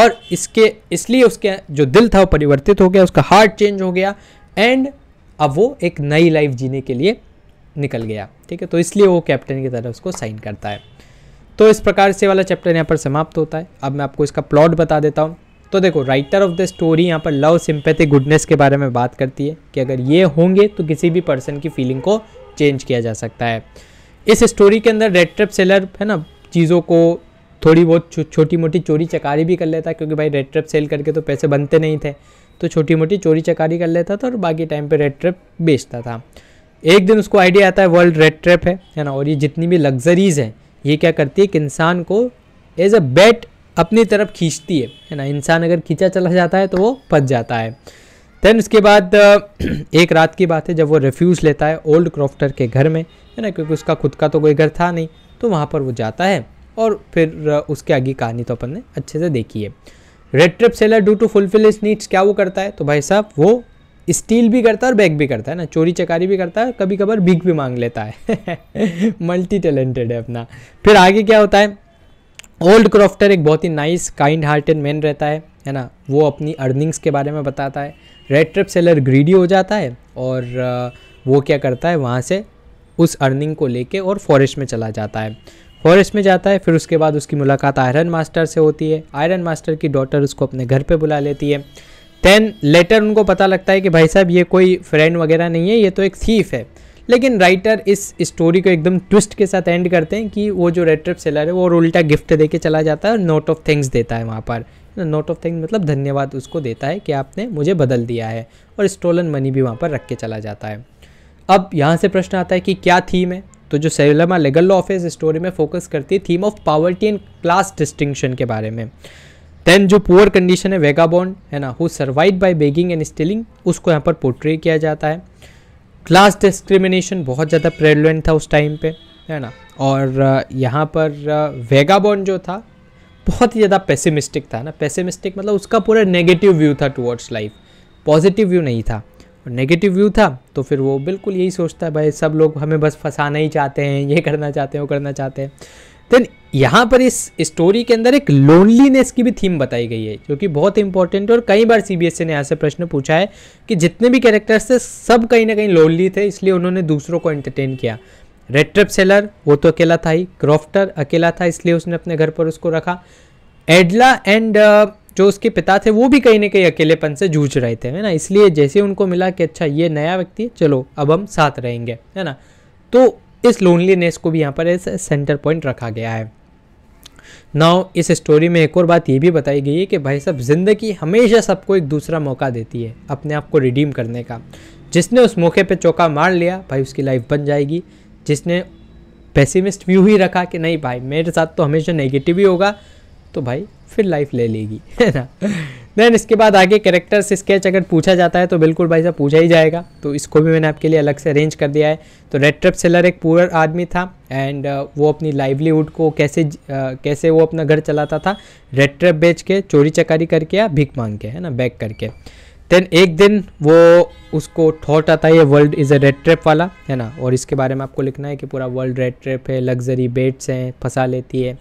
और इसके इसलिए उसके जो दिल था वो परिवर्तित हो गया उसका हार्ट चेंज हो गया एंड अब वो एक नई लाइफ जीने के लिए निकल गया ठीक है तो इसलिए वो कैप्टन की तरह उसको साइन करता है तो इस प्रकार से वाला चैप्टर यहाँ पर समाप्त होता है अब मैं आपको इसका प्लॉट बता देता हूँ तो देखो राइटर ऑफ द स्टोरी यहाँ पर लव सिंपैथी गुडनेस के बारे में बात करती है कि अगर ये होंगे तो किसी भी पर्सन की फीलिंग को चेंज किया जा सकता है इस स्टोरी के अंदर रेड ट्रिप सेलर है ना चीज़ों को थोड़ी बहुत छोटी मोटी चोरी चकारी भी कर लेता क्योंकि भाई रेड ट्रिप सेल करके तो पैसे बनते नहीं थे तो छोटी मोटी चोरी चकारी कर लेता था और बाकी टाइम पर रेड ट्रिप बेचता था एक दिन उसको आइडिया आता है वर्ल्ड रेड ट्रैप है है ना और ये जितनी भी लग्जरीज़ हैं ये क्या करती है कि इंसान को एज अ बेट अपनी तरफ खींचती है है ना इंसान अगर खींचा चला जाता है तो वो फंस जाता है देन उसके बाद एक रात की बात है जब वो रेफ्यूज़ लेता है ओल्ड क्रॉफ्टर के घर में है ना क्योंकि उसका खुद का तो कोई घर था नहीं तो वहाँ पर वो जाता है और फिर उसके आगे कहानी तो अपन ने अच्छे से देखी है rat trap seller do to fulfil his needs क्या वो करता है तो भाई साहब वो स्टील भी करता है और बैग भी करता है ना चोरी चकारी भी करता है कभी कभार बिग भी मांग लेता है मल्टी टैलेंटेड है अपना फिर आगे क्या होता है ओल्ड क्रॉफ्टर एक बहुत ही नाइस काइंड हार्टेड मैन रहता है है ना वो अपनी अर्निंग्स के बारे में बताता है रेड ट्रिप सेलर ग्रीडी हो जाता है और वो क्या करता है वहाँ से उस अर्निंग को लेके और फॉरेस्ट में चला जाता है फॉरेस्ट में जाता है फिर उसके बाद उसकी मुलाकात आयरन मास्टर से होती है आयरन मास्टर की डॉटर उसको अपने घर पर बुला लेती है देन लेटर उनको पता लगता है कि भाई साहब ये कोई फ्रेंड वगैरह नहीं है ये तो एक थीफ है लेकिन राइटर इस स्टोरी को एकदम ट्विस्ट के साथ एंड करते हैं कि वो जो रेड ट्रिप सेलर है वो उल्टा गिफ्ट दे के चला जाता है और नोट ऑफ थिंग्स देता है वहाँ पर नोट ऑफ थिंग्स मतलब धन्यवाद उसको देता है कि आपने मुझे बदल दिया है और स्टोलन मनी भी वहाँ पर रख के चला जाता है अब यहाँ से प्रश्न आता है कि क्या थीम है तो जो सेलमा लेगल ऑफिस इस स्टोरी में फोकस करती है theme of poverty and class distinction के बारे में देन जो पुअर कंडीशन है वेगाबॉन्ड है ना who survive by begging and stealing उसको यहाँ पर पोर्ट्रे किया जाता है क्लास डिस्क्रिमिनेशन बहुत ज़्यादा प्रेवलेंट था उस टाइम पे है ना और यहाँ पर वेगाबॉन्ड जो था बहुत ही ज़्यादा पेसिमिस्टिक था ना पेसिमिस्टिक मतलब उसका पूरा नेगेटिव व्यू था टुवर्ड्स लाइफ पॉजिटिव व्यू नहीं था नेगेटिव व्यू था तो फिर वो बिल्कुल यही सोचता है भाई सब लोग हमें बस फंसाना ही चाहते हैं ये करना चाहते हैं वो करना चाहते हैं देन यहाँ पर इस स्टोरी के अंदर एक लोनलीनेस की भी थीम बताई गई है जो कि बहुत इंपॉर्टेंट है और कई बार सीबीएसई e ने यहाँ से प्रश्न पूछा है कि जितने भी कैरेक्टर्स थे सब कहीं ना कहीं लोनली थे इसलिए उन्होंने दूसरों को एंटरटेन किया रेड ट्रिप सेलर वो तो अकेला था ही क्रॉफ्टर अकेला था इसलिए उसने अपने घर पर उसको रखा एडला एंड uh, जो उसके पिता थे वो भी कहीं ना कहीं अकेलेपन से जूझ रहे थे है ना इसलिए जैसे उनको मिला कि अच्छा ये नया व्यक्ति है चलो अब हम साथ रहेंगे है ना तो इस लोनलीनेस को भी यहाँ पर एज सेंटर पॉइंट रखा गया है नाउ इस स्टोरी में एक और बात ये भी बताई गई है कि भाई साहब ज़िंदगी हमेशा सबको एक दूसरा मौका देती है अपने आप को रिडीम करने का जिसने उस मौके पे चौका मार लिया भाई उसकी लाइफ बन जाएगी जिसने पेसिमिस्ट व्यू ही रखा कि नहीं भाई मेरे साथ तो हमेशा नेगेटिव ही होगा तो भाई फिर लाइफ ले लेगी है ना देन इसके बाद आगे करेक्टर्स से स्केच अगर पूछा जाता है तो बिल्कुल भाई साहब पूछा ही जाएगा तो इसको भी मैंने आपके लिए अलग से अरेंज कर दिया है तो रेड ट्रप सेलर एक पूर आदमी था एंड uh, वो अपनी लाइवलीहुड को कैसे uh, कैसे वो अपना घर चलाता था रेड ट्रप बेच के चोरी चकारी करके या भीख मांग के है ना बैक करके देन एक दिन वो उसको थॉट आता है ये world is a rat trap वाला है ना और इसके बारे में आपको लिखना है कि पूरा वर्ल्ड रेड ट्रैप है लग्जरी बेड्स हैं फंसा लेती है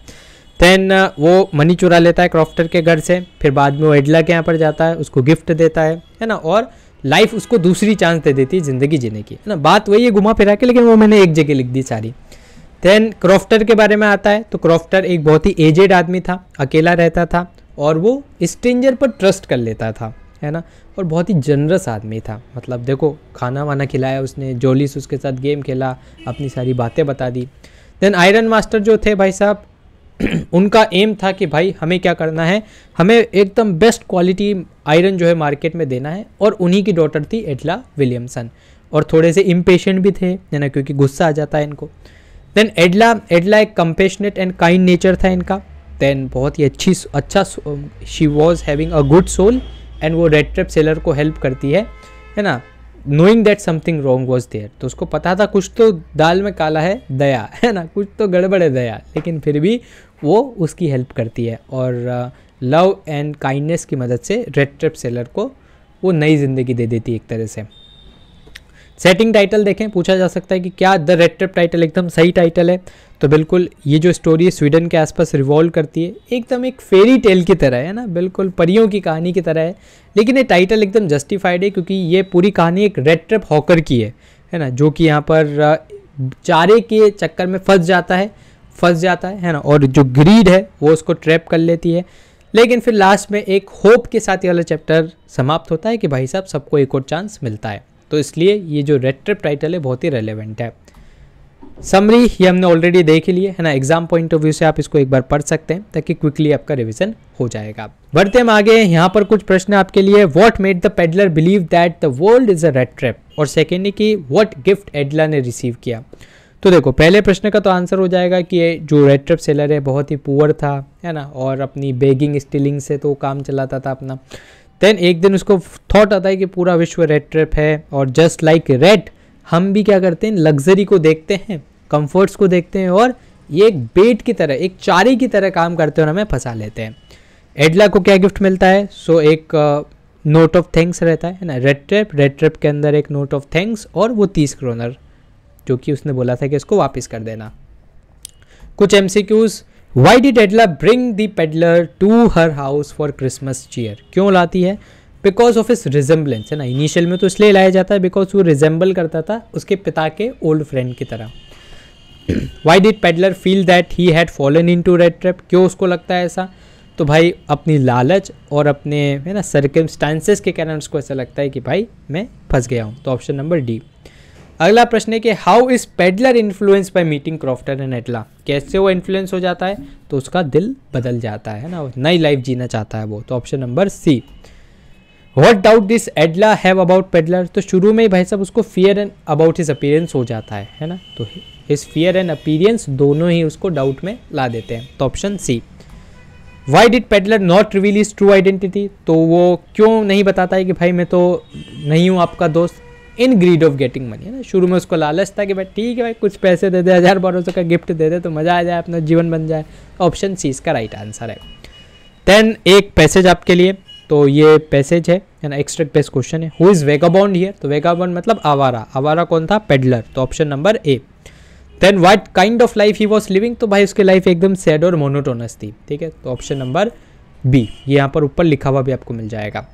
देन uh, वो मनी चुरा लेता है क्रॉफ्टर के घर से फिर बाद में वो एडला के यहाँ पर जाता है उसको गिफ्ट देता है है ना और लाइफ उसको दूसरी चांस दे देती है ज़िंदगी जीने की है ना बात वही है घुमा फिरा के लेकिन वो मैंने एक जगह लिख दी सारी देन क्रॉफ्टर के बारे में आता है तो क्रॉफ्टर एक बहुत ही एजेड आदमी था अकेला रहता था और वो स्ट्रेंजर पर ट्रस्ट कर लेता था है ना और बहुत ही जनरस आदमी था मतलब देखो खाना वाना खिलाया उसने जोलीस उसके साथ गेम खेला अपनी सारी बातें बता दी देन आयरन मास्टर जो थे भाई साहब उनका एम था कि भाई हमें क्या करना है हमें एकदम बेस्ट क्वालिटी आयरन जो है मार्केट में देना है और उन्हीं की डॉटर थी एडला विलियमसन और थोड़े से इम्पेशेंट भी थे ना क्योंकि गुस्सा आ जाता है इनको देन एडला एडला एक कंपेशनेट एंड काइंड नेचर था इनका देन बहुत ही अच्छी अच्छा she was having a good soul and वो रेड ट्रेप सेलर को हेल्प करती है है ना knowing that something wrong was there तो उसको पता था कुछ तो दाल में काला है दया है ना कुछ तो गड़बड़ है दया लेकिन फिर भी वो उसकी हेल्प करती है और लव एंड काइंडनेस की मदद से रेड ट्रिप सेलर को वो नई ज़िंदगी दे देती है एक तरह से सेटिंग टाइटल देखें पूछा जा सकता है कि क्या द रेड ट्रैप टाइटल एकदम सही टाइटल है तो बिल्कुल ये जो स्टोरी है स्वीडन के आसपास रिवॉल्व करती है एकदम एक फेरी टेल की तरह है ना बिल्कुल परियों की कहानी की तरह है लेकिन ये टाइटल एकदम जस्टिफाइड है क्योंकि ये पूरी कहानी एक रेड ट्रैप हॉकर की है है ना जो कि यहाँ पर चारे के चक्कर में फंस जाता है फंस जाता है है ना और जो ग्रीड है वो उसको ट्रैप कर लेती है लेकिन फिर लास्ट में एक होप के साथ ये वाला चैप्टर समाप्त होता है कि भाई साहब सबको एक और चांस मिलता है तो इसलिए ये जो रेड ट्रिप टाइटल है बहुत ही रेलिवेंट है समरी ये हमने ऑलरेडी देख ली है ना एग्जाम पॉइंट ऑफ व्यू से आप इसको एक बार पढ़ सकते हैं ताकि क्विकली आपका रिवीजन हो जाएगा बढ़ते हम आगे यहाँ पर कुछ प्रश्न आपके लिए what made the peddler believe that the world is a rat trap और सेकेंड कि व्हाट गिफ्ट एडला ने रिसीव किया तो देखो पहले प्रश्न का तो आंसर हो जाएगा कि जो रेड ट्रिप सेलर है बहुत ही पुअर था है ना और अपनी बेगिंग स्टीलिंग से तो काम चलाता था अपना देन एक दिन उसको थॉट आता है कि पूरा विश्व रेड ट्रिप है और जस्ट लाइक रेड हम भी क्या करते हैं लग्जरी को देखते हैं कंफर्ट्स को देखते हैं और ये एक बेट की तरह एक चारी की तरह काम करते और हमें फंसा लेते हैं एडला को क्या गिफ्ट मिलता है सो so, एक नोट ऑफ थैंक्स रहता है ना रेड ट्रिप रेड ट्रिप के अंदर एक नोट ऑफ थैंक्स और वो तीस क्रोनर जो कि उसने बोला था कि इसको वापस कर देना कुछ M C Qs why did Edla bring the peddler to her house for Christmas cheer क्यों लाती है बिकॉज ऑफ इस रिजेंबलेंस है ना इनिशियल में तो इसलिए लाया जाता है बिकॉज वो रिजेंबल करता था उसके पिता के ओल्ड फ्रेंड की तरह why did peddler feel that he had fallen into rat trap क्यों उसको लगता है ऐसा तो भाई अपनी लालच और अपने है ना सर्कमस्टांसेस के कारण उसको ऐसा लगता है कि भाई मैं फंस गया हूँ तो ऑप्शन नंबर डी अगला प्रश्न है कि how is peddler influence by meeting crofter and Edla कैसे वो इन्फ्लुएंस हो जाता है तो उसका दिल बदल जाता है ना नई लाइफ जीना चाहता है वो तो option number C what doubt this Edla have about peddler तो शुरू में ही भाई साहब उसको fear and about his appearance हो जाता है है ना तो हिज फियर एंड अपीरियंस दोनों ही उसको डाउट में ला देते हैं तो option C why did peddler not reveal his true identity तो वो क्यों नहीं बताता है कि भाई मैं तो नहीं हूँ आपका दोस्त in greed of getting money है ना शुरू में उसको लालच था कि भाई ठीक है भाई कुछ पैसे दे दे हज़ार बारह सौ का गिफ्ट दे दे तो मज़ा आ जाए अपना जीवन बन जाए ऑप्शन सी इसका राइट आंसर है देन एक पैसेज आपके लिए तो ये पैसेज है ना एक्स्ट्रेक्ट बेस्ट क्वेश्चन है हु इज़ वेगाबॉन्ड हियर तो वेगाबॉन्ड मतलब आवारा आवारा कौन था पेडलर तो option number A then what kind of life he was living तो भाई उसकी लाइफ एकदम सैड और मोनोटोनस थी ठीक है तो ऑप्शन नंबर बी ये यहाँ पर ऊपर लिखा हुआ भी आपको मिल जाएगा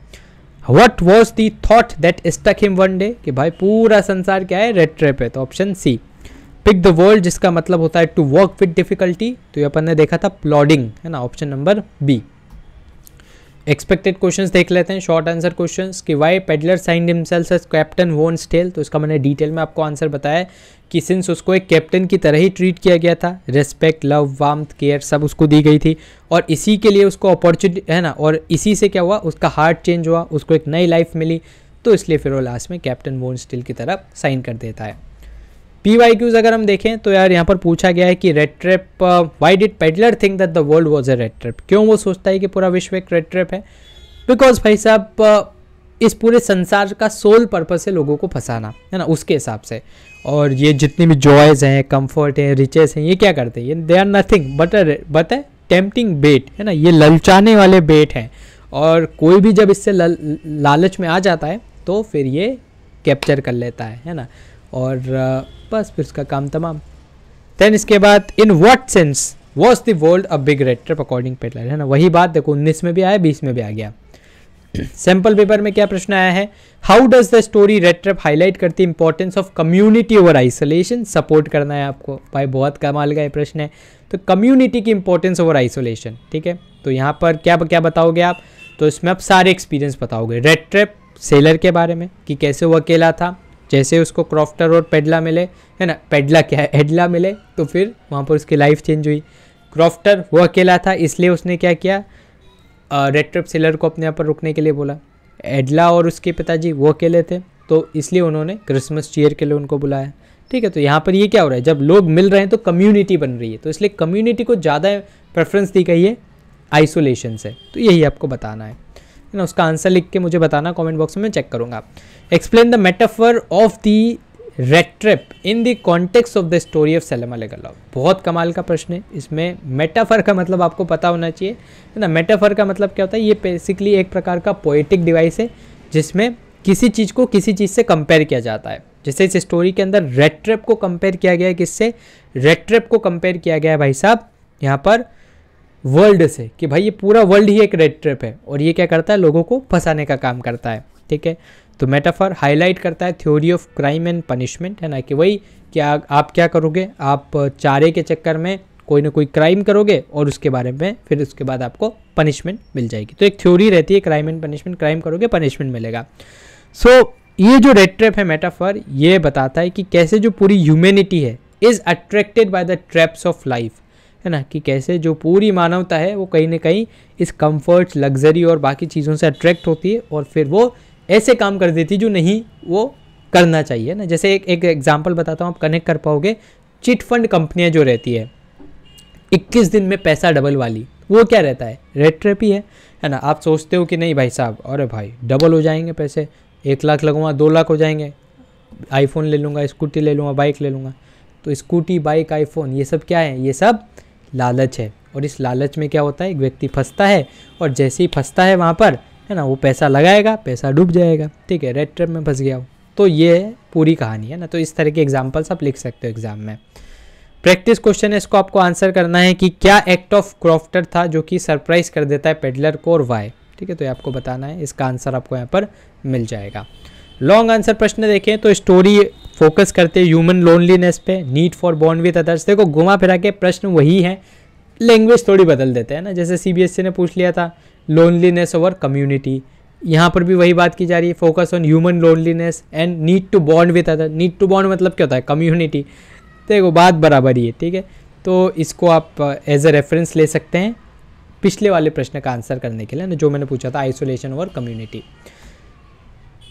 what was the thought that struck him one day कि भाई पूरा संसार क्या है रेड ट्रेप है तो option C pick the world जिसका मतलब होता है टू वर्क विद डिफिकल्टी तो ये अपन ने देखा था प्लॉडिंग है ना option number B expected questions देख लेते हैं शॉर्ट आंसर क्वेश्चंस कि why peddler signed himself as captain von Stahle तो इसका मैंने डिटेल में आपको आंसर बताया कि सिंस उसको एक कैप्टन की तरह ही ट्रीट किया गया था रेस्पेक्ट लव वाम केयर सब उसको दी गई थी और इसी के लिए उसको अपॉर्चुनिटी है ना और इसी से क्या हुआ उसका हार्ट चेंज हुआ उसको एक नई लाइफ मिली तो इसलिए फिर वो लास्ट में कैप्टन वोन स्टिल की तरफ साइन कर देता है पी वाई क्यूज़ अगर हम देखें तो यार यहाँ पर पूछा गया है कि rat trap why did peddler think that the world was a rat trap क्यों वो सोचता है कि पूरा विश्व एक रेड ट्रैप है बिकॉज भाई साहब uh, इस पूरे संसार का सोल पर्पस है लोगों को फंसाना है ना उसके हिसाब से और ये जितने भी जॉयज़ हैं कंफर्ट हैं रिचेस हैं ये क्या करते हैं ये they are nothing but but है टेम्पटिंग बेट है ना ये ललचाने वाले बेट हैं और कोई भी जब इससे लालच में आ जाता है तो फिर ये कैप्चर कर लेता है है ना और बस फिर उसका काम तमाम देन इसके बाद in what sense was the world a big rat trap according peddler है ना वही बात देखो उन्नीस में भी आया बीस में भी आ गया सैंपल पेपर में क्या प्रश्न आया है how does the story rat trap highlight करती importance of community over isolation support करना है आपको भाई बहुत कमाल का ये प्रश्न है तो कम्युनिटी की इंपॉर्टेंस ओवर आइसोलेशन ठीक है तो यहाँ पर क्या क्या बताओगे आप तो इसमें आप सारे एक्सपीरियंस बताओगे रेड ट्रैप सेलर के बारे में कि कैसे वो अकेला था जैसे उसको क्रॉफ्टर और पेडला मिले है ना पेडला क्या है एडला मिले तो फिर वहाँ पर उसकी लाइफ चेंज हुई क्रॉफ्टर वो अकेला था इसलिए उसने क्या किया रेड ट्रिप सेलर को अपने यहाँ पर रुकने के लिए बोला एडला और उसके पिताजी वो अकेले थे तो इसलिए उन्होंने क्रिसमस चेयर के लिए उनको बुलाया ठीक है तो यहाँ पर ये क्या हो रहा है जब लोग मिल रहे हैं तो कम्युनिटी बन रही है तो इसलिए कम्युनिटी को ज़्यादा प्रेफरेंस दी गई है आइसोलेशन से तो यही आपको बताना है ना उसका आंसर लिख के मुझे बताना कमेंट बॉक्स में चेक करूँगा explain the metaphor of the rat trap in the context of the story of Selma Lagerlof बहुत कमाल का प्रश्न है इसमें मेटाफर का मतलब आपको पता होना चाहिए है ना मेटाफर का मतलब क्या होता है ये बेसिकली एक प्रकार का पोएटिक डिवाइस है जिसमें किसी चीज़ को किसी चीज़ से कंपेयर किया जाता है जैसे इस स्टोरी के अंदर रेड ट्रिप को कंपेयर किया गया है किससे रेड ट्रिप को कंपेयर किया गया है भाई साहब यहाँ पर वर्ल्ड से कि भाई ये पूरा वर्ल्ड ही एक रेड ट्रिप है और ये क्या करता है लोगों को फंसाने का काम करता है ठीक है तो मेटाफर हाईलाइट करता है theory of crime and punishment है ना कि वही कि आ, आप क्या करोगे आप चारे के चक्कर में कोई ना कोई क्राइम करोगे और उसके बारे में फिर उसके बाद आपको पनिशमेंट मिल जाएगी तो एक थ्योरी रहती है क्राइम एंड पनिशमेंट क्राइम करोगे पनिशमेंट मिलेगा सो so, ये जो रेड ट्रैप है मेटाफर ये बताता है कि कैसे जो पूरी ह्यूमेनिटी है is attracted by the traps of life है ना कि कैसे जो पूरी मानवता है वो कहीं ना कहीं इस कंफर्ट लग्जरी और बाकी चीज़ों से अट्रैक्ट होती है और फिर वो ऐसे काम कर देती जो नहीं वो करना चाहिए ना जैसे एक एक एग्जाम्पल बताता हूँ आप कनेक्ट कर पाओगे चिट फंड कंपनियाँ जो रहती है इक्कीस दिन में पैसा डबल वाली वो क्या रहता है रेड ट्रेप ही है है ना आप सोचते हो कि नहीं भाई साहब अरे भाई डबल हो जाएंगे पैसे एक लाख लगूँगा दो लाख हो जाएंगे आईफोन ले लूँगा स्कूटी ले लूँगा बाइक ले लूँगा तो स्कूटी बाइक आईफोन ये सब क्या है ये सब लालच है और इस लालच में क्या होता है एक व्यक्ति फंसता है और जैसे ही फंसता है वहाँ पर है ना वो पैसा लगाएगा पैसा डूब जाएगा ठीक है रेड ट्रैप में फंस गया वो तो ये पूरी कहानी है ना तो इस तरह के एग्जाम्पल्स आप लिख सकते हो एग्जाम में प्रैक्टिस क्वेश्चन है इसको आपको आंसर करना है कि क्या एक्ट ऑफ क्रॉफ्टर था जो कि सरप्राइज कर देता है पेडलर को और वाई ठीक है तो ये आपको बताना है इसका आंसर आपको यहाँ पर मिल जाएगा लॉन्ग आंसर प्रश्न देखें तो स्टोरी फोकस करते हैं ह्यूमन लोनलीनेस पे need for bond with others देखो घुमा फिरा के प्रश्न वही है लैंग्वेज थोड़ी बदल देते हैं ना जैसे सी e ने पूछ लिया था लोनलीनेस ओवर कम्युनिटी यहाँ पर भी वही बात की जा रही है focus on human loneliness and need to bond with other need to bond मतलब क्या होता है कम्युनिटी देखो बात बराबर ही है ठीक है तो इसको आप एज अ रेफरेंस ले सकते हैं पिछले वाले प्रश्न का आंसर करने के लिए ना जो मैंने पूछा था आइसोलेशन ओवर कम्युनिटी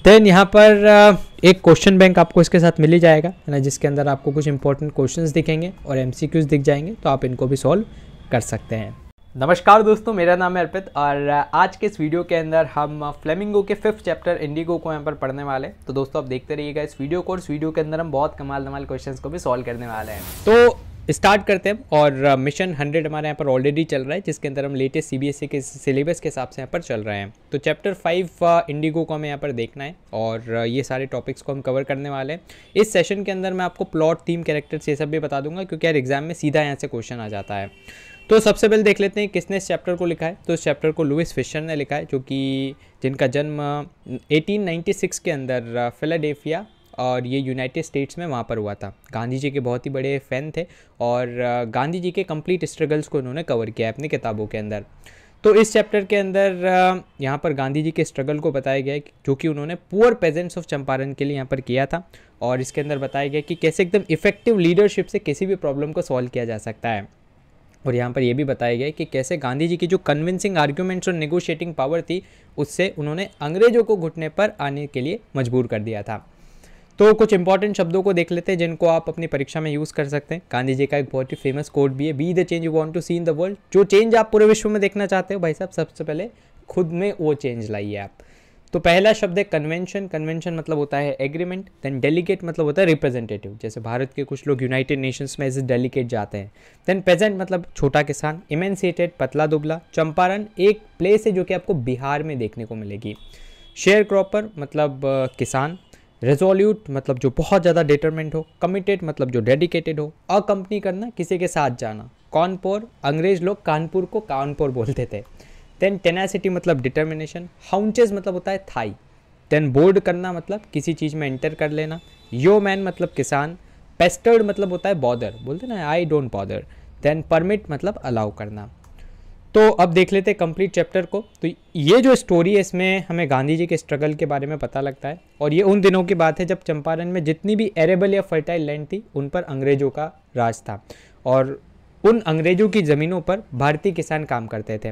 देन यहाँ पर uh, एक क्वेश्चन बैंक आपको इसके साथ मिल ही जाएगा है ना जिसके अंदर आपको कुछ इंपॉर्टेंट क्वेश्चंस दिखेंगे और एमसीक्यूज दिख जाएंगे तो आप इनको भी सॉल्व कर सकते हैं नमस्कार दोस्तों मेरा नाम है अर्पित और आज के इस वीडियो के अंदर हम फ्लेमिंगो के फिफ्थ चैप्टर इंडिगो को यहाँ पर पढ़ने वाले हैं तो दोस्तों आप देखते रहिएगा इस वीडियो को और इस वीडियो के अंदर हम बहुत कमाल धमाल क्वेश्चंस को भी सॉल्व करने वाले हैं तो स्टार्ट करते हैं और मिशन uh, हंड्रेड हमारे यहाँ पर ऑलरेडी चल रहा है जिसके अंदर हम लेटेस्ट सी e के सिलेबस के हिसाब से यहाँ पर चल रहे हैं तो चैप्टर फाइव uh, इंडिगो को हमें यहाँ पर देखना है और uh, ये सारे टॉपिक्स को हम कवर करने वाले हैं इस सेशन के अंदर मैं आपको प्लॉट थीम कैरेक्टर्स ये सब भी बता दूंगा क्योंकि यार एग्जाम में सीधा यहाँ से क्वेश्चन आ जाता है तो सबसे पहले देख लेते हैं किसने इस चैप्टर को लिखा है तो इस चैप्टर को लुइस फिशर ने लिखा है जो कि जिनका जन्म 1896 के अंदर फिलाडेल्फिया और ये यूनाइटेड स्टेट्स में वहाँ पर हुआ था गांधी जी के बहुत ही बड़े फ़ैन थे और गांधी जी के कंप्लीट स्ट्रगल्स को उन्होंने कवर किया है अपनी किताबों के अंदर तो इस चैप्टर के अंदर यहाँ पर गांधी जी के स्ट्रगल को बताया गया है जो कि उन्होंने पुअर प्रेजेंस ऑफ चंपारण के लिए यहाँ पर किया था और इसके अंदर बताया गया कि कैसे एकदम इफेक्टिव लीडरशिप से किसी भी प्रॉब्लम को सॉल्व किया जा सकता है और यहाँ पर यह भी बताया गया कि कैसे गांधी जी की जो कन्विंसिंग आर्ग्यूमेंट्स और नेगोशिएटिंग पावर थी उससे उन्होंने अंग्रेज़ों को घुटने पर आने के लिए मजबूर कर दिया था तो कुछ इंपॉर्टेंट शब्दों को देख लेते हैं जिनको आप अपनी परीक्षा में यूज़ कर सकते हैं गांधी जी का एक बहुत ही फेमस कोड भी है be the change you want to see in the world जो चेंज आप पूरे विश्व में देखना चाहते हो भाई साहब सबसे पहले खुद में वो चेंज लाइए आप तो पहला शब्द है कन्वेंशन कन्वेंशन मतलब होता है एग्रीमेंट देन डेलीगेट मतलब होता है रिप्रेजेंटेटिव जैसे भारत के कुछ लोग यूनाइटेड नेशंस में एज ए डेलीगेट जाते हैं देन प्रेजेंट मतलब छोटा किसान इमेंसिएटेड पतला दुबला चंपारण एक प्लेस है जो कि आपको बिहार में देखने को मिलेगी शेयर क्रॉपर मतलब किसान रेजोल्यूट मतलब जो बहुत ज़्यादा डिटर्मेंट हो कमिटेड मतलब जो डेडिकेटेड हो अकंपनी करना किसी के साथ जाना कानपुर अंग्रेज लोग कानपुर को कानपुर बोलते थे देन टेनासिटी मतलब डिटर्मिनेशन हाउंचेज मतलब होता है थाई देन बोर्ड करना मतलब किसी चीज़ में एंटर कर लेना यो मैन मतलब किसान पेस्टर्ड मतलब होता है बॉदर बोलते ना I don't bother then permit मतलब अलाउ करना तो अब देख लेते हैं कंप्लीट चैप्टर को तो ये जो स्टोरी है इसमें हमें गांधी जी के स्ट्रगल के बारे में पता लगता है और ये उन दिनों की बात है जब चंपारण में जितनी भी एरेबल या फर्टाइल लैंड थी उन पर अंग्रेज़ों का राज था और उन अंग्रेज़ों की ज़मीनों पर भारतीय किसान काम करते थे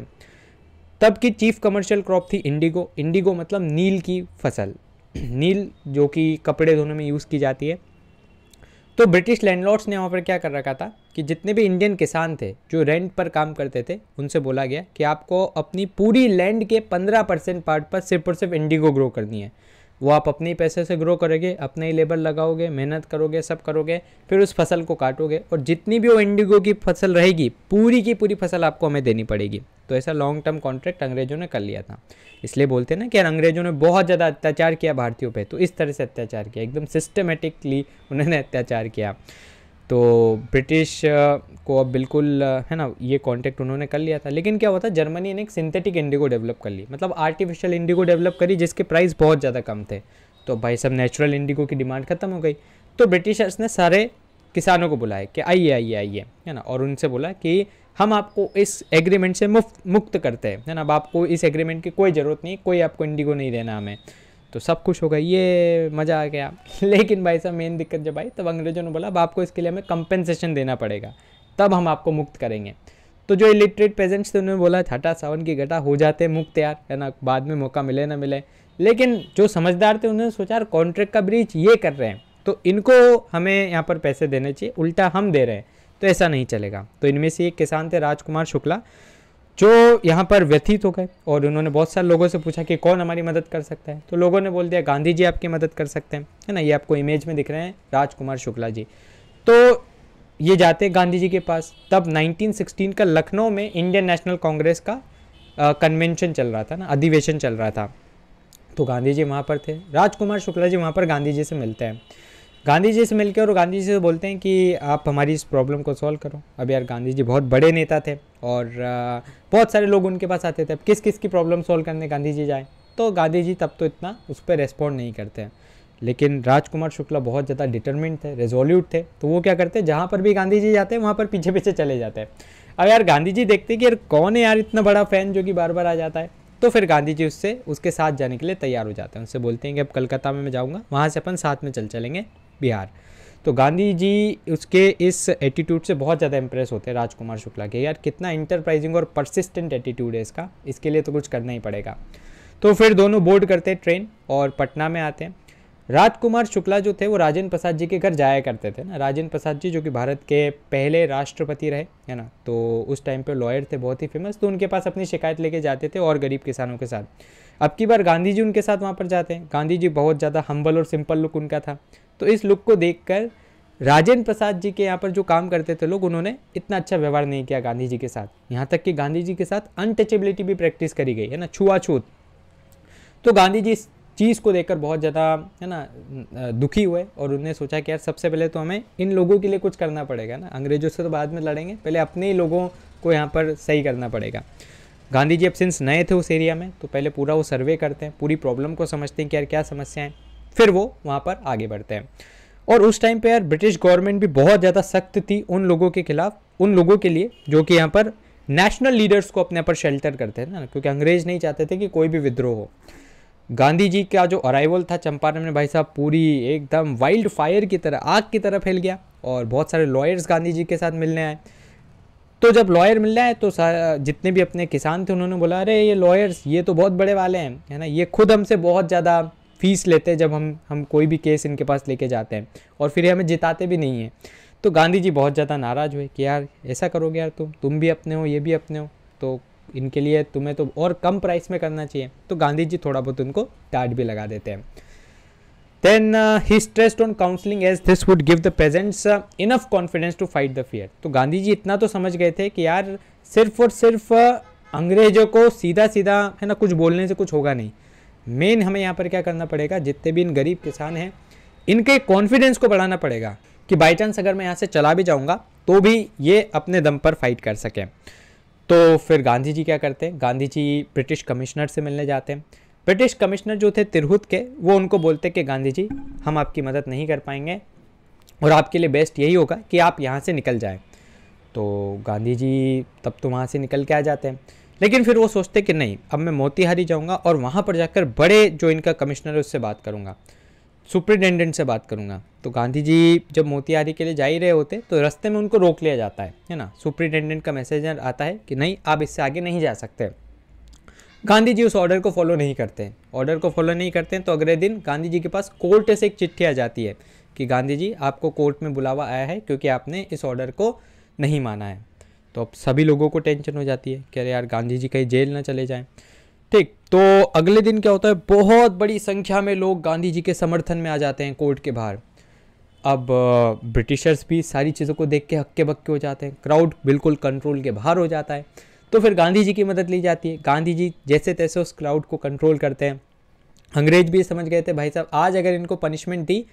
तब की चीफ कमर्शियल क्रॉप थी इंडिगो इंडिगो मतलब नील की फसल नील जो कि कपड़े धोने में यूज़ की जाती है तो ब्रिटिश लैंडलॉर्ड्स ने वहाँ पर क्या कर रखा था कि जितने भी इंडियन किसान थे जो रेंट पर काम करते थे उनसे बोला गया कि आपको अपनी पूरी लैंड के 15 परसेंट पार्ट पर सिर्फ और सिर्फ इंडिगो ग्रो करनी है वो आप अपने पैसे से ग्रो करोगे अपने ही लेबर लगाओगे मेहनत करोगे सब करोगे फिर उस फसल को काटोगे और जितनी भी वो इंडिगो की फसल रहेगी पूरी की पूरी फसल आपको हमें देनी पड़ेगी तो ऐसा लॉन्ग टर्म कॉन्ट्रैक्ट अंग्रेजों ने कर लिया था इसलिए बोलते हैं ना कि यार अंग्रेजों ने बहुत ज़्यादा अत्याचार किया भारतीयों पर तो इस तरह से अत्याचार किया एकदम सिस्टमेटिकली उन्होंने अत्याचार किया तो ब्रिटिश को अब बिल्कुल है ना ये कांटेक्ट उन्होंने कर लिया था लेकिन क्या हुआ था जर्मनी ने एक सिंथेटिक इंडिगो डेवलप कर ली मतलब आर्टिफिशियल इंडिगो डेवलप करी जिसके प्राइस बहुत ज़्यादा कम थे तो भाई सब नेचुरल इंडिगो की डिमांड ख़त्म हो गई तो ब्रिटिशर्स ने सारे किसानों को बुलाया कि आइए आइए आइए है ना और उनसे बोला कि हम आपको इस एग्रीमेंट से मुफ्त मुक्त करते हैं है ना अब आपको इस एग्रीमेंट की कोई ज़रूरत नहीं कोई आपको इंडिगो नहीं देना हमें तो सब कुछ हो गया ये मज़ा आ गया लेकिन भाई साहब मेन दिक्कत जब आई तब अंग्रेज़ों ने बोला अब आपको इसके लिए हमें कंपेंसेशन देना पड़ेगा तब हम आपको मुक्त करेंगे तो जो इलिटरेट पेजेंट्स थे उन्होंने बोला छठा सावन की घटा हो जाते मुक्त यार है ना बाद में मौका मिले ना मिले लेकिन जो समझदार थे उन्होंने सोचा यार कॉन्ट्रैक्ट का ब्रीच ये कर रहे हैं तो इनको हमें यहाँ पर पैसे देने चाहिए उल्टा हम दे रहे हैं तो ऐसा नहीं चलेगा तो इनमें से एक किसान थे राजकुमार शुक्ला जो यहाँ पर व्यथित हो गए और उन्होंने बहुत सारे लोगों से पूछा कि कौन हमारी मदद कर सकता है तो लोगों ने बोल दिया गांधी जी आपकी मदद कर सकते हैं है ना ये आपको इमेज में दिख रहे हैं राजकुमार शुक्ला जी तो ये जाते गांधी जी के पास तब 1916 का लखनऊ में इंडियन नेशनल कांग्रेस का कन्वेंशन चल रहा था ना अधिवेशन चल रहा था तो गांधी जी वहाँ पर थे राजकुमार शुक्ला जी वहाँ पर गांधी जी से मिलते हैं गांधी जी से मिलकर और गांधी जी से बोलते हैं कि आप हमारी इस प्रॉब्लम को सॉल्व करो अब यार गांधी जी बहुत बड़े नेता थे और बहुत सारे लोग उनके पास आते थे अब किस किस की प्रॉब्लम सॉल्व करने गांधी जी जाए तो गांधी जी तब तो इतना उस पर रेस्पॉन्ड नहीं करते हैं लेकिन राजकुमार शुक्ला बहुत ज़्यादा डिटर्मेंट थे रेजोल्यूट थे तो वो क्या करते हैं जहाँ पर भी गांधी जी जाते हैं वहाँ पर पीछे पीछे चले जाते हैं अब यार गांधी जी देखते कि यार कौन है यार इतना बड़ा फ़ैन जो कि बार बार आ जाता है तो फिर गांधी जी उससे उसके साथ जाने के लिए तैयार हो जाते हैं उनसे बोलते हैं कि अब कलकत्ता में मैं जाऊँगा वहाँ से अपन साथ में चल चलेंगे बिहार तो गांधी जी उसके इस एटीट्यूड से बहुत ज़्यादा इंप्रेस होते हैं राजकुमार शुक्ला के यार कितना इंटरप्राइजिंग और परसिस्टेंट एटीट्यूड है इसका इसके लिए तो कुछ करना ही पड़ेगा तो फिर दोनों बोर्ड करते हैं ट्रेन और पटना में आते हैं राजकुमार शुक्ला जो थे वो राजेंद्र प्रसाद जी के घर जाया करते थे ना राजेंद्र प्रसाद जी जो कि भारत के पहले राष्ट्रपति रहे है ना तो उस टाइम पे लॉयर थे बहुत ही फेमस तो उनके पास अपनी शिकायत लेके जाते थे और गरीब किसानों के साथ अब की बार गांधी जी उनके साथ वहाँ पर जाते हैं गांधी जी बहुत ज़्यादा हम्बल और सिंपल लुक उनका था तो इस लुक को कर राजेंद्र प्रसाद जी के यहाँ पर जो काम करते थे लोग उन्होंने इतना अच्छा व्यवहार नहीं किया गांधी जी के साथ यहाँ तक कि गांधी जी के साथ अनटचेबिलिटी भी प्रैक्टिस करी गई है ना छुआछूत तो गांधी जी इस चीज़ को देखकर बहुत ज़्यादा है ना दुखी हुए और उन्होंने सोचा कि यार सबसे पहले तो हमें इन लोगों के लिए कुछ करना पड़ेगा ना अंग्रेज़ों से तो बाद में लड़ेंगे पहले अपने ही लोगों को यहाँ पर सही करना पड़ेगा गांधी जी अब सिंस नए थे उस एरिया में तो पहले पूरा वो सर्वे करते हैं पूरी प्रॉब्लम को समझते हैं कि यार क्या समस्याएं फिर वो वहाँ पर आगे बढ़ते हैं और उस टाइम पे यार ब्रिटिश गवर्नमेंट भी बहुत ज़्यादा सख्त थी उन लोगों के खिलाफ उन लोगों के लिए जो कि यहाँ पर नेशनल लीडर्स को अपने पर शेल्टर करते थे ना क्योंकि अंग्रेज नहीं चाहते थे कि कोई भी विद्रोह हो गांधी जी का जो अराइवल था चंपारण में भाई साहब पूरी एकदम वाइल्ड फायर की तरह आग की तरह फैल गया और बहुत सारे लॉयर्स गांधी जी के साथ मिलने आए तो जब लॉयर मिलने आए तो जितने भी अपने किसान थे उन्होंने बोला अरे ये लॉयर्स ये तो बहुत बड़े वाले हैं है ना ये खुद हमसे बहुत ज़्यादा फ़ीस लेते हैं जब हम हम कोई भी केस इनके पास लेके जाते हैं और फिर हमें जिताते भी नहीं हैं तो गांधी जी बहुत ज़्यादा नाराज़ हुए कि यार ऐसा करोगे यार तुम तुम भी अपने हो ये भी अपने हो तो इनके लिए तुम्हें तो और कम प्राइस में करना चाहिए तो गांधी जी थोड़ा बहुत उनको डांट भी लगा देते हैं then he stressed on counselling as this would give the peasants enough confidence to fight the fear तो गांधी जी इतना तो समझ गए थे कि यार सिर्फ और सिर्फ uh, अंग्रेजों को सीधा सीधा है ना कुछ बोलने से कुछ होगा नहीं मेन हमें यहाँ पर क्या करना पड़ेगा जितने भी इन गरीब किसान हैं इनके कॉन्फिडेंस को बढ़ाना पड़ेगा कि बाई चांस अगर मैं यहाँ से चला भी जाऊँगा तो भी ये अपने दम पर फाइट कर सकें तो फिर गांधी जी क्या करते हैं गांधी जी ब्रिटिश कमिश्नर से मिलने जाते हैं ब्रिटिश कमिश्नर जो थे तिरहुत के वो उनको बोलते कि गांधी जी हम आपकी मदद नहीं कर पाएंगे और आपके लिए बेस्ट यही होगा कि आप यहाँ से निकल जाएँ तो गांधी जी तब तो वहाँ से निकल के आ जाते हैं लेकिन फिर वो सोचते कि नहीं अब मैं मोतिहारी जाऊँगा और वहाँ पर जाकर बड़े जो इनका कमिश्नर है उससे बात करूँगा सुप्रिटेंडेंट से बात करूँगा तो गांधी जी जब मोतिहारी के लिए जा ही रहे होते तो रास्ते में उनको रोक लिया जाता है है ना सुप्रिटेंडेंट का मैसेज आता है कि नहीं आप इससे आगे नहीं जा सकते गांधी जी उस ऑर्डर को फॉलो नहीं करते ऑर्डर को फॉलो नहीं करते तो अगले दिन गांधी जी के पास कोर्ट से एक चिट्ठी आ जाती है कि गांधी जी आपको कोर्ट में बुलावा आया है क्योंकि आपने इस ऑर्डर को नहीं माना है तो अब सभी लोगों को टेंशन हो जाती है कि अरे यार गांधी जी कहीं जेल ना चले जाएं ठीक तो अगले दिन क्या होता है बहुत बड़ी संख्या में लोग गांधी जी के समर्थन में आ जाते हैं कोर्ट के बाहर अब ब्रिटिशर्स भी सारी चीज़ों को देख के हक्के बक्के हो जाते हैं क्राउड बिल्कुल कंट्रोल के बाहर हो जाता है तो फिर गांधी जी की मदद ली जाती है गांधी जी जैसे तैसे उस क्राउड को कंट्रोल करते हैं अंग्रेज भी समझ गए थे भाई साहब आज अगर इनको पनिशमेंट दी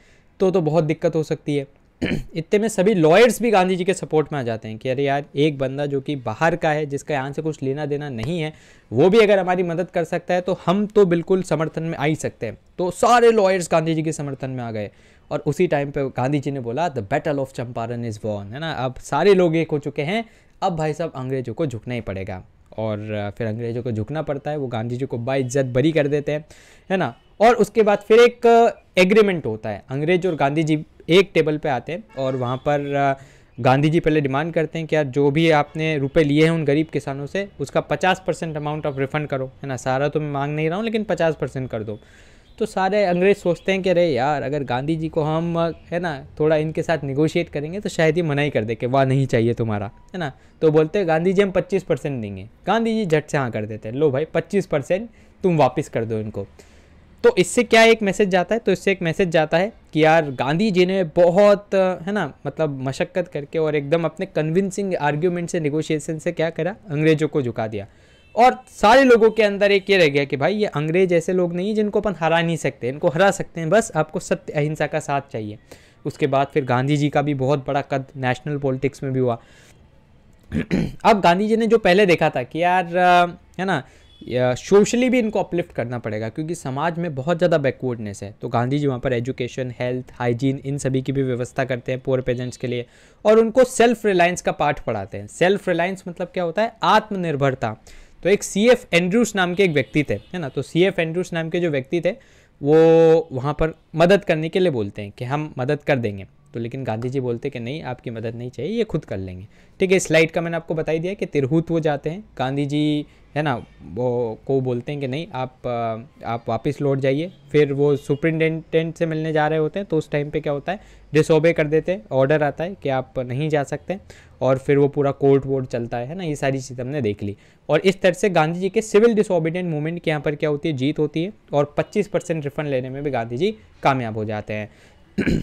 तो तो बहुत दिक्कत हो सकती है इतने में सभी लॉयर्स भी गांधी जी के सपोर्ट में आ जाते हैं कि अरे यार एक बंदा जो कि बाहर का है जिसका यहाँ से कुछ लेना देना नहीं है वो भी अगर हमारी मदद कर सकता है तो हम तो बिल्कुल समर्थन में आ ही सकते हैं तो सारे लॉयर्स गांधी जी के समर्थन में आ गए और उसी टाइम पे गांधी जी ने बोला the battle of Champaran is won है ना अब सारे लोग एक हो चुके हैं अब भाई साहब अंग्रेज़ों को झुकना ही पड़ेगा और फिर अंग्रेज़ों को झुकना पड़ता है वो गांधी जी को बाइज्जत बरी कर देते हैं है ना और उसके बाद फिर एक एग्रीमेंट होता है अंग्रेज और गांधी जी एक टेबल पे आते हैं और वहाँ पर गांधी जी पहले डिमांड करते हैं कि यार जो भी आपने रुपए लिए हैं उन गरीब किसानों से उसका 50 परसेंट अमाउंट ऑफ रिफ़ंड करो है ना सारा तो मैं मांग नहीं रहा हूँ लेकिन 50 परसेंट कर दो तो सारे अंग्रेज़ सोचते हैं कि अरे यार अगर गांधी जी को हम है ना थोड़ा इनके साथ निगोशिएट करेंगे तो शायद ये मना ही कर दे कि वाह नहीं चाहिए तुम्हारा है ना तो बोलते हैं गांधी जी हम 25 परसेंट देंगे गांधी जी झट से हाँ कर देते हैं लो भाई 25 परसेंट तुम वापस कर दो इनको तो इससे क्या एक मैसेज जाता है तो इससे एक मैसेज जाता है कि यार गांधी जी ने बहुत है ना मतलब मशक्क़त करके और एकदम अपने कन्विंसिंग आर्ग्यूमेंट से निगोशिएशन से क्या करा अंग्रेज़ों को झुका दिया और सारे लोगों के अंदर एक ये रह गया कि भाई ये अंग्रेज ऐसे लोग नहीं जिनको अपन हरा नहीं सकते इनको हरा सकते हैं बस आपको सत्य अहिंसा का साथ चाहिए उसके बाद फिर गांधी जी का भी बहुत बड़ा कद नेशनल पॉलिटिक्स में भी हुआ अब गांधी जी ने जो पहले देखा था कि यार है ना सोशली भी इनको अपलिफ्ट करना पड़ेगा क्योंकि समाज में बहुत ज़्यादा बैकवर्डनेस है तो गांधी जी वहाँ पर एजुकेशन हेल्थ हाइजीन इन सभी की भी व्यवस्था करते हैं पुअर पेजेंट्स के लिए और उनको सेल्फ रिलायंस का पाठ पढ़ाते हैं सेल्फ रिलायंस मतलब क्या होता है आत्मनिर्भरता तो एक सी एफ एंड्रूस नाम के एक व्यक्ति थे है ना तो सी एफ एंड्रूस नाम के जो व्यक्ति थे वो वहाँ पर मदद करने के लिए बोलते हैं कि हम मदद कर देंगे तो लेकिन गांधी जी बोलते कि नहीं आपकी मदद नहीं चाहिए ये खुद कर लेंगे ठीक है स्लाइड का मैंने आपको बताई दिया कि तिरहुत वो जाते हैं गांधी जी है ना वो को बोलते हैं कि नहीं आप आप वापस लौट जाइए फिर वो सुप्रिंटेंडेंट से मिलने जा रहे होते हैं तो उस टाइम पे क्या होता है डिसोबे कर देते हैं ऑर्डर आता है कि आप नहीं जा सकते और फिर वो पूरा कोर्ट वोर्ट चलता है ना ये सारी चीज़ हमने देख ली और इस तरह से गांधी जी के सिविल डिसोबिडेंट मूवमेंट के यहाँ पर क्या होती है जीत होती है और पच्चीस रिफंड लेने में भी गांधी जी कामयाब हो जाते हैं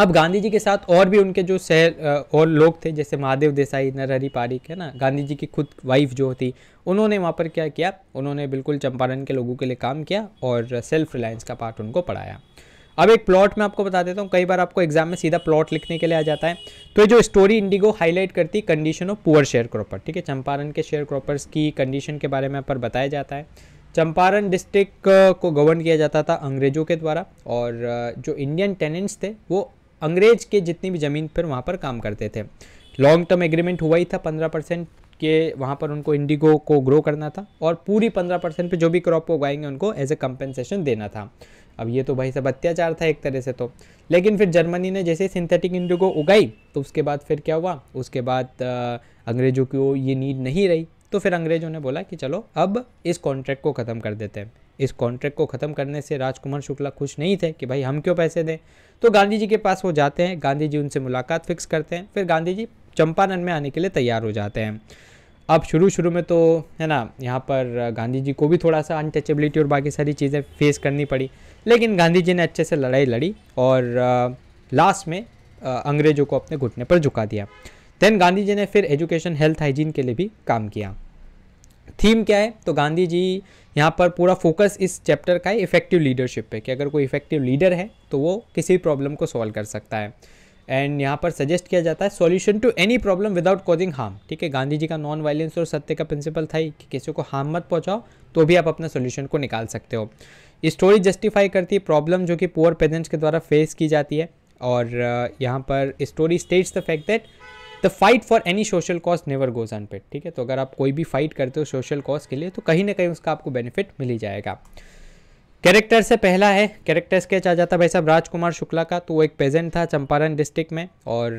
अब गांधी जी के साथ और भी उनके जो शहर और लोग थे जैसे महादेव देसाई नरहरी पारिक है ना गांधी जी की खुद वाइफ जो होती उन्होंने वहाँ पर क्या किया उन्होंने बिल्कुल चंपारण के लोगों के लिए काम किया और सेल्फ रिलायंस का पार्ट उनको पढ़ाया अब एक प्लॉट मैं आपको बता देता हूँ कई बार आपको एग्जाम में सीधा प्लॉट लिखने के लिए आ जाता है तो ये जो स्टोरी इंडिगो हाईलाइट करती है condition of poor share cropper ठीक है चंपारण के शेयर क्रॉपर्स की कंडीशन के बारे में यहाँ पर बताया जाता है चंपारण डिस्ट्रिक्ट को गवर्न किया जाता था अंग्रेज़ों के द्वारा और जो इंडियन टेनेंट्स थे वो अंग्रेज के जितनी भी ज़मीन पर वहाँ पर काम करते थे लॉन्ग टर्म एग्रीमेंट हुआ ही था पंद्रह परसेंट के वहाँ पर उनको इंडिगो को ग्रो करना था और पूरी पंद्रह परसेंट पर जो भी क्रॉप उगाएंगे उनको एज ए कम्पेंसेशन देना था अब ये तो भाई सब अत्याचार था एक तरह से तो लेकिन फिर जर्मनी ने जैसे सिंथेटिक इंडिगो उगाई तो उसके बाद फिर क्या हुआ उसके बाद अंग्रेज़ों को ये नीड नहीं रही तो फिर अंग्रेजों ने बोला कि चलो अब इस कॉन्ट्रैक्ट को ख़त्म कर देते हैं इस कॉन्ट्रैक्ट को ख़त्म करने से राजकुमार शुक्ला खुश नहीं थे कि भाई हम क्यों पैसे दें तो गांधी जी के पास वो जाते हैं गांधी जी उनसे मुलाकात फिक्स करते हैं फिर गांधी जी चंपानन में आने के लिए तैयार हो जाते हैं अब शुरू शुरू में तो है ना यहाँ पर गांधी जी को भी थोड़ा सा अनटचेबिलिटी और बाकी सारी चीज़ें फेस करनी पड़ी लेकिन गांधी जी ने अच्छे से लड़ाई लड़ी और लास्ट में अंग्रेज़ों को अपने घुटने पर झुका दिया देन गांधी जी ने फिर एजुकेशन हेल्थ हाइजीन के लिए भी काम किया थीम क्या है तो गांधी जी यहाँ पर पूरा फोकस इस चैप्टर का है इफेक्टिव लीडरशिप पे कि अगर कोई इफेक्टिव लीडर है तो वो किसी प्रॉब्लम को सॉल्व कर सकता है एंड यहाँ पर सजेस्ट किया जाता है solution to any problem without causing harm ठीक है गांधी जी का नॉन वायलेंस और सत्य का प्रिंसिपल था ही कि किसी को हार्म मत पहुँचाओ तो भी आप अपना सोल्यूशन को निकाल सकते हो स्टोरी जस्टिफाई करती है प्रॉब्लम जो कि पुअर पेजेंट्स के द्वारा फेस की जाती है और यहाँ पर story states the fact that the fight for any social cause never goes unpaid ठीक है तो अगर आप कोई भी फाइट करते हो सोशल कॉज के लिए तो कहीं ना कहीं उसका आपको बेनिफिट मिल ही जाएगा कैरेक्टर से पहला है कैरेक्टर स्केच आ जाता भाई साहब राजकुमार शुक्ला का तो वो एक पेजेंट था चंपारण डिस्ट्रिक्ट में और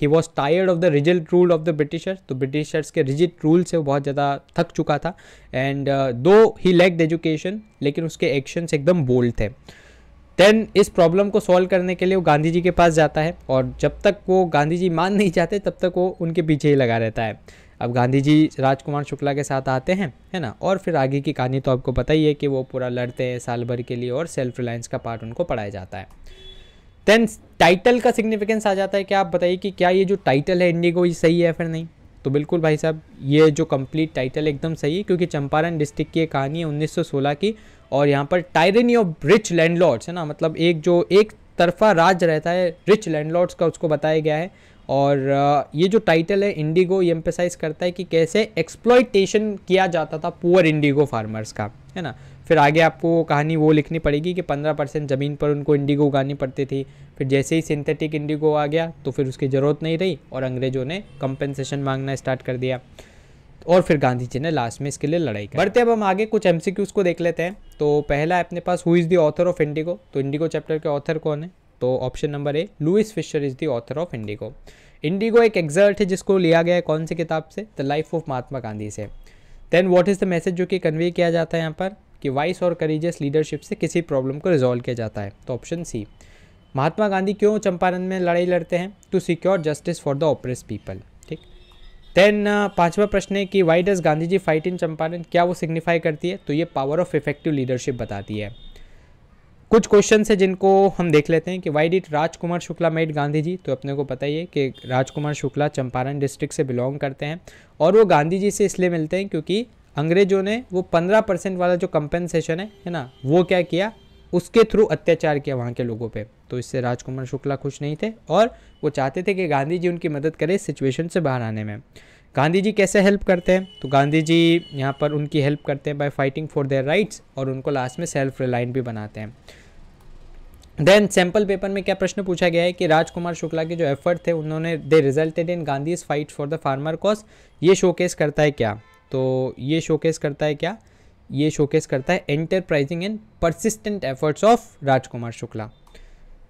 he was tired of the rigid rule of the Britishers तो ब्रिटिशर्स के रिजिट रूल से वो बहुत ज़्यादा थक चुका था एंड दो ही लैक्ड एजुकेशन लेकिन उसके एक्शंस एकदम बोल्ड थे देन इस प्रॉब्लम को सॉल्व करने के लिए वो गांधी जी के पास जाता है और जब तक वो गांधी जी मान नहीं जाते तब तक वो उनके पीछे ही लगा रहता है अब गांधी जी राजकुमार शुक्ला के साथ आते हैं है ना और फिर आगे की कहानी तो आपको पता ही है कि वो पूरा लड़ते हैं साल भर के लिए और सेल्फ रिलायंस का पार्ट उनको पढ़ाया जाता है देन टाइटल का सिग्निफिकेंस आ जाता है कि आप बताइए कि क्या ये जो टाइटल है इंडिगो ये सही है फिर नहीं तो बिल्कुल भाई साहब ये जो कंप्लीट टाइटल एकदम सही है क्योंकि चंपारण डिस्ट्रिक्ट की ये कहानी है उन्नीस की और यहाँ पर टायरनी ऑफ रिच लैंडलॉर्ड्स है ना मतलब एक जो एक तरफा राज रहता है रिच लैंडलॉर्ड्स का उसको बताया गया है और ये जो टाइटल है इंडिगो ये एम्पेसाइज करता है कि कैसे एक्सप्लॉयटेशन किया जाता था पुअर इंडिगो फार्मर्स का है ना फिर आगे आपको कहानी वो लिखनी पड़ेगी कि पंद्रह परसेंट ज़मीन पर उनको इंडिगो उगानी पड़ती थी फिर जैसे ही सिंथेटिक इंडिगो आ गया तो फिर उसकी ज़रूरत नहीं रही और अंग्रेज़ों ने कंपेंसेशन मांगना स्टार्ट कर दिया और फिर गांधी जी ने लास्ट में इसके लिए लड़ाई की बढ़ते अब हम आगे कुछ एम को देख लेते हैं तो पहला अपने पास who is the author of Indigo तो इंडिगो चैप्टर के ऑथर कौन है तो option number A Louis Fischer is the author of Indigo Indigo एक एग्जर्ट है जिसको लिया गया है कौन सी किताब से the life of Mahatma Gandhi से then what is the message जो कि कन्वे किया जाता है यहाँ पर कि वाइस और करीजियस लीडरशिप से किसी प्रॉब्लम को रिजॉल्व किया जाता है तो ऑप्शन सी महात्मा गांधी क्यों चंपारण में लड़ाई लड़ते हैं to secure justice for the oppressed people then uh, पांचवा प्रश्न है कि why does Gandhi ji fight in Champaran क्या वो सिग्निफाई करती है तो ये पावर ऑफ इफेक्टिव लीडरशिप बताती है कुछ क्वेश्चन है जिनको हम देख लेते हैं कि why did Rajkumar Shukla made Gandhi ji तो अपने को पता ही है कि राजकुमार शुक्ला चंपारण डिस्ट्रिक्ट से बिलोंग करते हैं और वो गांधी जी से इसलिए मिलते हैं क्योंकि अंग्रेजों ने वो पंद्रह परसेंट वाला जो कंपेंसेशन है है ना वो क्या किया उसके थ्रू अत्याचार किया वहाँ के लोगों पर तो इससे राजकुमार शुक्ला खुश नहीं थे और वो चाहते थे कि गांधी जी उनकी मदद करें सिचुएशन से बाहर आने में गांधी जी कैसे हेल्प करते हैं तो गांधी जी यहाँ पर उनकी हेल्प करते हैं by fighting for their rights और उनको लास्ट में सेल्फ रिलायंस भी बनाते हैं देन सैम्पल पेपर में क्या प्रश्न पूछा गया है कि राजकुमार शुक्ला के जो एफर्ट थे उन्होंने they resulted in Gandhi's fight for the farmer cause ये शोकेस करता है क्या तो ये शोकेस करता है क्या ये शोकेस करता है enterprising and persistent efforts of Rajkumar Shukla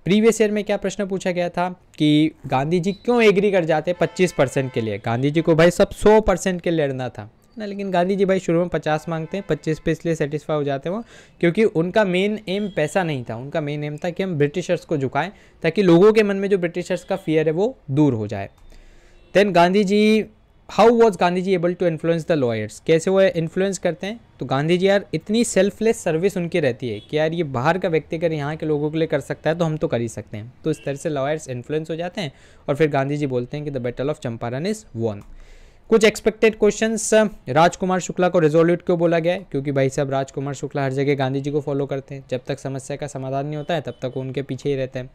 previous year में क्या प्रश्न पूछा गया था कि गांधी जी क्यों एग्री कर जाते पच्चीस परसेंट के लिए गांधी जी को भाई सब सौ परसेंट के लिए लड़ना था ना लेकिन गांधी जी भाई शुरू में पचास मांगते हैं पच्चीस पे इसलिए सेटिस्फाई हो जाते हैं वो क्योंकि उनका मेन एम पैसा नहीं था उनका मेन एम था कि हम ब्रिटिशर्स को झुकाएं ताकि लोगों के मन में जो ब्रिटिशर्स का फियर है वो दूर हो जाए then Gandhi ji how was Gandhi ji able to influence the lawyers कैसे वो इन्फ्लुएंस करते हैं तो गांधी जी यार इतनी सेल्फलेस सर्विस उनकी रहती है कि यार ये बाहर का व्यक्ति अगर यहाँ के लोगों के लिए कर सकता है तो हम तो कर ही सकते हैं तो इस तरह से लॉयर्स इन्फ्लुएंस हो जाते हैं और फिर गांधी जी बोलते हैं कि the battle of Champaran is won कुछ एक्सपेक्टेड क्वेश्चंस राजकुमार शुक्ला को रिजोल्यूट क्यों बोला गया है क्योंकि भाई साहब राजकुमार शुक्ला हर जगह गांधी जी को फॉलो करते हैं जब तक समस्या का समाधान नहीं होता है तब तक वो उनके पीछे ही रहते हैं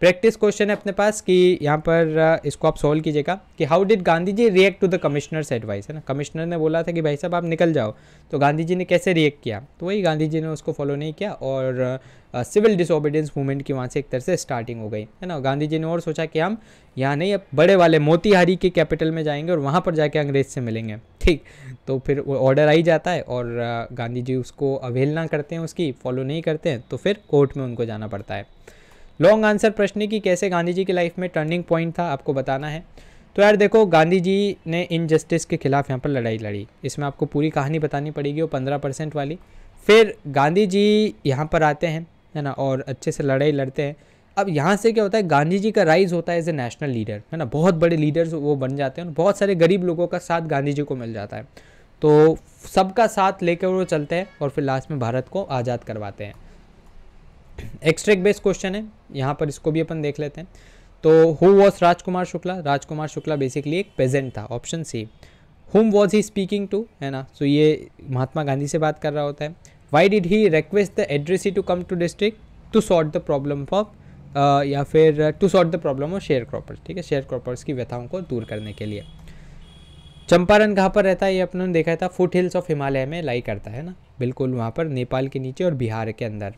प्रैक्टिस क्वेश्चन है अपने पास कि यहाँ पर इसको आप सॉल्व कीजिएगा कि how did Gandhi ji react to the commissioner's advice है ना कमिश्नर ने बोला था कि भाई साहब आप निकल जाओ तो गांधी जी ने कैसे रिएक्ट किया तो वही गांधी जी ने उसको फॉलो नहीं किया और सिविल डिसोबीडियंस मूवमेंट की वहाँ से एक तरह से स्टार्टिंग हो गई है ना गांधी जी ने और सोचा कि हम यहाँ नहीं अब बड़े वाले मोतिहारी के कैपिटल में जाएंगे और वहाँ पर जाके अंग्रेज से मिलेंगे ठीक तो फिर ऑर्डर आ ही जाता है और गांधी जी उसको अवहेलना करते हैं उसकी फॉलो नहीं करते हैं तो फिर कोर्ट में उनको जाना पड़ता है लॉन्ग आंसर प्रश्न की कैसे गांधी जी की लाइफ में टर्निंग पॉइंट था आपको बताना है तो यार देखो गांधी जी ने इनजस्टिस के खिलाफ यहाँ पर लड़ाई लड़ी इसमें आपको पूरी कहानी बतानी पड़ेगी वो पंद्रह परसेंट वाली फिर गांधी जी यहाँ पर आते हैं है ना और अच्छे से लड़ाई लड़ते हैं अब यहाँ से क्या होता है गांधी जी का राइज होता है एज ए नेशनल लीडर है ना बहुत बड़े लीडर्स वो बन जाते हैं बहुत सारे गरीब लोगों का साथ गांधी जी को मिल जाता है तो सबका साथ लेकर वो चलते हैं और फिर लास्ट में भारत को आज़ाद करवाते हैं एक्सट्रैक्ट बेस्ड क्वेश्चन है यहाँ पर इसको भी अपन देख लेते हैं तो who was Rajkumar Shukla Rajkumar Shukla basically एक प्रेजेंट था option C whom was he speaking to है ना सो so ये महात्मा गांधी से बात कर रहा होता है why did he request the addressee to come to district to solve the problem of या फिर to solve the problem of share croppers ठीक है शेयर क्रॉपर्स की व्यथाओं को दूर करने के लिए चंपारण कहाँ पर रहता है ये अपने देखा था फुट हिल्स ऑफ हिमालय में लाई करता है ना बिल्कुल वहाँ पर नेपाल के नीचे और बिहार के अंदर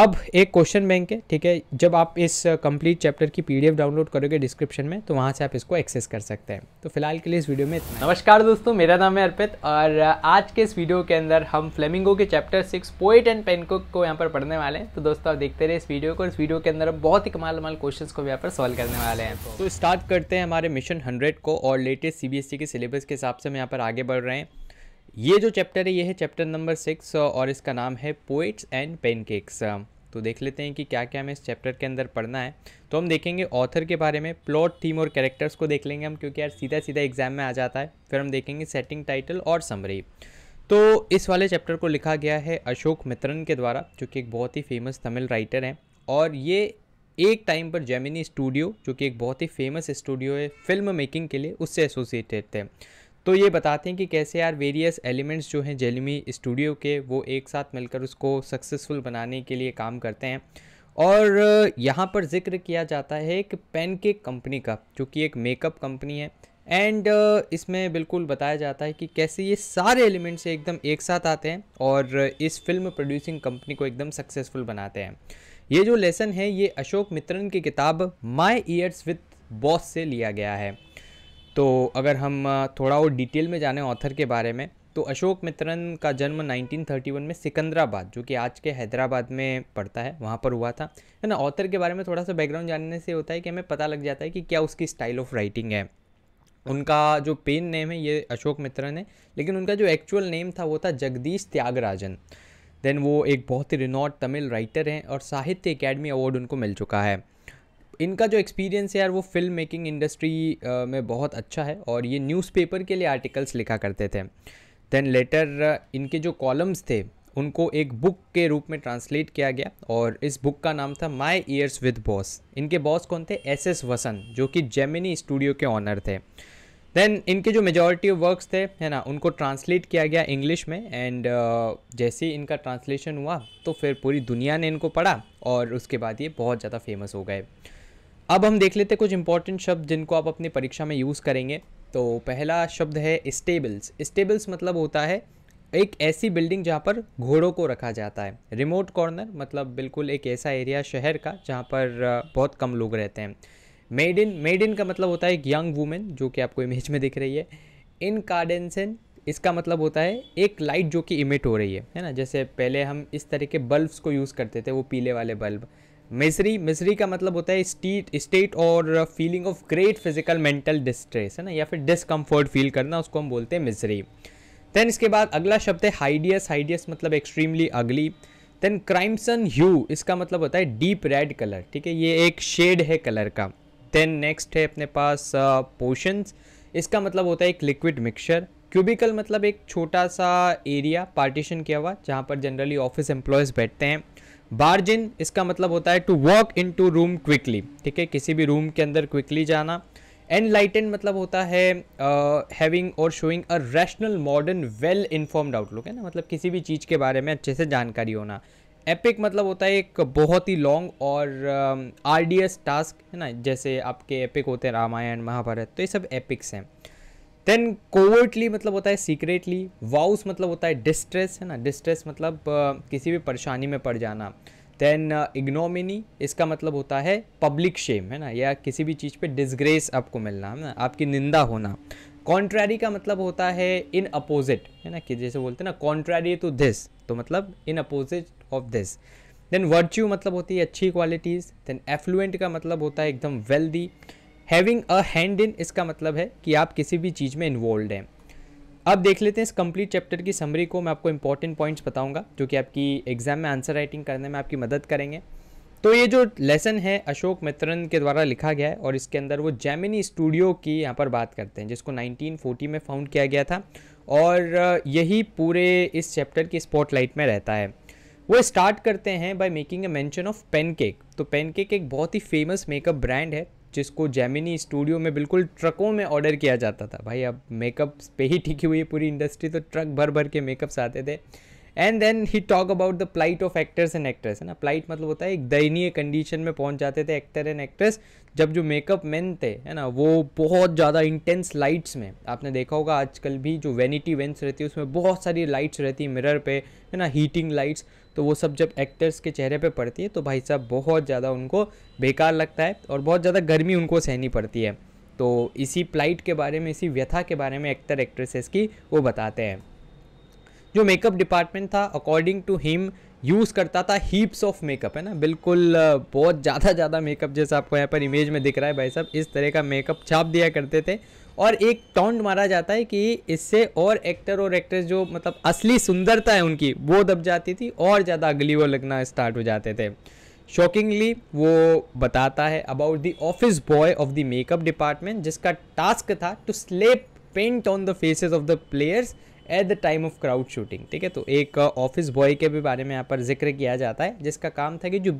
अब एक क्वेश्चन बैंक है ठीक है जब आप इस कंप्लीट uh, चैप्टर की पीडीएफ डाउनलोड करोगे डिस्क्रिप्शन में तो वहाँ से आप इसको एक्सेस कर सकते हैं तो फिलहाल के लिए इस वीडियो में इतना नमस्कार दोस्तों मेरा नाम है अर्पित और uh, आज के इस वीडियो के अंदर हम फ्लेमिंगो के chapter six poet and pancake को यहाँ पर पढ़ने वाले हैं तो दोस्तों आप देखते रहे इस वीडियो को इस वीडियो के अंदर बहुत ही कमाल माल क्वेश्चन को यहाँ पर सॉल्व करने वाले हैं तो स्टार्ट करते हैं हमारे मिशन हंड्रेड को और लेटेस्ट सी e के सिलेबस के हिसाब से हम यहाँ पर आगे बढ़ रहे हैं ये जो चैप्टर है ये है चैप्टर नंबर सिक्स और इसका नाम है पोइट्स एंड पेनकेक्स तो देख लेते हैं कि क्या क्या हमें इस चैप्टर के अंदर पढ़ना है तो हम देखेंगे ऑथर के बारे में प्लॉट थीम और कैरेक्टर्स को देख लेंगे हम क्योंकि यार सीधा सीधा एग्जाम में आ जाता है फिर हम देखेंगे सेटिंग टाइटल और समरी तो इस वाले चैप्टर को लिखा गया है अशोक मित्रन के द्वारा जो कि एक बहुत ही फेमस तमिल राइटर हैं और ये एक टाइम पर जेमिनी स्टूडियो जो कि एक बहुत ही फेमस स्टूडियो है फिल्म मेकिंग के लिए उससे एसोसिएटेड थे तो ये बताते हैं कि कैसे यार वेरियस एलिमेंट्स जो हैं जेलमी स्टूडियो के वो एक साथ मिलकर उसको सक्सेसफुल बनाने के लिए काम करते हैं और यहाँ पर जिक्र किया जाता है एक पेनकेक कंपनी का जो कि एक मेकअप कंपनी है एंड इसमें बिल्कुल बताया जाता है कि कैसे ये सारे एलिमेंट्स एकदम एक साथ आते हैं और इस फिल्म प्रोड्यूसिंग कंपनी को एकदम सक्सेसफुल बनाते हैं ये जो लेसन है ये अशोक मित्रन की किताब माई ईयर्स विथ बॉस से लिया गया है तो अगर हम थोड़ा और डिटेल में जाने ऑथर के बारे में तो अशोक मित्रन का जन्म 1931 में सिकंदराबाद जो कि आज के हैदराबाद में पड़ता है वहाँ पर हुआ था है ना ऑथर के बारे में थोड़ा सा बैकग्राउंड जानने से होता है कि हमें पता लग जाता है कि क्या उसकी स्टाइल ऑफ राइटिंग है उनका जो पेन नेम है ये अशोक मित्रन है लेकिन उनका जो एक्चुअल नेम था वो था जगदीश त्यागराजन देन वो एक बहुत ही रिनॉर्ड तमिल राइटर हैं और साहित्य अकेडमी अवार्ड उनको मिल चुका है इनका जो एक्सपीरियंस है यार वो फिल्म मेकिंग इंडस्ट्री में बहुत अच्छा है और ये न्यूज़पेपर के लिए आर्टिकल्स लिखा करते थे देन लेटर इनके जो कॉलम्स थे उनको एक बुक के रूप में ट्रांसलेट किया गया और इस बुक का नाम था माई ईयर्स विद बॉस इनके बॉस कौन थे एस एस वसन जो कि जेमिनी स्टूडियो के ऑनर थे देन इनके जो मेजॉरिटी ऑफ वर्क्स थे है ना उनको ट्रांसलेट किया गया इंग्लिश में एंड uh, जैसे ही इनका ट्रांसलेशन हुआ तो फिर पूरी दुनिया ने इनको पढ़ा और उसके बाद ये बहुत ज़्यादा फेमस हो गए अब हम देख लेते हैं कुछ इंपॉर्टेंट शब्द जिनको आप अपनी परीक्षा में यूज़ करेंगे तो पहला शब्द है स्टेबल्स स्टेबल्स मतलब होता है एक ऐसी बिल्डिंग जहाँ पर घोड़ों को रखा जाता है रिमोट कॉर्नर मतलब बिल्कुल एक ऐसा एरिया शहर का जहाँ पर बहुत कम लोग रहते हैं मेड इन मेड इन का मतलब होता है एक यंग वूमेन जो कि आपको इमेज में दिख रही है इन कार्डेंसन इसका मतलब होता है एक लाइट जो कि इमिट हो रही है है ना जैसे पहले हम इस तरह के बल्ब्स को यूज़ करते थे वो पीले वाले बल्ब मिसरी मिसरी का मतलब होता है स्टीट स्टेट और feeling of great physical mental distress है ना या फिर डिसकम्फर्ट फील करना उसको हम बोलते हैं मिसरी देन इसके बाद अगला शब्द है हाइडियस हाइडियस मतलब extremely ugly then crimson hue इसका मतलब होता है डीप रेड कलर ठीक है ये एक शेड है कलर का देन नेक्स्ट है अपने पास पोशंस uh, इसका मतलब होता है एक लिक्विड मिक्सचर क्यूबिकल मतलब एक छोटा सा एरिया पार्टीशन किया हुआ जहाँ पर जनरली ऑफिस एम्प्लॉयज़ बैठते हैं बार्ज इन इसका मतलब होता है to walk into room quickly ठीक है किसी भी रूम के अंदर क्विकली जाना एनलाइटन मतलब होता है हैविंग और showing a rational modern well informed outlook है ना मतलब किसी भी चीज़ के बारे में अच्छे से जानकारी होना एपिक मतलब होता है एक बहुत ही लॉन्ग और आर uh, टास्क है ना जैसे आपके एपिक होते हैं रामायण महाभारत तो ये सब एपिक्स हैं देन कोवर्टली मतलब होता है सीक्रेटली वाउस मतलब होता है डिस्ट्रेस है ना डिस्ट्रेस मतलब uh, किसी भी परेशानी में पड़ जाना देन इग्नोमिनी इसका मतलब होता है पब्लिक शेम है ना या किसी भी चीज़ पे डिसग्रेस आपको मिलना है ना आपकी निंदा होना कॉन्ट्रैरी का मतलब होता है इन अपोजिट है ना कि जैसे बोलते हैं ना कॉन्ट्रैरी टू दिस तो मतलब in opposite of this then virtue मतलब होती है अच्छी क्वालिटीज़ देन एफ्लुएंट का मतलब होता है एकदम wealthy well having a hand in इसका मतलब है कि आप किसी भी चीज़ में इन्वॉल्व हैं अब देख लेते हैं इस कंप्लीट चैप्टर की समरी को मैं आपको इंपॉर्टेंट पॉइंट्स बताऊंगा जो कि आपकी एग्जाम में आंसर राइटिंग करने में आपकी मदद करेंगे तो ये जो लेसन है अशोक मित्रन के द्वारा लिखा गया है और इसके अंदर वो जैमिनी स्टूडियो की यहाँ पर बात करते हैं जिसको 1940 में फाउंड किया गया था और यही पूरे इस चैप्टर की स्पॉटलाइट में रहता है वो स्टार्ट करते हैं by making a mention of pancake तो पेनकेक एक बहुत ही फेमस मेकअप ब्रांड है जिसको जैमिनी स्टूडियो में बिल्कुल ट्रकों में ऑर्डर किया जाता था भाई अब मेकअप्स पे ही टिकी हुई है पूरी इंडस्ट्री तो ट्रक भर भर के मेकअप्स आते थे and then he talk about the plight of actors and actress है ना प्लाइट मतलब होता है एक दयनीय कंडीशन में पहुंच जाते थे एक्टर एंड एक्ट्रेस जब जो मेकअप मैन थे है ना वो बहुत ज़्यादा इंटेंस लाइट्स में आपने देखा होगा आजकल भी जो वेनिटी वेंस रहती है उसमें बहुत सारी लाइट्स रहती है मिरर पे है ना हीटिंग लाइट्स तो वो सब जब एक्टर्स के चेहरे पे पड़ती है तो भाई साहब बहुत ज़्यादा उनको बेकार लगता है और बहुत ज़्यादा गर्मी उनको सहनी पड़ती है तो इसी प्लाइट के बारे में इसी व्यथा के बारे में एक्टर एक्ट्रेसेस की वो बताते हैं जो मेकअप डिपार्टमेंट था अकॉर्डिंग टू हिम यूज़ करता था हीप्स ऑफ मेकअप है ना बिल्कुल बहुत ज़्यादा ज़्यादा मेकअप जैसा आपको यहाँ पर इमेज में दिख रहा है भाई साहब इस तरह का मेकअप छाप दिया करते थे और एक टॉन्ट मारा जाता है कि इससे और एक्टर और एक्ट्रेस जो मतलब असली सुंदरता है उनकी वो दब जाती थी और ज़्यादा अगली वो लगना स्टार्ट हो जाते थे शॉकिंगली वो बताता है about the office boy of the makeup department जिसका टास्क था to slap paint on the faces of the players at the time of crowd shooting ठीक है तो एक ऑफिस uh, बॉय के भी बारे में यहाँ पर जिक्र किया जाता है जिसका काम था कि जो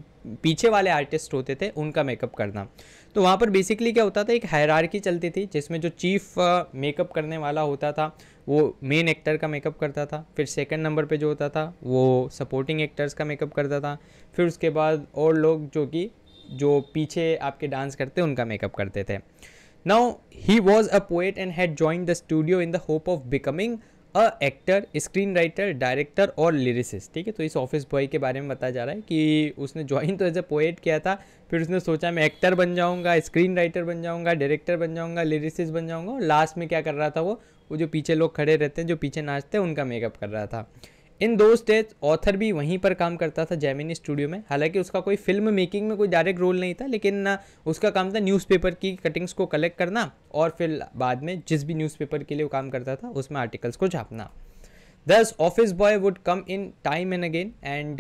पीछे वाले आर्टिस्ट होते थे उनका मेकअप करना तो वहाँ पर बेसिकली क्या होता था एक हैरारकी चलती थी जिसमें जो चीफ मेकअप करने वाला होता था वो मेन एक्टर का मेकअप करता था फिर सेकंड नंबर पे जो होता था वो सपोर्टिंग एक्टर्स का मेकअप करता था फिर उसके बाद और लोग जो कि जो पीछे आपके डांस करते उनका मेकअप करते थे now he was a poet and had join the studio in the hope of becoming a actor screen writer director और लिरिसिस्ट ठीक है तो इस ऑफिस बॉय के बारे में बताया जा रहा है कि उसने ज्वाइन तो एज अ पोएट किया था फिर उसने सोचा मैं एक्टर बन जाऊँगा स्क्रीन राइटर बन जाऊंगा डायरेक्टर बन जाऊंगा लिरिसिस्ट बन जाऊंगा और लास्ट में क्या कर रहा था वो वो जो पीछे लोग खड़े रहते हैं जो पीछे नाचते हैं उनका मेकअप कर रहा था इन दो स्टेज ऑथर भी वहीं पर काम करता था जैमिनी स्टूडियो में हालांकि उसका कोई फिल्म मेकिंग में कोई डायरेक्ट रोल नहीं था लेकिन उसका काम था न्यूज़पेपर की कटिंग्स को कलेक्ट करना और फिर बाद में जिस भी न्यूज़पेपर के लिए वो काम करता था उसमें आर्टिकल्स को छापना this office boy would come in time and again and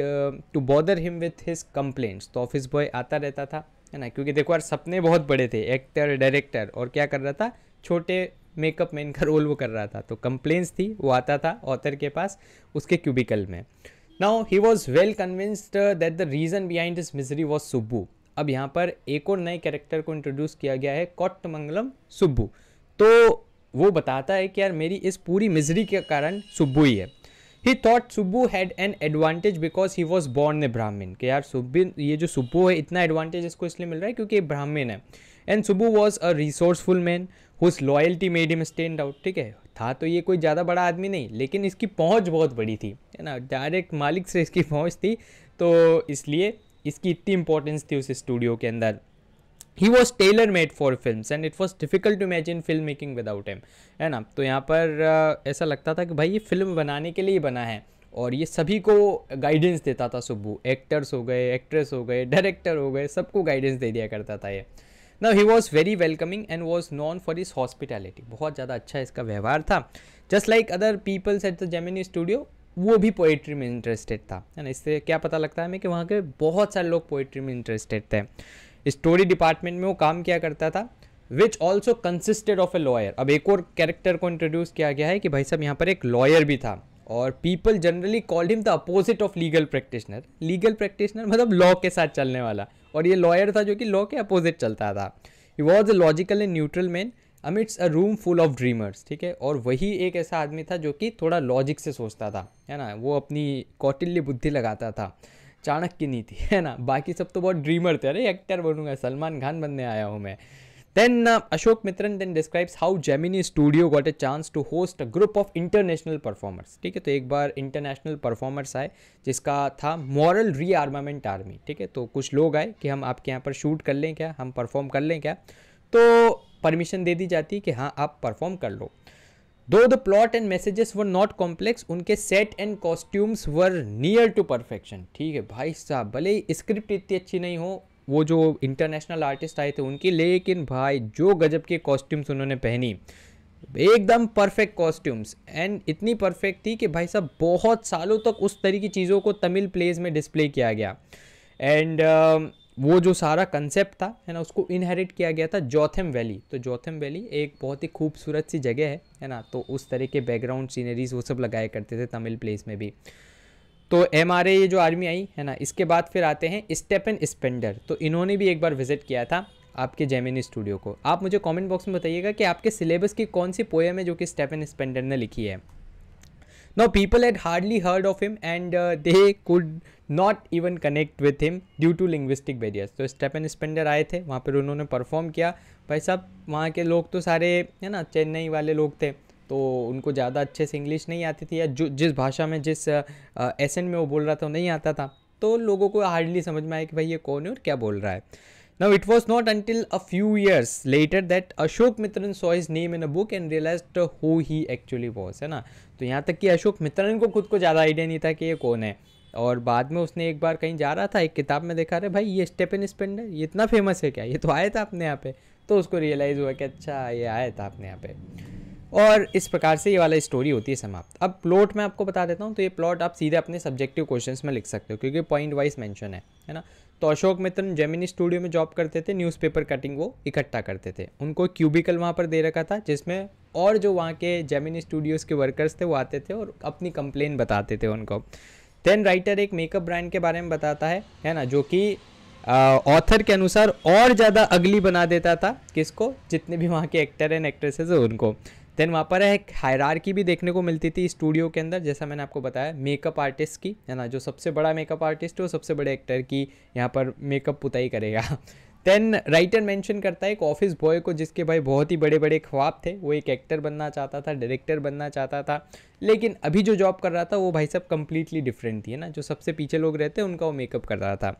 to bother him with his his तो ऑफिस बॉय आता रहता था है ना क्योंकि देखो यार सपने बहुत बड़े थे एक्टर डायरेक्टर और क्या कर रहा था छोटे मेकअप मैन का रोल वो कर रहा था तो कंप्लेंट्स थी वो आता था ऑथर के पास उसके क्यूबिकल में now he was well convinced that the reason behind this misery was Subbu अब यहाँ पर एक और नए कैरेक्टर को इंट्रोड्यूस किया गया है मंगलम सुब्बू तो वो बताता है कि यार मेरी इस पूरी मिजरी के कारण सुब्बू ही है he thought Subbu had an advantage because he was born a Brahmin कि यार सुब्बिन ये जो सुब्बू है इतना एडवांटेज इसको इसलिए मिल रहा है क्योंकि ये है and Subbu was a resourceful man whose loyalty made him stand out ठीक है था तो ये कोई ज़्यादा बड़ा आदमी नहीं लेकिन इसकी पहुँच बहुत बड़ी थी है ना डायरेक्ट मालिक से इसकी पहुँच थी तो इसलिए इसकी इतनी इंपॉर्टेंस थी उस स्टूडियो के अंदर he was tailor made for film and it was difficult to imagine film making without him है ना तो यहाँ पर uh, ऐसा लगता था कि भाई ये फिल्म बनाने के लिए ही बना है और ये सभी को गाइडेंस देता था सुब्बू एक्टर्स हो गए एक्ट्रेस हो गए डायरेक्टर हो गए सबको गाइडेंस दे दिया करता था ये ना he was very welcoming and was known for his hospitality बहुत ज़्यादा अच्छा इसका व्यवहार था just like other peoples at the Gemini studio वो भी पोइट्री में इंटरेस्टेड था है ना इससे क्या पता लगता है हमें कि वहाँ के बहुत सारे लोग पोइट्री में इंटरेस्टेड थे स्टोरी डिपार्टमेंट में वो काम किया करता था which also consisted of a lawyer अब एक और कैरेक्टर को इंट्रोड्यूस किया गया है कि भाई साहब यहाँ पर एक लॉयर भी था और people generally called him the opposite of legal practitioner legal practitioner मतलब लॉ के साथ चलने वाला और ये लॉयर था जो कि लॉ के अपोजिट चलता था he was a logical and neutral man amidst a room full of dreamers ठीक है और वही एक ऐसा आदमी था जो कि थोड़ा लॉजिक से सोचता था है ना वो अपनी कौटिल्य बुद्धि लगाता था चाणक्य नीति है ना बाकी सब तो बहुत ड्रीमर थे अरे एक्टर बनूंगा सलमान खान बनने आया हूँ मैं then uh, Ashokamitran then describes how Gemini Studio got a chance to host a group of international performers ठीक है तो एक बार इंटरनेशनल परफॉर्मर्स आए जिसका था मॉरल रीआर्मामेंट आर्मी ठीक है तो कुछ लोग आए कि हम आपके यहाँ पर शूट कर लें क्या हम परफॉर्म कर लें क्या तो परमिशन दे दी जाती है कि हाँ आप परफॉर्म कर लो दो the plot and messages were not complex उनके set and costumes were near to perfection ठीक है भाई साहब भले स्क्रिप्ट इतनी अच्छी नहीं हो वो जो इंटरनेशनल आर्टिस्ट आए थे उनकी लेकिन भाई जो गजब के कॉस्ट्यूम्स उन्होंने पहनी एकदम परफेक्ट कॉस्ट्यूम्स एंड इतनी परफेक्ट थी कि भाई साहब बहुत सालों तक उस तरीके की चीज़ों को तमिल प्लेज में डिस्प्ले किया गया एंड वो जो सारा कंसेप्ट था है ना उसको इनहेरिट किया गया था जोथम वैली तो जोथम वैली एक बहुत ही खूबसूरत सी जगह है है ना तो उस तरह के बैकग्राउंड सीनरीज वो सब लगाए करते थे तमिल प्लेस में भी तो एम आर ये जो आर्मी आई है ना इसके बाद फिर आते हैं स्टेपन स्पेंडर तो इन्होंने भी एक बार विजिट किया था आपके जेमिनी स्टूडियो को आप मुझे कमेंट बॉक्स में बताइएगा कि आपके सिलेबस की कौन सी पोएम है जो कि स्टेपन स्पेंडर ने लिखी है no people had hardly heard of him and they they not even connect with him due to linguistic barriers तो स्टेपन स्पेंडर आए थे वहाँ पर उन्होंने परफॉर्म किया भाई साहब वहाँ के लोग तो सारे है ना चेन्नई वाले लोग थे तो उनको ज़्यादा अच्छे से इंग्लिश नहीं आती थी या जो जिस भाषा में जिस एसेंट में वो बोल रहा था वो नहीं आता था तो लोगों को हार्डली समझ में आया कि भाई ये कौन है और क्या बोल रहा है Now it was not until a few years later that Ashok Mitran saw his name in a book and realized uh, who he actually was है ना तो यहाँ तक कि अशोक मित्रन को खुद को ज़्यादा आइडिया नहीं था कि ये कौन है और बाद में उसने एक बार कहीं जा रहा था एक किताब में देखा रहे भाई ये स्टेपन स्पेंडर ये इतना फेमस है क्या ये तो आया था अपने यहाँ पे तो उसको रियलाइज़ हुआ कि अच्छा ये आया था अपने यहाँ पे और इस प्रकार से ये वाला स्टोरी होती है समाप्त अब प्लॉट मैं आपको बता देता हूँ तो ये प्लॉट आप सीधे अपने सब्जेक्टिव क्वेश्चन में लिख सकते हो क्योंकि पॉइंट वाइज मेंशन है है ना तो अशोक मित्रन जेमिनी स्टूडियो में जॉब करते थे न्यूज़पेपर कटिंग वो इकट्ठा करते थे उनको क्यूबिकल वहाँ पर दे रखा था जिसमें और जो वहाँ के जेमिनी स्टूडियोज़ के वर्कर्स थे वो आते थे और अपनी कंप्लेन बताते थे उनको देन राइटर एक मेकअप ब्रांड के बारे में बताता है है ना जो कि ऑथर के अनुसार और ज़्यादा अगली बना देता था किसको जितने भी वहाँ के एक्टर एंड एक्ट्रेसेस हैं उनको देन वहाँ पर एक हायरार्की भी देखने को मिलती थी स्टूडियो के अंदर जैसा मैंने आपको बताया मेकअप आर्टिस्ट की है ना जो सबसे बड़ा मेकअप आर्टिस्ट है वो सबसे बड़े एक्टर की यहाँ पर मेकअप पुताई करेगा देन राइटर मेंशन करता है एक ऑफिस बॉय को जिसके भाई बहुत ही बड़े बड़े ख्वाब थे वो एक एक्टर बनना चाहता था डायरेक्टर बनना चाहता था लेकिन अभी जो जॉब कर रहा था वो भाई सब कम्प्लीटली डिफरेंट थी है ना जो सबसे पीछे लोग रहते हैं उनका वो मेकअप कर रहा था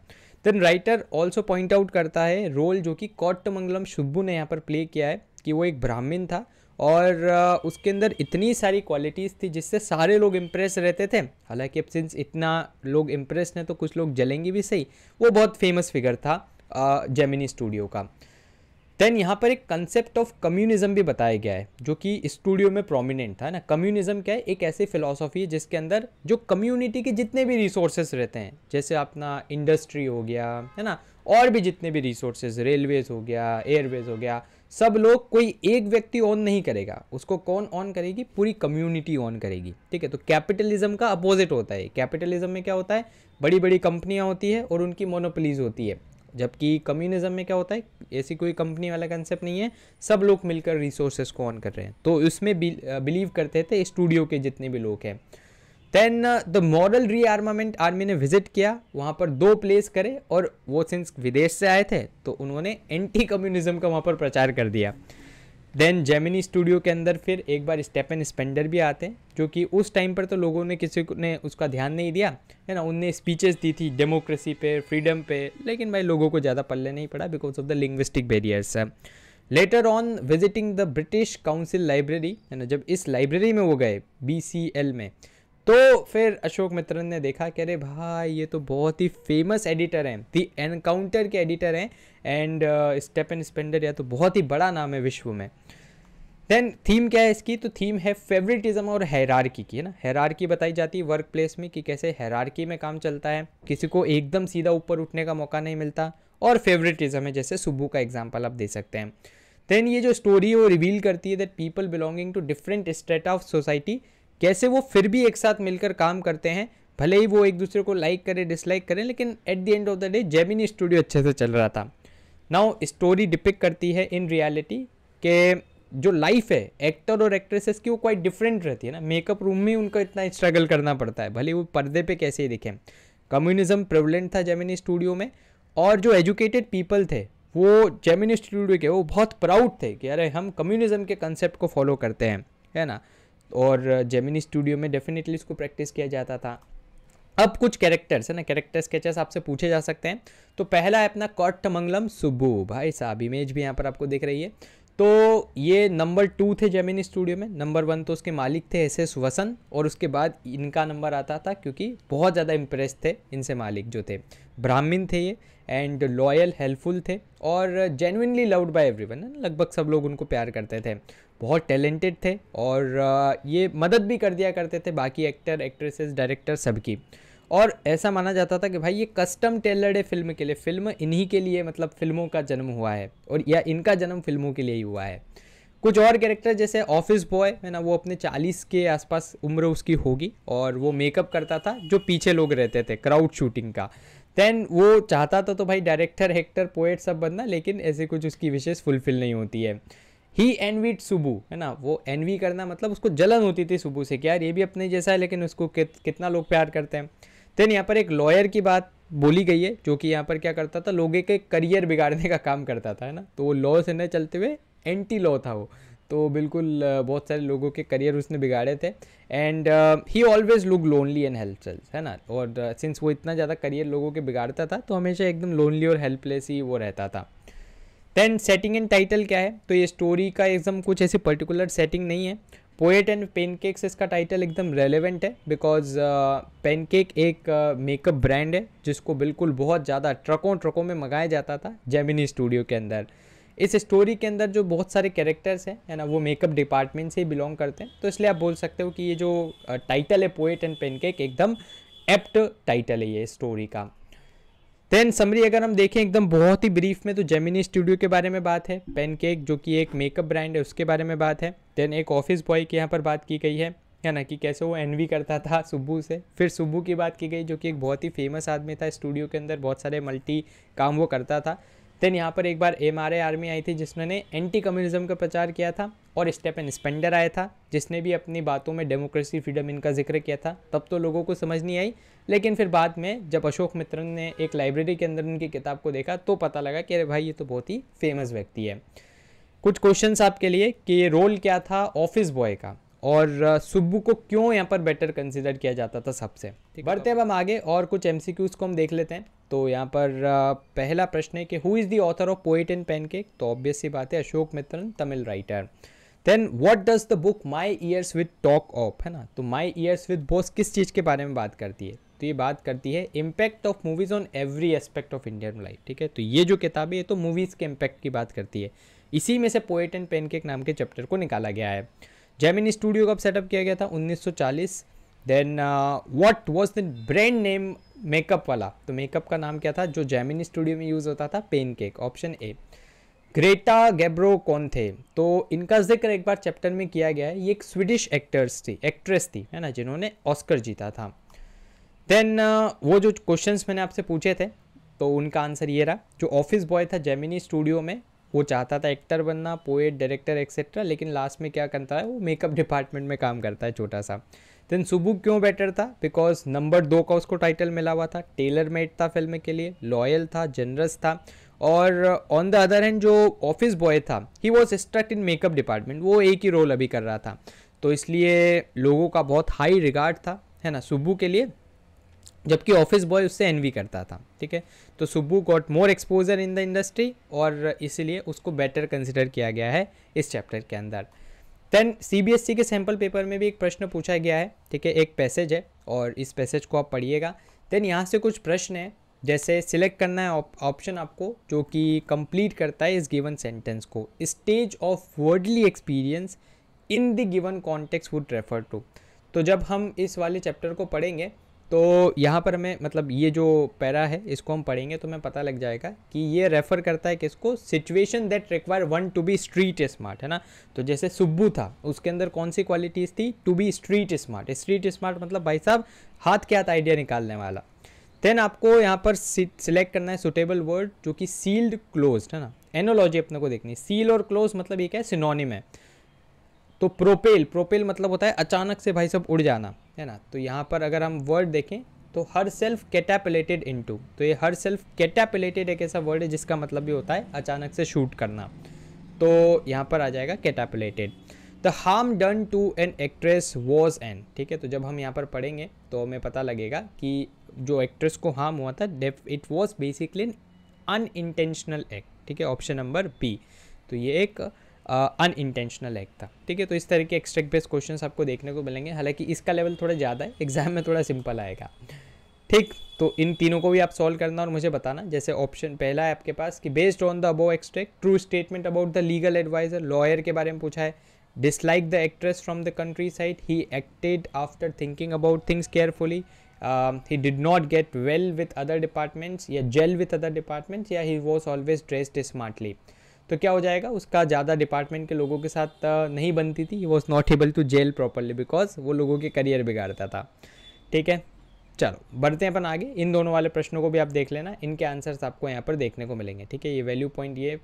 then writer also point out करता है रोल जो कि कौट्टमंगलम शुभू ने यहाँ पर प्ले किया है कि वो एक ब्राह्मण था और उसके अंदर इतनी सारी क्वालिटीज़ थी जिससे सारे लोग इम्प्रेस रहते थे हालांकि अब सिंस इतना लोग इम्प्रेस हैं तो कुछ लोग जलेंगे भी सही वो बहुत फेमस फिगर था जेमिनी स्टूडियो का देन यहाँ पर एक कंसेप्ट ऑफ कम्युनिज्म भी बताया गया है जो कि स्टूडियो में प्रोमिनेंट था ना कम्युनिज्म क्या है एक ऐसी फिलोसॉफी है जिसके अंदर जो कम्युनिटी के जितने भी रिसोर्सेज रहते हैं जैसे अपना इंडस्ट्री हो गया है ना और भी जितने भी रिसोर्सेज रेलवेज हो गया एयरवेज हो गया सब लोग कोई एक व्यक्ति ऑन नहीं करेगा उसको कौन ऑन करेगी पूरी कम्युनिटी ऑन करेगी ठीक है तो कैपिटलिज्म का अपोजिट होता है कैपिटलिज्म में क्या होता है बड़ी बड़ी कंपनियां होती है और उनकी मोनोपलीज होती है जबकि कम्युनिज्म में क्या होता है ऐसी कोई कंपनी वाला कंसेप्ट नहीं है सब लोग मिलकर रिसोर्सेज को ऑन कर रहे हैं तो उसमें बिलीव करते थे स्टूडियो के जितने भी लोग हैं then the moral armament army ने विजिट किया वहाँ पर दो प्लेस करे और वो सिंस विदेश से आए थे तो उन्होंने एंटी कम्युनिज्म का वहाँ पर प्रचार कर दिया देन जेमिनी स्टूडियो के अंदर फिर एक बार स्टेपन स्पेंडर भी आते हैं जो कि उस टाइम पर तो लोगों ने किसी ने उसका ध्यान नहीं दिया है ना उनने स्पीचेस दी थी डेमोक्रेसी पे फ्रीडम पे लेकिन भाई लोगों को ज़्यादा पल्ले नहीं पड़ा because of the linguistic barriers later on visiting the British Council library है ना जब इस लाइब्रेरी में वो गए बी में तो फिर अशोक मित्रन ने देखा कि अरे भाई ये तो बहुत ही फेमस एडिटर हैं दी एनकाउंटर के एडिटर हैं एंड स्टेप एंड स्पेंडर या तो बहुत ही बड़ा नाम है विश्व में देन थीम क्या है इसकी तो थीम है फेवरेटिज्म और हैरारकी की है ना हैरारकी बताई जाती है वर्क प्लेस में कि कैसे हैरारकी में काम चलता है किसी को एकदम सीधा ऊपर उठने का मौका नहीं मिलता और फेवरेटिज्म है जैसे सुबू का एग्जाम्पल आप दे सकते हैं देन ये जो स्टोरी है वो रिवील करती है that people belonging to different state of society कैसे वो फिर भी एक साथ मिलकर काम करते हैं भले ही वो एक दूसरे को लाइक करें डिसलाइक करें लेकिन at the end of the day Gemini Studio अच्छे से चल रहा था नाउ स्टोरी डिपिक करती है इन रियलिटी के जो लाइफ है एक्टर और एक्ट्रेसेस की वो क्वाइट डिफरेंट रहती है ना मेकअप रूम में उनका इतना स्ट्रगल करना पड़ता है भले वो पर्दे पे कैसे ही दिखें कम्युनिज्म प्रेवलेंट था जेमिनी स्टूडियो में और जो एजुकेटेड पीपल थे वो जेमिनी स्टूडियो के वो बहुत प्राउड थे कि अरे हम कम्युनिज्म के कंसेप्ट को फॉलो करते हैं है ना और जेमिनी स्टूडियो में डेफिनेटली इसको प्रैक्टिस किया जाता था अब कुछ कैरेक्टर्स है ना कैरेक्टर स्केचेस आपसे पूछे जा सकते हैं तो पहला है अपना मंगलम सुबू भाई साहब इमेज भी यहाँ पर आपको दिख रही है तो ये नंबर टू थे जेमिनी स्टूडियो में नंबर वन तो उसके मालिक थे एस एस वसन और उसके बाद इनका नंबर आता था क्योंकि बहुत ज़्यादा इम्प्रेस थे इनसे मालिक जो थे ब्राह्मीण थे ये एंड लॉयल हेल्पफुल थे और जेनुनली लव्ड बाय एवरीवन लगभग सब लोग उनको प्यार करते थे बहुत टैलेंटेड थे और ये मदद भी कर दिया करते थे बाकी एक्टर एक्ट्रेसेस डायरेक्टर सबकी और ऐसा माना जाता था कि भाई ये कस्टम टेलर्ड है फिल्म के लिए फिल्म इन्हीं के लिए मतलब फिल्मों का जन्म हुआ है और या इनका जन्म फिल्मों के लिए ही हुआ है कुछ और कैरेक्टर जैसे ऑफिस बॉय है ना वो अपने 40 के आसपास उम्र उसकी होगी और वो मेकअप करता था जो पीछे लोग रहते थे क्राउड शूटिंग का देन वो चाहता था तो भाई डायरेक्टर एक्टर पोएट सब बनना लेकिन ऐसे कुछ उसकी विशेष फुलफिल नहीं होती है ही एनवीड सुबू है ना वो एनवी करना मतलब उसको जलन होती थी सुबू से कि यार ये भी अपने जैसा है लेकिन उसको कित, कितना लोग प्यार करते हैं देन यहाँ पर एक लॉयर की बात बोली गई है जो कि यहाँ पर क्या करता था लोगों के करियर बिगाड़ने का काम करता था है ना तो वो लॉ से न चलते हुए एंटी लॉ था वो तो बिल्कुल बहुत सारे लोगों के करियर उसने बिगाड़े थे and he always look lonely and helpless है ना और सिंस uh, वो इतना ज़्यादा करियर लोगों के बिगाड़ता था तो हमेशा एकदम लोनली और हेल्पलेस ही वो रहता था देन सेटिंग एंड टाइटल क्या है तो ये स्टोरी का एकदम कुछ ऐसी पर्टिकुलर सेटिंग नहीं है पोएट एंड पेनकेक्स इसका टाइटल एकदम रेलेवेंट है बिकॉज पेनकेक uh, एक मेकअप uh, ब्रांड है जिसको बिल्कुल बहुत ज़्यादा ट्रकों ट्रकों में मंगाया जाता था जेमिनी स्टूडियो के अंदर इस स्टोरी के अंदर जो बहुत सारे कैरेक्टर्स हैं है ना वो मेकअप डिपार्टमेंट से ही बिलोंग करते हैं तो इसलिए आप बोल सकते हो कि ये जो टाइटल uh, है पोएट एंड पेनकेक एकदम एप्ट टाइटल है ये स्टोरी का देन समरी अगर हम देखें एकदम बहुत ही ब्रीफ में तो जेमिनी स्टूडियो के बारे में बात है पेनकेक जो कि एक मेकअप ब्रांड है उसके बारे में बात है देन एक ऑफिस बॉय के यहाँ पर बात की गई है है ना कि कैसे वो एनवी करता था सुबह से फिर सुबह की बात की गई जो कि एक बहुत ही फेमस आदमी था स्टूडियो के अंदर बहुत सारे मल्टी काम वो करता था देन यहाँ पर एक बार एम आर्मी आई थी जिसने एंटी कम्युनिज्म का प्रचार किया था और स्टेपन स्पेंडर आया था जिसने भी अपनी बातों में डेमोक्रेसी फ्रीडम इनका जिक्र किया था तब तो लोगों को समझ नहीं आई लेकिन फिर बाद में जब अशोक मित्रन ने एक लाइब्रेरी के अंदर इनकी किताब को देखा तो पता लगा कि अरे भाई ये तो बहुत ही फेमस व्यक्ति है कुछ क्वेश्चंस आपके लिए कि ये रोल क्या था ऑफिस बॉय का और सुब्बू को क्यों यहाँ पर बेटर कंसिडर किया जाता था सबसे बढ़ते अब हम आगे और कुछ एम को हम देख लेते हैं तो यहाँ पर पहला प्रश्न है कि who is the author of poet and pancake तो ऑब्वियस ही बात है Ashokamitran Tamil writer then what does the book my years with talk of है ना तो माई ईयर्स विद बोस किस चीज़ के बारे में बात करती है तो ये बात करती है impact of movies on every aspect of Indian life ठीक है तो ये जो किताब है ये तो मूवीज़ के इम्पैक्ट की बात करती है इसी में से पोइट एंड पेनकेक नाम के चैप्टर को निकाला गया है जेमिनी स्टूडियो कब सेटअप किया गया था 1940 then what was the brand name makeup वाला तो मेकअप का नाम क्या था जो जेमिनी स्टूडियो में यूज़ होता था pancake option A Greta गैब्रो कौन थे तो इनका जिक्र एक बार चैप्टर में किया गया है ये एक स्वीडिश एक्टर्स थी एक्ट्रेस थी है ना जिन्होंने ऑस्कर जीता था देन uh, वो जो क्वेश्चंस मैंने आपसे पूछे थे तो उनका आंसर ये रहा जो ऑफिस बॉय था जेमिनी स्टूडियो में वो चाहता था एक्टर बनना पोएट डायरेक्टर एक्सेट्रा लेकिन लास्ट में क्या करता है वो मेकअप डिपार्टमेंट में काम करता है छोटा सा देन सुबुक क्यों बेटर था बिकॉज नंबर दो का उसको टाइटल मिला हुआ था टेलर मेड था फिल्म के लिए लॉयल था जनरस था और ऑन द अदर हैंड जो ऑफिस बॉय था he was struck in makeup department वो एक ही रोल अभी कर रहा था तो इसलिए लोगों का बहुत हाई रिगार्ड था है ना सुबू के लिए जबकि ऑफिस बॉय उससे एनवी करता था ठीक है तो Subbu got more exposure in the industry और इसीलिए उसको बेटर कंसिडर किया गया है इस चैप्टर के अंदर देन सी e के सैम्पल पेपर में भी एक प्रश्न पूछा गया है ठीक है एक पैसेज है और इस पैसेज को आप पढ़िएगा देन यहाँ से कुछ प्रश्न है जैसे सिलेक्ट करना है ऑप्शन आप, आपको जो कि कंप्लीट करता है इस गिवन सेंटेंस को stage of worldly experience in the given context would refer to तो जब हम इस वाले चैप्टर को पढ़ेंगे तो यहाँ पर हमें मतलब ये जो पैरा है इसको हम पढ़ेंगे तो हमें पता लग जाएगा कि ये रेफ़र करता है किसको situation that require one to be street smart है ना तो जैसे सुब्बू था उसके अंदर कौन सी क्वालिटीज़ थी to be street smart street smart मतलब भाई साहब हाथ के हाथ आइडिया निकालने वाला देन आपको यहाँ पर सिलेक्ट करना है सुटेबल वर्ड जो कि सील्ड क्लोज है ना एनोलॉजी अपने को देखनी सील और क्लोज मतलब ये क्या है सिनोनिम है तो प्रोपेल प्रोपेल मतलब होता है अचानक से भाई सब उड़ जाना है ना तो यहाँ पर अगर हम वर्ड देखें तो हर सेल्फ कैटापलेटेड इनटू तो ये हर सेल्फ कैटापलेटेड एक ऐसा वर्ड है जिसका मतलब भी होता है अचानक से शूट करना तो यहाँ पर आ जाएगा catapulted the harm done to an actress was an ठीक है तो जब हम यहाँ पर पढ़ेंगे तो हमें पता लगेगा कि जो एक्ट्रेस को हार्म हुआ था it was basically unintentional act ठीक है ऑप्शन नंबर बी तो ये एक अन इंटेंशनल एक्ट था ठीक है तो इस तरह के एक्स्ट्रैक्ट बेस्ड क्वेश्चन आपको देखने को मिलेंगे हालांकि इसका लेवल थोड़ा ज़्यादा है एग्जाम में थोड़ा सिंपल आएगा ठीक तो इन तीनों को भी आप सॉल्व करना और मुझे बताना जैसे ऑप्शन पहला है आपके पास कि based on the above extract true statement about the legal advisor lawyer के बारे में पूछा है dislike the actress from the countryside he acted after thinking about things carefully he did not get well with other departments या gel with other departments या he was always dressed smartly तो क्या हो जाएगा उसका ज़्यादा department के लोगों के साथ नहीं बनती थी वो not able to gel properly because वो लोगों के करियर बिगाड़ता था ठीक है चलो बढ़ते हैं अपन आगे इन दोनों वाले प्रश्नों को भी आप देख लेना इनके आंसर्स आपको यहाँ पर देखने को मिलेंगे ठीक है ये वैल्यू पॉइंट ये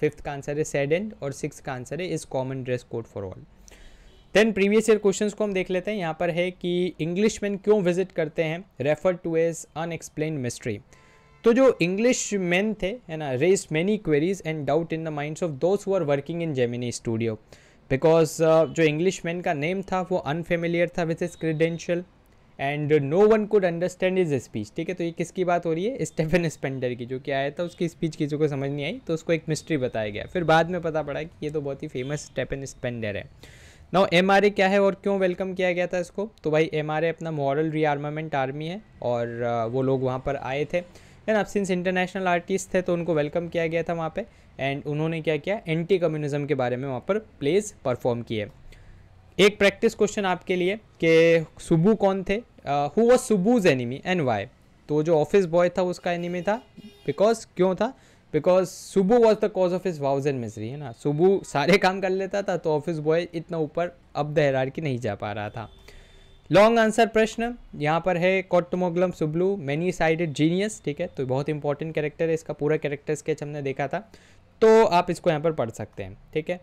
फिफ्थ का आंसर है सेड एंड और सिक्स का आंसर है is common dress code for all then previous year questions को हम देख लेते हैं यहाँ पर है कि मैन क्यों विजिट करते हैं refer to as unexplained mystery तो जो इंग्लिश मैन थे है ना raise many queries and doubt in the minds of those who are working in Gemini Studio because जो इंग्लिश मैन का नेम था वो अनफेमिलियर था with his credential and no one could understand his speech ठीक है तो ये किसकी बात हो रही है स्टेफन स्पेंडर की जो कि आया था उसकी स्पीच किसी को समझ नहीं आई तो उसको एक मिस्ट्री बताया गया फिर बाद में पता पड़ा कि ये तो बहुत ही फेमस स्टेफन स्पेंडर है नाउ एम क्या है और क्यों वेलकम किया गया था इसको तो भाई एम अपना मॉरल रीआर्मामेंट आर्मी है और uh, वो लोग वहाँ पर आए थे है ना सिंस इंटरनेशनल आर्टिस्ट थे तो उनको वेलकम किया गया था वहाँ पर एंड उन्होंने क्या किया एंटी कम्युनिज्म के बारे में वहाँ पर प्लेज परफॉर्म किए एक प्रैक्टिस क्वेश्चन आपके लिए कि सुबू कौन थे who was Subbu's enemy and why तो जो ऑफिस बॉय था उसका एनिमी था बिकॉज क्यों था because Subbu was the cause of his woes and misery है ना सुबू सारे काम कर लेता था तो ऑफिस बॉय इतना ऊपर अब दहरार की नहीं जा पा रहा था लॉन्ग आंसर प्रश्न यहाँ पर है Kothamangalam Subbu many sided genius ठीक है तो बहुत इंपॉर्टेंट कैरेक्टर है इसका पूरा कैरेक्टर स्केच हमने देखा था तो आप इसको यहाँ पर पढ़ सकते हैं ठीक है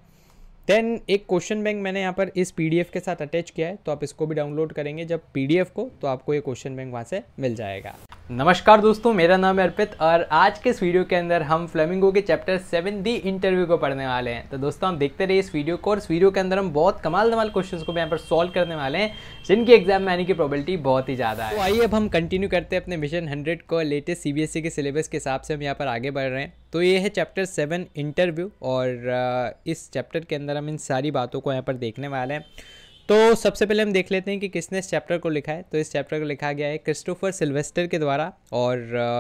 देन एक क्वेश्चन बैंक मैंने यहाँ पर इस पीडीएफ के साथ अटैच किया है तो आप इसको भी डाउनलोड करेंगे जब पीडीएफ को तो आपको ये क्वेश्चन बैंक वहाँ से मिल जाएगा नमस्कार दोस्तों मेरा नाम है अर्पित और आज के इस वीडियो के अंदर हम फ्लेमिंगो के चैप्टर सेवन दी इंटरव्यू को पढ़ने वाले हैं तो दोस्तों हम देखते रहिए इस वीडियो को और इस वीडियो के अंदर हम बहुत कमाल धमाल क्वेश्चन को भी यहाँ पर सॉल्व करने वाले हैं जिनकी एग्जाम में आने की प्रोबेबिलिटी बहुत ही ज़्यादा है तो आइए अब हम कंटिन्यू करते हैं अपने मिशन हंड्रेड को लेटेस्ट सी e के सिलेबस के हिसाब से हम यहाँ पर आगे बढ़ रहे हैं तो ये है चैप्टर सेवन इंटरव्यू और uh, इस चैप्टर के अंदर हम इन सारी बातों को यहाँ पर देखने वाले हैं तो सबसे पहले हम देख लेते हैं कि किसने इस चैप्टर को लिखा है तो इस चैप्टर को लिखा गया है क्रिस्टोफर सिल्वेस्टर के द्वारा और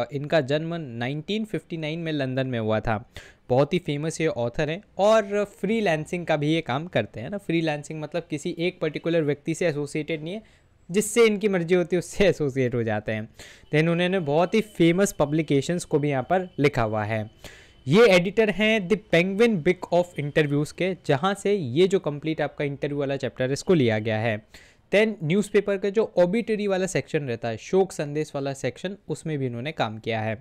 uh, इनका जन्म 1959 में लंदन में हुआ था बहुत ही फेमस ये ऑथर हैं और फ्री का भी ये काम करते हैं ना फ्री मतलब किसी एक पर्टिकुलर व्यक्ति से एसोसिएटेड नहीं है जिससे इनकी मर्जी होती है उससे एसोसिएट हो जाते हैं देन उन्होंने बहुत ही फेमस पब्लिकेशंस को भी यहाँ पर लिखा हुआ है ये एडिटर हैं the Penguin book of interviews के जहाँ से ये जो कंप्लीट आपका इंटरव्यू वाला चैप्टर है इसको लिया गया है देन न्यूज़पेपर का जो ऑबिटरी वाला सेक्शन रहता है शोक संदेश वाला सेक्शन उसमें भी इन्होंने काम किया है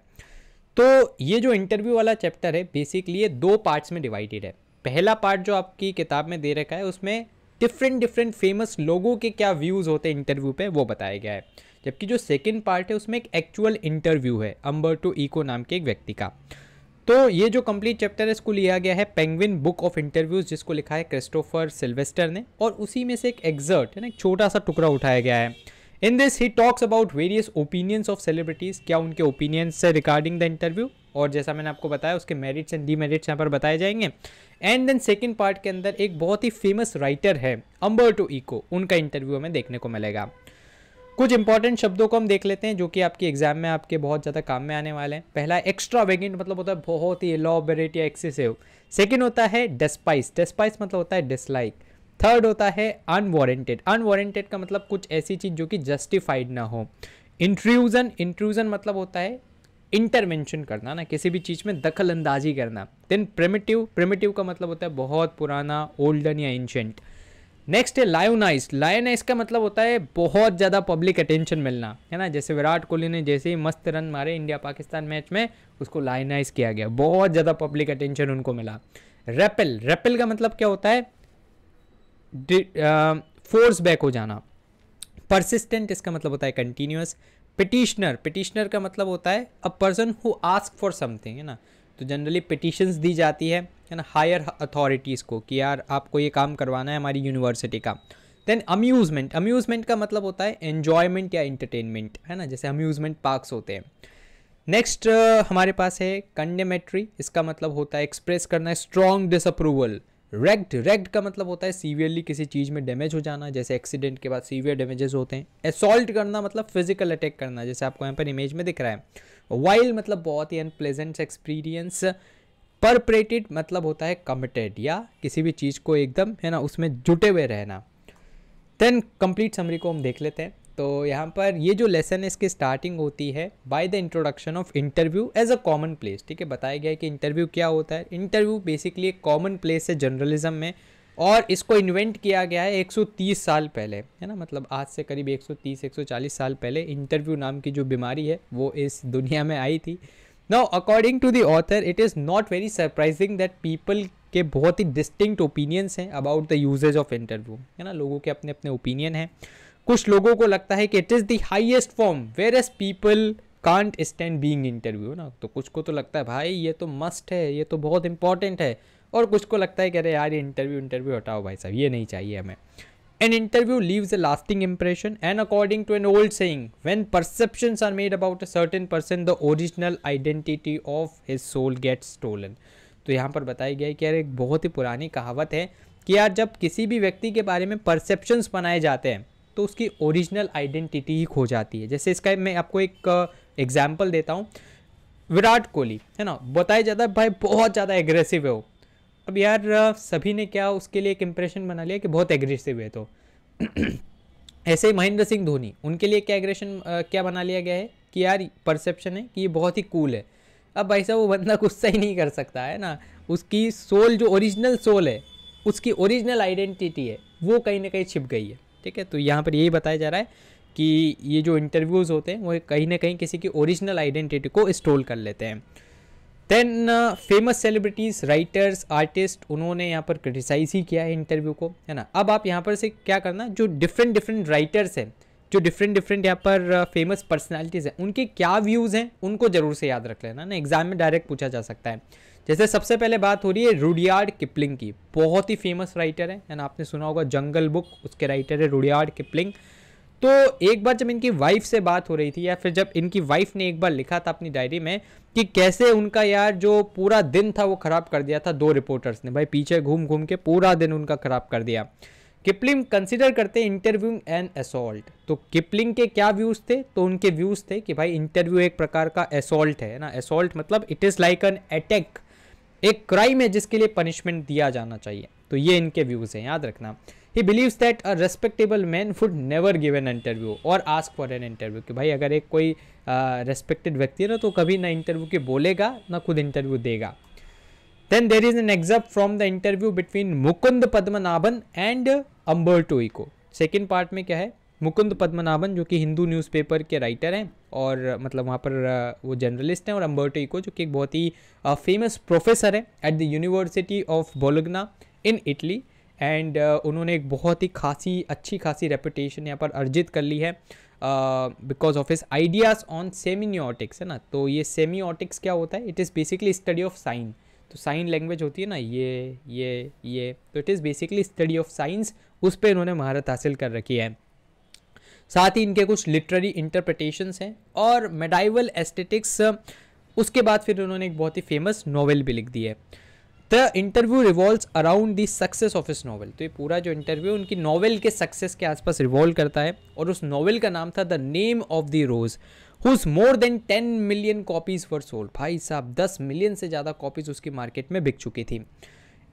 तो ये जो इंटरव्यू वाला चैप्टर है बेसिकली ये दो पार्ट्स में डिवाइडेड है पहला पार्ट जो आपकी किताब में दे रखा है उसमें डिफरेंट डिफरेंट फेमस लोगों के क्या व्यूज़ होते हैं इंटरव्यू पे वो बताया गया है जबकि जो सेकेंड पार्ट है उसमें एक एक्चुअल इंटरव्यू है अम्बर टू ईको नाम के एक व्यक्ति का तो ये जो कंप्लीट चैप्टर है इसको लिया गया है पेंगविन बुक ऑफ इंटरव्यूज़ जिसको लिखा है क्रिस्टोफर सिल्वेस्टर ने और उसी में से एक एग्जर्ट है ना एक छोटा सा टुकड़ा उठाया गया है in this he talks about various opinions of celebrities क्या उनके ओपिनियंस है रिगार्डिंग द इंटरव्यू और जैसा मैंने आपको बताया उसके मेरिट्स एंड डीमेरिट्स यहाँ पर बताए जाएंगे एंड देन सेकेंड पार्ट के अंदर एक बहुत ही फेमस राइटर है टू इको उनका इंटरव्यू हमें देखने को मिलेगा कुछ इंपॉर्टेंट शब्दों को हम देख लेते हैं जो कि आपके एग्जाम में आपके बहुत ज़्यादा काम में आने वाले हैं पहला एक्स्ट्रा वेगेंट मतलब होता है बहुत ही लॉबरेट या एक्सेसिव सेकेंड होता है डेस्पाइस डेस्पाइस मतलब होता है डिसलाइक थर्ड होता है अनवॉरेंटेड अनवॉरेंटेड का मतलब कुछ ऐसी चीज़ जो कि जस्टिफाइड ना हो इंट्रूजन इंट्रूजन मतलब होता है इंटरवेंशन करना ना किसी भी चीज़ में दखल अंदाजी करना देन प्रेमेटिव प्रेमेटिव का मतलब होता है बहुत पुराना ओल्डन या एंशेंट नेक्स्ट है लायोनाइज लायोनाइज का मतलब होता है बहुत ज़्यादा पब्लिक अटेंशन मिलना है ना जैसे विराट कोहली ने जैसे ही मस्त रन मारे इंडिया पाकिस्तान मैच में उसको लायोनाइज किया गया बहुत ज़्यादा पब्लिक अटेंशन उनको मिला रेपेल रेपेल का मतलब क्या होता है फोर्स बैक हो जाना परसिस्टेंट इसका मतलब होता है कंटिन्यूस पिटिशनर पिटिशनर का मतलब होता है a person who ask for something है ना तो जनरली पिटिशंस दी जाती है है ना हायर अथॉरिटीज़ को कि यार आपको ये काम करवाना है हमारी यूनिवर्सिटी का देन अम्यूज़मेंट अम्यूज़मेंट का मतलब होता है एन्जॉयमेंट या इंटरटेनमेंट है ना जैसे अम्यूज़मेंट पार्क्स होते हैं नेक्स्ट uh, हमारे पास है कंडेमेट्री इसका मतलब होता है एक्सप्रेस करना है स्ट्रॉन्ग डिसअप्रूवल रेग्ड रेग्ड का मतलब होता है सीवियरली किसी चीज़ में डैमेज हो जाना जैसे एक्सीडेंट के बाद सीवियर डैमेजेस होते हैं असॉल्ट करना मतलब फिजिकल अटैक करना जैसे आपको यहाँ पर इमेज में दिख रहा है वाइल्ड मतलब बहुत ही अनप्लेजेंट एक्सपीरियंस परपरेटेड मतलब होता है कमिटेड या किसी भी चीज़ को एकदम है ना उसमें जुटे हुए रहना देन कंप्लीट समरी को हम देख लेते हैं तो यहाँ पर ये जो लेसन है इसकी स्टार्टिंग होती है by the introduction of interview as a common place ठीक है बताया गया है कि इंटरव्यू क्या होता है इंटरव्यू बेसिकली एक कॉमन प्लेस है जर्नलिज्म में और इसको इन्वेंट किया गया है 130 साल पहले है ना मतलब आज से करीब 130 140 साल पहले इंटरव्यू नाम की जो बीमारी है वो इस दुनिया में आई थी now according to the author it is not very surprising that people के बहुत ही डिस्टिंक्ट ओपिनियंस हैं about the uses of interview है ना लोगों के अपने अपने ओपिनियन हैं कुछ लोगों को लगता है कि it is the highest form whereas people can't stand being interview ना तो कुछ को तो लगता है भाई ये तो मस्ट है ये तो बहुत इंपॉर्टेंट है और कुछ को लगता है कि अरे यार ये इंटरव्यू इंटरव्यू हटाओ भाई साहब ये नहीं चाहिए हमें an interview leaves a lasting impression and according to an old saying when perceptions are made about a certain person the original identity of his soul gets stolen तो यहाँ पर बताया गया है कि यार एक बहुत ही पुरानी कहावत है कि यार जब किसी भी व्यक्ति के बारे में परसेप्शंस बनाए जाते हैं तो उसकी ओरिजिनल आइडेंटिटी ही खो जाती है जैसे इसका मैं आपको एक एग्जाम्पल देता हूँ विराट कोहली है ना बताया जाता है भाई बहुत ज़्यादा एग्रेसिव है वो अब यार सभी ने क्या उसके लिए एक इम्प्रेशन बना लिया कि बहुत एग्रेसिव है तो ऐसे ही महेंद्र सिंह धोनी उनके लिए क्या एग्रेशन क्या बना लिया गया है कि यार परसेप्शन है कि ये बहुत ही कूल है अब भाई साहब वो बंदा गुस्सा ही नहीं कर सकता है ना उसकी सोल जो ओरिजिनल सोल है उसकी ओरिजिनल आइडेंटिटी है वो कहीं ना कहीं छिप गई है ठीक है तो यहाँ पर यही बताया जा रहा है कि ये जो इंटरव्यूज़ होते हैं वो कहीं ना कहीं किसी की ओरिजिनल आइडेंटिटी को स्टोल कर लेते हैं then famous celebrities writers artist उन्होंने यहाँ पर क्रिटिसाइज ही किया है इंटरव्यू को है ना अब आप यहाँ पर से क्या करना जो डिफरेंट डिफरेंट राइटर्स हैं जो डिफरेंट डिफरेंट यहाँ पर फेमस uh, पर्सनालिटीज़ हैं उनके क्या व्यूज़ हैं उनको ज़रूर से याद रख लेना ना एग्ज़ाम में डायरेक्ट पूछा जा सकता है जैसे सबसे पहले बात हो रही है रूडियार्ड किपलिंग की बहुत ही फेमस राइटर है एंड आपने सुना होगा जंगल बुक उसके राइटर है रूडियार्ड किपलिंग तो एक बार जब इनकी वाइफ से बात हो रही थी या फिर जब इनकी वाइफ ने एक बार लिखा था अपनी डायरी में कि कैसे उनका यार जो पूरा दिन था वो ख़राब कर दिया था दो रिपोर्टर्स ने भाई पीछे घूम घूम के पूरा दिन उनका ख़राब कर दिया किपलिंग कंसिडर करते हैं इंटरव्यू एंड असोल्ट तो किपलिंग के क्या व्यूज़ थे तो उनके व्यूज़ थे कि भाई इंटरव्यू एक प्रकार का असोल्ट है ना असोल्ट मतलब it is like an attack एक क्राइम है जिसके लिए पनिशमेंट दिया जाना चाहिए तो ये इनके व्यूज़ हैं याद रखना he believes that a respectable man would never give an interview और आस्क फॉर एन इंटरव्यू कि भाई अगर एक कोई रेस्पेक्टेड व्यक्ति है ना तो कभी ना इंटरव्यू के बोलेगा ना खुद इंटरव्यू देगा then there is an example from the interview between Mukund Padmanabhan and Umberto को सेकेंड पार्ट में क्या है मुकुंद पद्मनाभन जो कि हिंदू न्यूज़पेपर के राइटर हैं और मतलब वहाँ पर वो जर्नलिस्ट हैं और अम्बर्टो इको जो कि एक बहुत ही फेमस प्रोफेसर है at the University of Bologna in Italy and उन्होंने एक बहुत ही खासी अच्छी खासी रेपुटेशन यहाँ पर अर्जित कर ली है because of his ideas on semiotics है ना तो ये सेमियोटिक्स क्या होता है it is basically study of sign तो साइन लैंग्वेज होती है ना ये ये ये तो it is basically study of signs उस पर इन्होंने महारत हासिल कर रखी है साथ ही इनके कुछ लिटरेरी इंटरप्रटेशंस हैं और मेडाइवल एस्थेटिक्स उसके बाद फिर उन्होंने एक बहुत ही फेमस नॉवल भी लिख दी है the interview revolves around the success of his novel तो ये पूरा जो इंटरव्यू उनकी नॉवल के सक्सेस के आसपास रिवॉल्व करता है और उस नॉवल का नाम था the name of the rose whose more than ten million copies for sold भाई साहब दस मिलियन से ज़्यादा कॉपीज़ उसकी मार्केट में बिक चुकी थी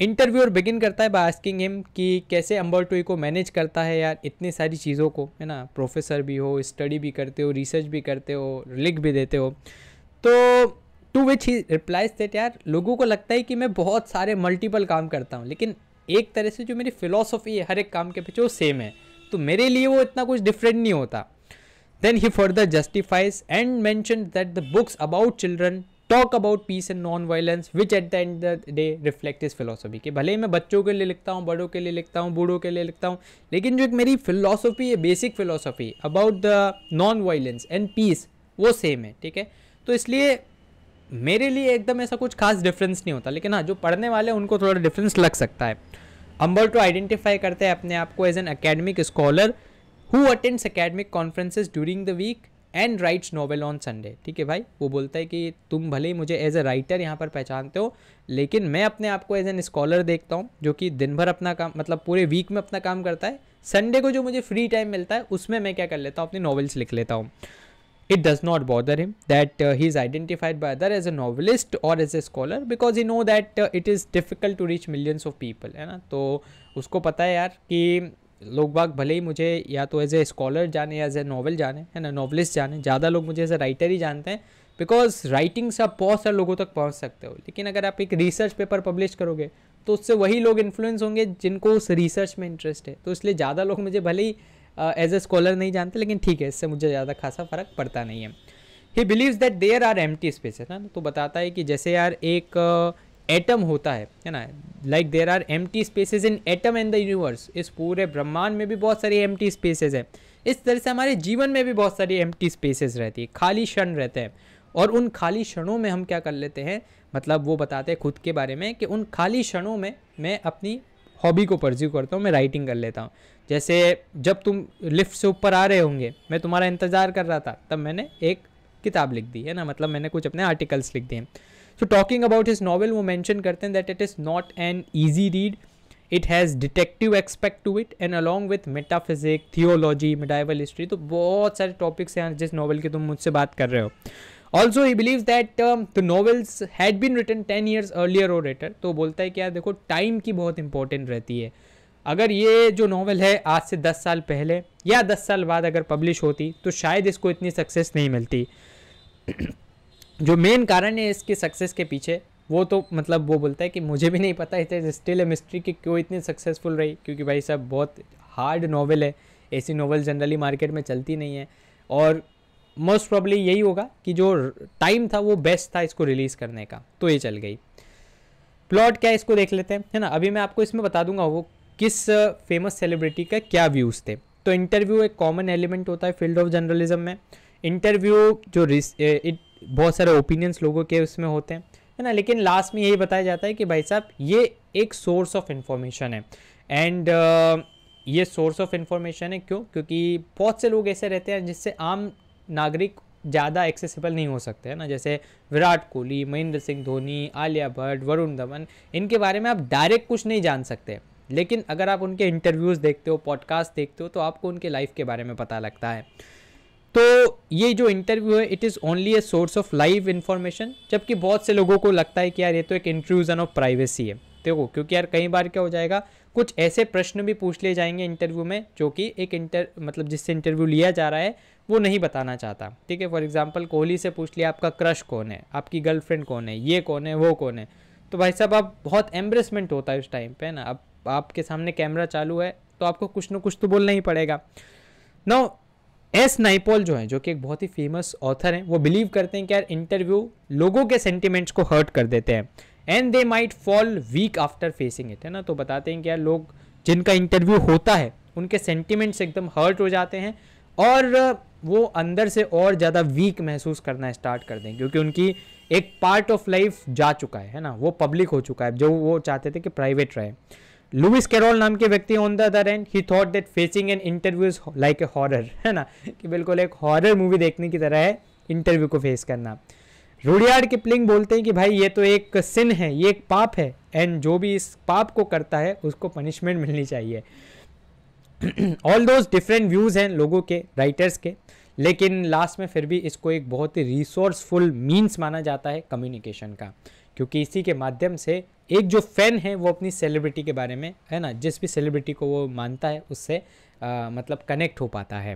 इंटरव्यूअर बिगिन करता है बाय आस्किंग हिम कि कैसे अम्बर टोई को मैनेज करता है यार इतनी सारी चीज़ों को है ना प्रोफेसर भी हो स्टडी भी करते हो रिसर्च भी करते हो लिख भी देते हो तो to which he replies that यार लोगों को लगता है कि मैं बहुत सारे मल्टीपल काम करता हूँ लेकिन एक तरह से जो मेरी फिलोसफी है हर एक काम के पीछे वो सेम है तो मेरे लिए वो इतना कुछ डिफरेंट नहीं होता then he further justifies and mention that the books about children talk about peace and non violence which at the end the day reflect इस फिलोसफी के भले ही मैं बच्चों के लिए लिखता हूँ बड़ों के लिए लिखता हूँ बूढ़ों के लिए लिखता हूँ लेकिन जो एक मेरी फिलोसफी है basic philosophy about the non violence and peace वो सेम है ठीक है तो इसलिए मेरे लिए एकदम ऐसा कुछ खास डिफरेंस नहीं होता लेकिन हाँ जो पढ़ने वाले हैं उनको थोड़ा डिफरेंस लग सकता है अम्बर टू आइडेंटिफाई करते हैं अपने आप को as an academic scholar who attends academic conferences during the week and writes novel on Sunday ठीक है भाई वो बोलता है कि तुम भले ही मुझे एज ए राइटर यहाँ पर पहचानते हो लेकिन मैं अपने आप को एज एन स्कॉलर देखता हूँ जो कि दिन भर अपना काम मतलब पूरे वीक में अपना काम करता है संडे को जो मुझे फ्री टाइम मिलता है उसमें मैं क्या कर लेता हूँ अपनी नॉवेल्स लिख लेता हूँ it does not bother him that he is identified by other as a novelist और as a scholar because you know that it is difficult to reach millions of people है ना तो उसको पता है यार कि लोग बाग भले ही मुझे या तो एज ए स्कॉलर जाने या एज ए नॉवल जाने है ना नॉवलिस्ट जाने ज़्यादा लोग मुझे एज ए राइटर ही जानते हैं बिकॉज राइटिंग से आप बहुत सारे लोगों तक पहुंच सकते हो लेकिन अगर आप एक रिसर्च पेपर पब्लिश करोगे तो उससे वही लोग इन्फ्लुएंस होंगे जिनको उस रिसर्च में इंटरेस्ट है तो इसलिए ज़्यादा लोग मुझे भले ही एज ए स्कॉलर नहीं जानते लेकिन ठीक है इससे मुझे ज़्यादा खासा फ़र्क पड़ता नहीं है he believes that there are empty spaces है ना तो बताता है कि जैसे यार एक uh, एटम होता है है ना like there are empty spaces in atom in the universe इस पूरे ब्रह्मांड में भी बहुत सारी एम टी स्पेसेज हैं इस तरह से हमारे जीवन में भी बहुत सारी एम टी स्पेसेज रहती है खाली क्षण रहते हैं और उन खाली क्षणों में हम क्या कर लेते हैं मतलब वो बताते हैं खुद के बारे में कि उन खाली क्षणों में मैं अपनी हॉबी को परज्यू करता हूँ मैं राइटिंग कर लेता हूँ जैसे जब तुम लिफ्ट से ऊपर आ रहे होंगे मैं तुम्हारा इंतज़ार कर रहा था तब मैंने एक किताब लिख दी है ना मतलब मैंने कुछ अपने आर्टिकल्स लिख दिए हैं so talking about his novel वो मैंशन करते हैं that it is not an easy read it has detective expect to it and along with metaphysic theology medieval history तो बहुत सारे टॉपिक्स हैं जिस नॉवल की तुम मुझसे बात कर रहे हो also he believe that the novels had been written ten years earlier और रिटर तो बोलता है कि यार देखो टाइम की बहुत इंपॉर्टेंट रहती है अगर ये जो नॉवल है आज से दस साल पहले या दस साल बाद अगर पब्लिश होती तो शायद इसको इतनी सक्सेस नहीं मिलती जो मेन कारण है इसके सक्सेस के पीछे वो तो मतलब वो बोलता है कि मुझे भी नहीं पता इट स्टिल ए मिस्ट्री कि क्यों इतनी सक्सेसफुल रही क्योंकि भाई साहब बहुत हार्ड नावल है ऐसी नावल जनरली मार्केट में चलती नहीं है और मोस्ट प्रॉब्ली यही होगा कि जो टाइम था वो बेस्ट था इसको रिलीज़ करने का तो ये चल गई प्लॉट क्या इसको देख लेते हैं है ना अभी मैं आपको इसमें बता दूंगा वो किस फेमस सेलिब्रिटी का क्या व्यूज़ थे तो इंटरव्यू एक कॉमन एलिमेंट होता है फील्ड ऑफ जर्नलिज्म में इंटरव्यू जो इट बहुत सारे ओपिनियंस लोगों के उसमें होते हैं है ना लेकिन लास्ट में यही बताया जाता है कि भाई साहब ये एक सोर्स ऑफ इन्फॉर्मेशन है एंड uh, ये सोर्स ऑफ इन्फॉर्मेशन है क्यों क्योंकि बहुत से लोग ऐसे रहते हैं जिससे आम नागरिक ज़्यादा एक्सेसिबल नहीं हो सकते हैं ना जैसे विराट कोहली महेंद्र सिंह धोनी आलिया भट्ट वरुण धवन इनके बारे में आप डायरेक्ट कुछ नहीं जान सकते लेकिन अगर आप उनके इंटरव्यूज़ देखते हो पॉडकास्ट देखते हो तो आपको उनके लाइफ के बारे में पता लगता है तो ये जो इंटरव्यू है it is only a source of live information जबकि बहुत से लोगों को लगता है कि यार ये तो एक इंट्रूजन ऑफ प्राइवेसी है देखो क्योंकि यार कई बार क्या हो जाएगा कुछ ऐसे प्रश्न भी पूछ लिए जाएंगे इंटरव्यू में जो कि एक इंटर मतलब जिससे इंटरव्यू लिया जा रहा है वो नहीं बताना चाहता ठीक है फॉर एग्जाम्पल कोहली से पूछ लिया आपका क्रश कौन है आपकी गर्लफ्रेंड कौन है ये कौन है वो कौन है तो भाई साहब आप बहुत एम्ब्रेसमेंट होता है उस टाइम पर ना अब आपके सामने कैमरा चालू है तो आपको कुछ ना कुछ तो बोलना ही पड़ेगा नाउ एस नाइपोल जो है जो कि एक बहुत ही फेमस ऑथर हैं वो बिलीव करते हैं कि यार इंटरव्यू लोगों के सेंटिमेंट्स को हर्ट कर देते हैं and they might fall weak after facing it है ना तो बताते हैं कि यार लोग जिनका इंटरव्यू होता है उनके सेंटिमेंट्स एकदम हर्ट हो जाते हैं और वो अंदर से और ज़्यादा वीक महसूस करना स्टार्ट कर दें क्योंकि उनकी एक पार्ट ऑफ लाइफ जा चुका है है ना वो पब्लिक हो चुका है जो वो चाहते थे कि प्राइवेट रहे लुइस कैरोल नाम के व्यक्ति on the other end he thought that facing an interview is like a horror है ना कि बिल्कुल एक हॉरर मूवी देखने की तरह है इंटरव्यू को फेस करना रूडियार्ड किपलिंग बोलते हैं कि भाई ये तो एक सिन है ये एक पाप है एंड जो भी इस पाप को करता है उसको पनिशमेंट मिलनी चाहिए ऑल दोज डिफरेंट व्यूज़ हैं लोगों के राइटर्स के लेकिन लास्ट में फिर भी इसको एक बहुत ही रिसोर्सफुल मीन्स माना जाता है कम्युनिकेशन का क्योंकि इसी के माध्यम से एक जो फ़ैन है वो अपनी सेलिब्रिटी के बारे में है ना जिस भी सेलिब्रिटी को वो मानता है उससे आ, मतलब कनेक्ट हो पाता है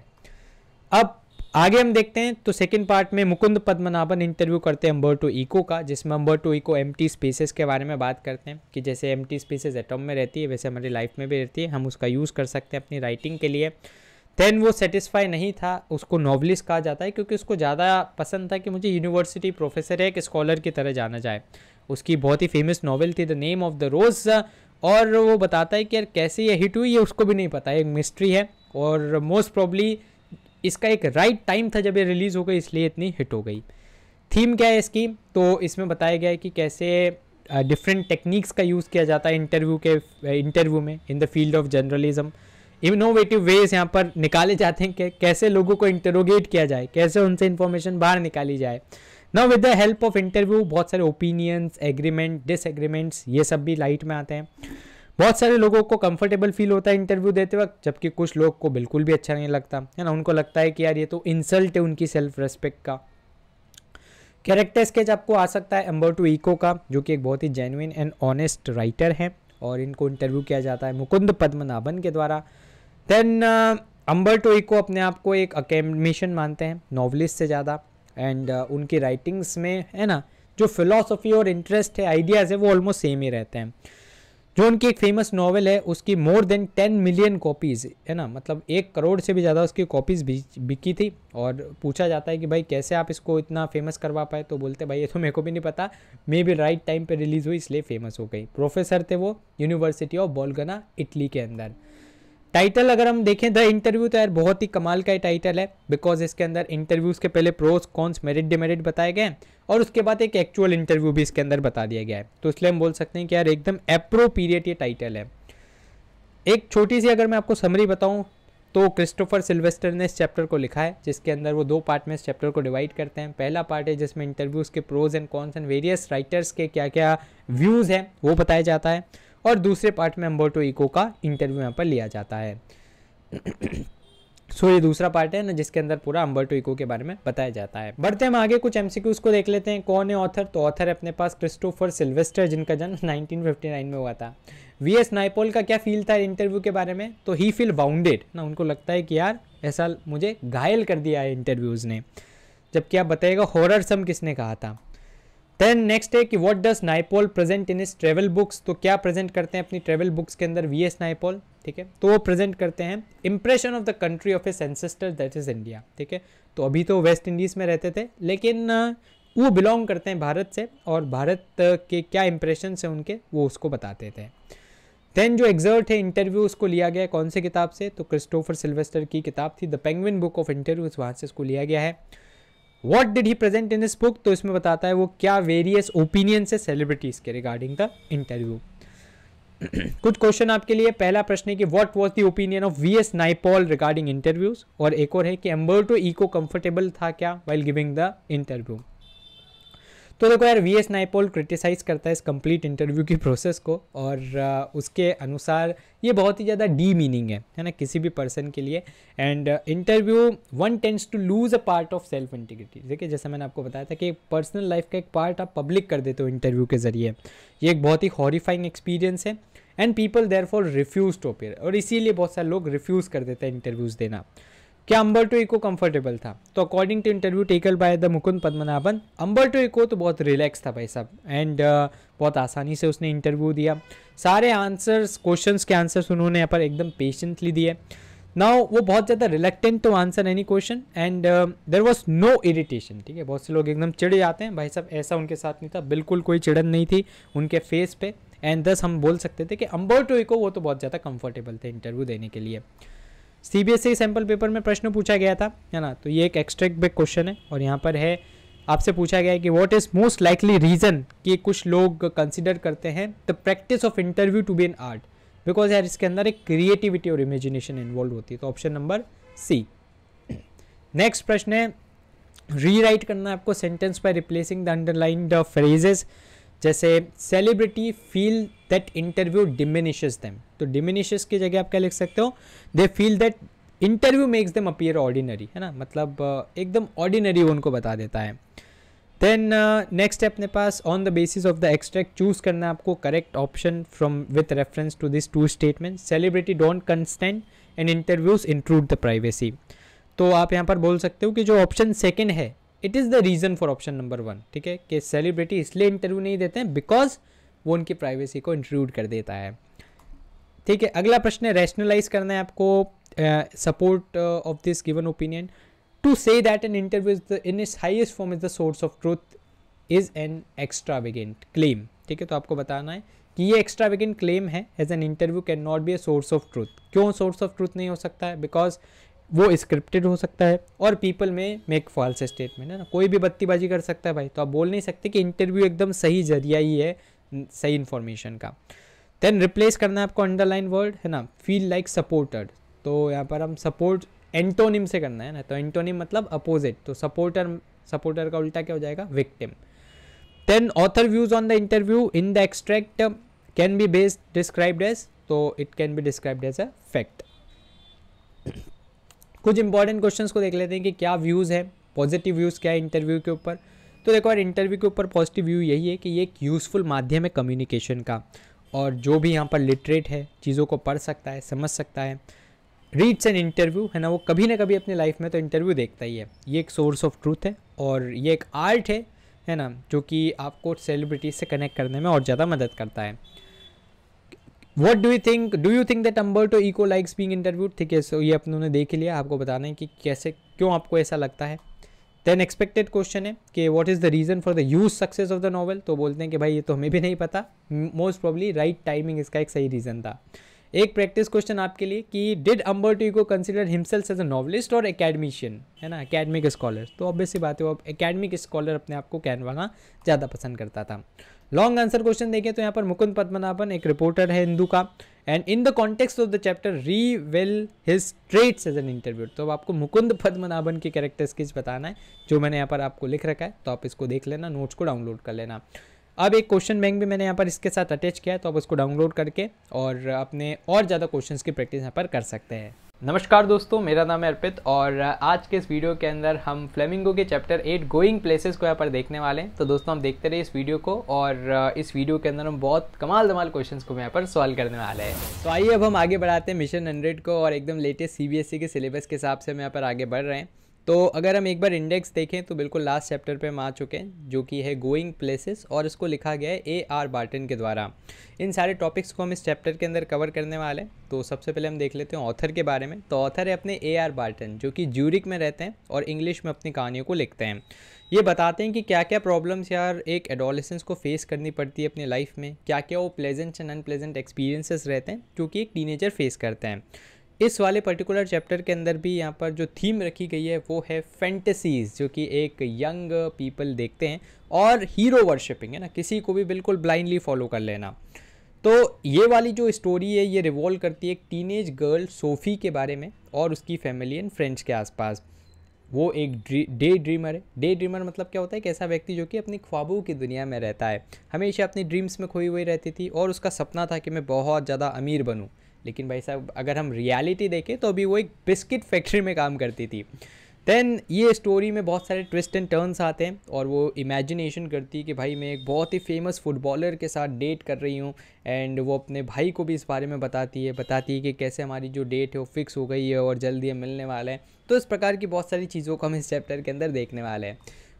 अब आगे हम देखते हैं तो सेकंड पार्ट में मुकुंद पद्मनाभन इंटरव्यू करते हैं टू इको का जिसमें to Eco empty spaces के बारे में बात करते हैं कि जैसे एम टी स्पेसेस एटम में रहती है वैसे हमारी लाइफ में भी रहती है हम उसका यूज़ कर सकते हैं अपनी राइटिंग के लिए देन वो सेटिस्फाई नहीं था उसको नॉवलिस्ट कहा जाता है क्योंकि उसको ज़्यादा पसंद था कि मुझे यूनिवर्सिटी प्रोफेसर है एक स्कॉलर की तरह जाना जाए उसकी बहुत ही फेमस नॉवल थी the name of the rose और वो बताता है कि यार कैसे ये हिट हुई ये उसको भी नहीं पता है एक मिस्ट्री है और मोस्ट प्रॉब्ली इसका एक राइट टाइम था जब ये रिलीज़ हो गई इसलिए इतनी हिट हो गई थीम क्या है इसकी तो इसमें बताया गया है कि कैसे डिफरेंट टेक्निक्स का यूज़ किया जाता है इंटरव्यू के इंटरव्यू में in the field of journalism innovative ways यहाँ पर निकाले जाते हैं कि कैसे लोगों को इंटरोगेट किया जाए कैसे उनसे इन्फॉर्मेशन बाहर निकाली जाए ना with the help of interview बहुत सारे ओपिनियंस एग्रीमेंट डिसएग्रीमेंट्स ये सब भी लाइट में आते हैं बहुत सारे लोगों को कंफर्टेबल फील होता है इंटरव्यू देते वक्त जबकि कुछ लोग को बिल्कुल भी अच्छा नहीं लगता है ना उनको लगता है कि यार ये तो इंसल्ट है उनकी सेल्फ रेस्पेक्ट का कैरेक्टर स्केच आपको आ सकता है एम्बर टू इको का जो कि एक बहुत ही जेन्यन एंड ऑनेस्ट राइटर हैं और इनको इंटरव्यू किया जाता है मुकुंद पद्मनाभन के द्वारा देन अम्बर टू इको अपने आप को एक अकेमिशन मानते हैं नॉवलिस्ट से ज़्यादा एंड उनकी राइटिंग्स में है ना जो फिलोसफी और इंटरेस्ट है आइडियाज़ है वो ऑलमोस्ट सेम ही रहते हैं जो उनकी एक फेमस नावल है उसकी more than ten million copies है ना मतलब एक करोड़ से भी ज़्यादा उसकी कॉपीज़ बिकी थी और पूछा जाता है कि भाई कैसे आप इसको इतना फेमस करवा पाए तो बोलते भाई ये तो मेरे को भी नहीं पता मे भी राइट टाइम पे रिलीज़ हुई इसलिए फेमस हो गई प्रोफेसर थे वो यूनिवर्सिटी ऑफ बोलगना इटली के अंदर टाइटल अगर हम देखें द इंटरव्यू तो यार बहुत ही कमाल का टाइटल है बिकॉज इसके अंदर इंटरव्यूज़ के पहले प्रोस कॉन्स मेरिट डिमेरिट बताए गए हैं और उसके बाद एक एक्चुअल इंटरव्यू भी इसके अंदर बता दिया गया है तो इसलिए हम बोल सकते हैं कि यार एकदम अप्रोपीरियट ये टाइटल है एक छोटी सी अगर मैं आपको समरी बताऊँ तो क्रिस्टोफर सिल्वेस्टर ने इस चैप्टर को लिखा है जिसके अंदर वो दो पार्ट में इस चैप्टर को डिवाइड करते हैं पहला पार्ट है जिसमें इंटरव्यूज़ के pros and cons and various writers के क्या क्या व्यूज़ हैं वो बताया जाता है और दूसरे पार्ट में अम्बोटो इको का इंटरव्यू यहाँ पर लिया जाता है सो so, ये दूसरा पार्ट है ना जिसके अंदर पूरा अम्बर्टो इको के बारे में बताया जाता है बढ़ते हम आगे कुछ एमसीक्यूज को देख लेते हैं कौन है ऑथर तो ऑथर है अपने पास क्रिस्टोफर सिल्वेस्टर जिनका जन्म 1959 में हुआ था वी एस नाइपोल का क्या फील था इंटरव्यू के बारे में तो ही फील बाउंडेड ना उनको लगता है कि यार ऐसा मुझे घायल कर दिया है इंटरव्यूज़ ने जबकि आप बताइएगा हॉरर सम किसने कहा था देन नेक्स्ट है कि what does Naipaul present in इस ट्रेवल बुक्स तो क्या प्रेजेंट करते हैं अपनी ट्रेवल बुक्स के अंदर वी एस नाइपोल ठीक है तो वो प्रेजेंट करते हैं impression of the country of a ancestor that is India ठीक है तो अभी तो वेस्ट इंडीज़ में रहते थे लेकिन uh, वो बिलोंग करते हैं भारत से और भारत uh, के क्या इंप्रेशन है उनके वो उसको बताते थे देन जो एग्जर्ट है इंटरव्यू उसको लिया गया है कौन से किताब से तो क्रिस्टोफर सिल्वेस्टर की किताब थी the Penguin book of interview वहाँ से उसको लिया गया है what did he present in this book तो इसमें बताता है वो क्या वेरियस ओपिनियंस है सेलिब्रिटीज़ के रिगार्डिंग द इंटरव्यू कुछ क्वेश्चन आपके लिए पहला प्रश्न है कि what was the opinion of V S Naipaul regarding interviews और एक और है कि एम्बर्टो इको कंफर्टेबल था क्या वाइल गिविंग द इंटरव्यू तो देखो यार वी एस नाइपोल क्रिटिसाइज करता है इस कंप्लीट इंटरव्यू की प्रोसेस को और उसके अनुसार ये बहुत ही ज़्यादा डी मीनिंग है है ना किसी भी पर्सन के लिए and interview one tends to lose a part of self integrity देखिए जैसा मैंने आपको बताया था कि पर्सनल लाइफ का एक पार्ट आप पब्लिक कर देते हो इंटरव्यू के ज़रिए ये एक बहुत ही हॉरीफाइंग एक्सपीरियंस है and people therefore refuse to appear और इसीलिए बहुत सारे लोग रिफ्यूज़ कर देते हैं इंटरव्यूज़ देना क्या अम्बर्टो इको कंफर्टेबल था तो according to interview taken by the Mukund Padmanabhan Umberto Eco तो बहुत रिलैक्स था भाई साहब एंड uh, बहुत आसानी से उसने इंटरव्यू दिया सारे आंसर्स क्वेश्चंस के आंसर्स उन्होंने यहाँ पर एकदम पेशेंटली दिए नाउ वो बहुत ज़्यादा reluctant to answer any question and there was no irritation ठीक है बहुत से लोग एकदम चिड़ जाते हैं भाई साहब ऐसा उनके साथ नहीं था बिल्कुल कोई चिड़न नहीं थी उनके फेस पे एंड दस हम बोल सकते थे कि टू इको वो तो बहुत ज़्यादा कंफर्टेबल थे इंटरव्यू देने के लिए सीबीएसई सैम्पल पेपर में प्रश्न पूछा गया था है ना तो ये एक एक्स्ट्रैक्ट बैक क्वेश्चन है और यहाँ पर है आपसे पूछा गया है कि what is most likely reason कि कुछ लोग कंसिडर करते हैं the practice of interview to be an art because यार इसके अंदर एक क्रिएटिविटी और इमेजिनेशन इन्वॉल्व होती है तो ऑप्शन नंबर सी नेक्स्ट प्रश्न है रीराइट करना है आपको sentence by replacing the underline the phrases जैसे celebrity feel that interview diminishes them तो डिमिनिशेस की जगह आप क्या लिख सकते हो they feel that interview makes them appear ordinary है ना मतलब एकदम ऑर्डिनरी उनको बता देता है देन नेक्स्ट है अपने पास on the basis of the extract choose करना आपको correct option from with reference to this two statement celebrity don't consent and interviews include the privacy तो आप यहाँ पर बोल सकते हो कि जो ऑप्शन सेकेंड है it is the reason for option number one ठीक है कि सेलिब्रिटी इसलिए इंटरव्यू नहीं देते हैं बिकॉज वो उनकी प्राइवेसी को इंट्रूड कर देता है ठीक है अगला प्रश्न है रैशनलाइज करना है आपको support of this given opinion to say that an interview is the in is highest form is the source of truth is an extravagant claim ठीक है तो आपको बताना है कि ये एक्स्ट्रावेगेंट क्लेम है as an interview can not be a source of truth क्यों सोर्स ऑफ ट्रूथ नहीं हो सकता है बिकॉज वो स्क्रिप्टेड हो सकता है और पीपल में मेक फॉल्स स्टेटमेंट है ना कोई भी बत्तीबाजी कर सकता है भाई तो आप बोल नहीं सकते कि इंटरव्यू एकदम सही जरिया ही है सही इन्फॉर्मेशन का देन रिप्लेस करना है आपको अंडरलाइन वर्ड है ना फील लाइक सपोर्टर तो यहाँ पर हम सपोर्ट एंटोनिम से करना है ना तो एंटोनिम मतलब अपोजिट तो सपोर्टर सपोर्टर का उल्टा क्या हो जाएगा victim then author views on the interview in the extract can be based described as तो it can be described as a fact कुछ इंपॉर्टेंट क्वेश्चंस को देख लेते हैं कि क्या व्यूज़ है पॉजिटिव व्यूज़ क्या है इंटरव्यू के ऊपर तो देखो यार इंटरव्यू के ऊपर पॉजिटिव व्यू यही है कि ये एक यूज़फुल माध्यम है कम्युनिकेशन का और जो भी यहाँ पर लिटरेट है चीज़ों को पढ़ सकता है समझ सकता है रीड्स एन इंटरव्यू है ना वो कभी ना कभी अपने लाइफ में तो इंटरव्यू देखता ही है ये एक सोर्स ऑफ ट्रूथ है और ये एक आर्ट है है ना जो कि आपको सेलिब्रिटीज से कनेक्ट करने में और ज़्यादा मदद करता है what do you think do you think that Umberto Eco likes being interviewed ठीक है सो ये अपनों देख लिया आपको बताना है कि कैसे क्यों आपको ऐसा लगता है देन एक्सपेक्टेड क्वेश्चन है कि what is the reason for the huge success of the novel तो बोलते हैं कि भाई ये तो हमें भी नहीं पता मोस्ट प्रॉब्ली राइट टाइमिंग इसका एक सही रीज़न था एक प्रैक्टिस क्वेश्चन आपके लिए कि डिड अम्बर्टो को consider himself as a novelist और अकेडमिशियन है ना अकेडमिक स्कॉलर तो ऑब्वियसली बात है वो अकेडमिक स्कॉलर अपने आप को कहनवाना ज़्यादा पसंद करता था लॉन्ग आंसर क्वेश्चन देखें तो यहाँ पर मुकुंद पद्मनाभन एक रिपोर्टर है हिंदू का and in the context of the chapter reveal his traits as an interview तो अब आपको मुकुंद पद्मनाभन की कैरेक्टर स्किच बताना है जो मैंने यहाँ पर आपको लिख रखा है तो आप इसको देख लेना नोट्स को डाउनलोड कर लेना अब एक क्वेश्चन बैंक भी मैंने यहाँ पर इसके साथ अटैच किया है तो आप उसको डाउनलोड करके और अपने और ज़्यादा क्वेश्चन की प्रैक्टिस यहाँ पर कर सकते हैं नमस्कार दोस्तों मेरा नाम है अर्पित और आज के इस वीडियो के अंदर हम फ्लेमिंगो के चैप्टर एट गोइंग प्लेसेस को यहाँ पर देखने वाले हैं तो दोस्तों हम देखते रहे इस वीडियो को और इस वीडियो के अंदर हम बहुत कमाल धमाल क्वेश्चन को यहाँ पर सॉल्व करने वाले हैं तो आइए अब हम आगे बढ़ाते हैं मिशन हंड्रेड को और एकदम लेटेस्ट सी e के सिलेबस के हिसाब से हम यहाँ पर आगे बढ़ रहे हैं तो अगर हम एक बार इंडेक्स देखें तो बिल्कुल लास्ट चैप्टर पे हम आ चुके हैं जो कि है गोइंग प्लेसेस और इसको लिखा गया है ए आर बार्टन के द्वारा इन सारे टॉपिक्स को हम इस चैप्टर के अंदर कवर करने वाले हैं तो सबसे पहले हम देख लेते हैं ऑथर के बारे में तो ऑथर है अपने ए आर बार्टन जो कि ज्यूरिक में रहते हैं और इंग्लिश में अपनी कहानियों को लिखते हैं ये बताते हैं कि क्या क्या प्रॉब्लम्स यार एक एडोलेसेंस को फेस करनी पड़ती है अपनी लाइफ में क्या क्या वो प्लेजेंट एंड अनप्लेजेंट एक्सपीरियंसेस रहते हैं जो कि एक टीनेजर फेस करते हैं इस वाले पर्टिकुलर चैप्टर के अंदर भी यहाँ पर जो थीम रखी गई है वो है फैंटेसीज़ जो कि एक यंग पीपल देखते हैं और हीरो वर्शिपिंग है ना किसी को भी बिल्कुल ब्लाइंडली फॉलो कर लेना तो ये वाली जो स्टोरी है ये रिवॉल्व करती है एक टीनेज गर्ल सोफ़ी के बारे में और उसकी फैमिली एंड फ्रेंड्स के आसपास वो एक डे ड्रीमर है डे ड्रीमर मतलब क्या होता है एक ऐसा व्यक्ति जो कि अपनी ख्वाबों की दुनिया में रहता है हमेशा अपनी ड्रीम्स में खोई हुई रहती थी और उसका सपना था कि मैं बहुत ज़्यादा अमीर बनूँ लेकिन भाई साहब अगर हम रियलिटी देखें तो अभी वो एक बिस्किट फैक्ट्री में काम करती थी देन ये स्टोरी में बहुत सारे ट्विस्ट एंड टर्न्स आते हैं और वो इमेजिनेशन करती है कि भाई मैं एक बहुत ही फेमस फुटबॉलर के साथ डेट कर रही हूँ एंड वो अपने भाई को भी इस बारे में बताती है बताती है कि कैसे हमारी जो डेट है वो फिक्स हो गई है और जल्दी हम मिलने वाले हैं तो इस प्रकार की बहुत सारी चीज़ों को हम इस चैप्टर के अंदर देखने वाले हैं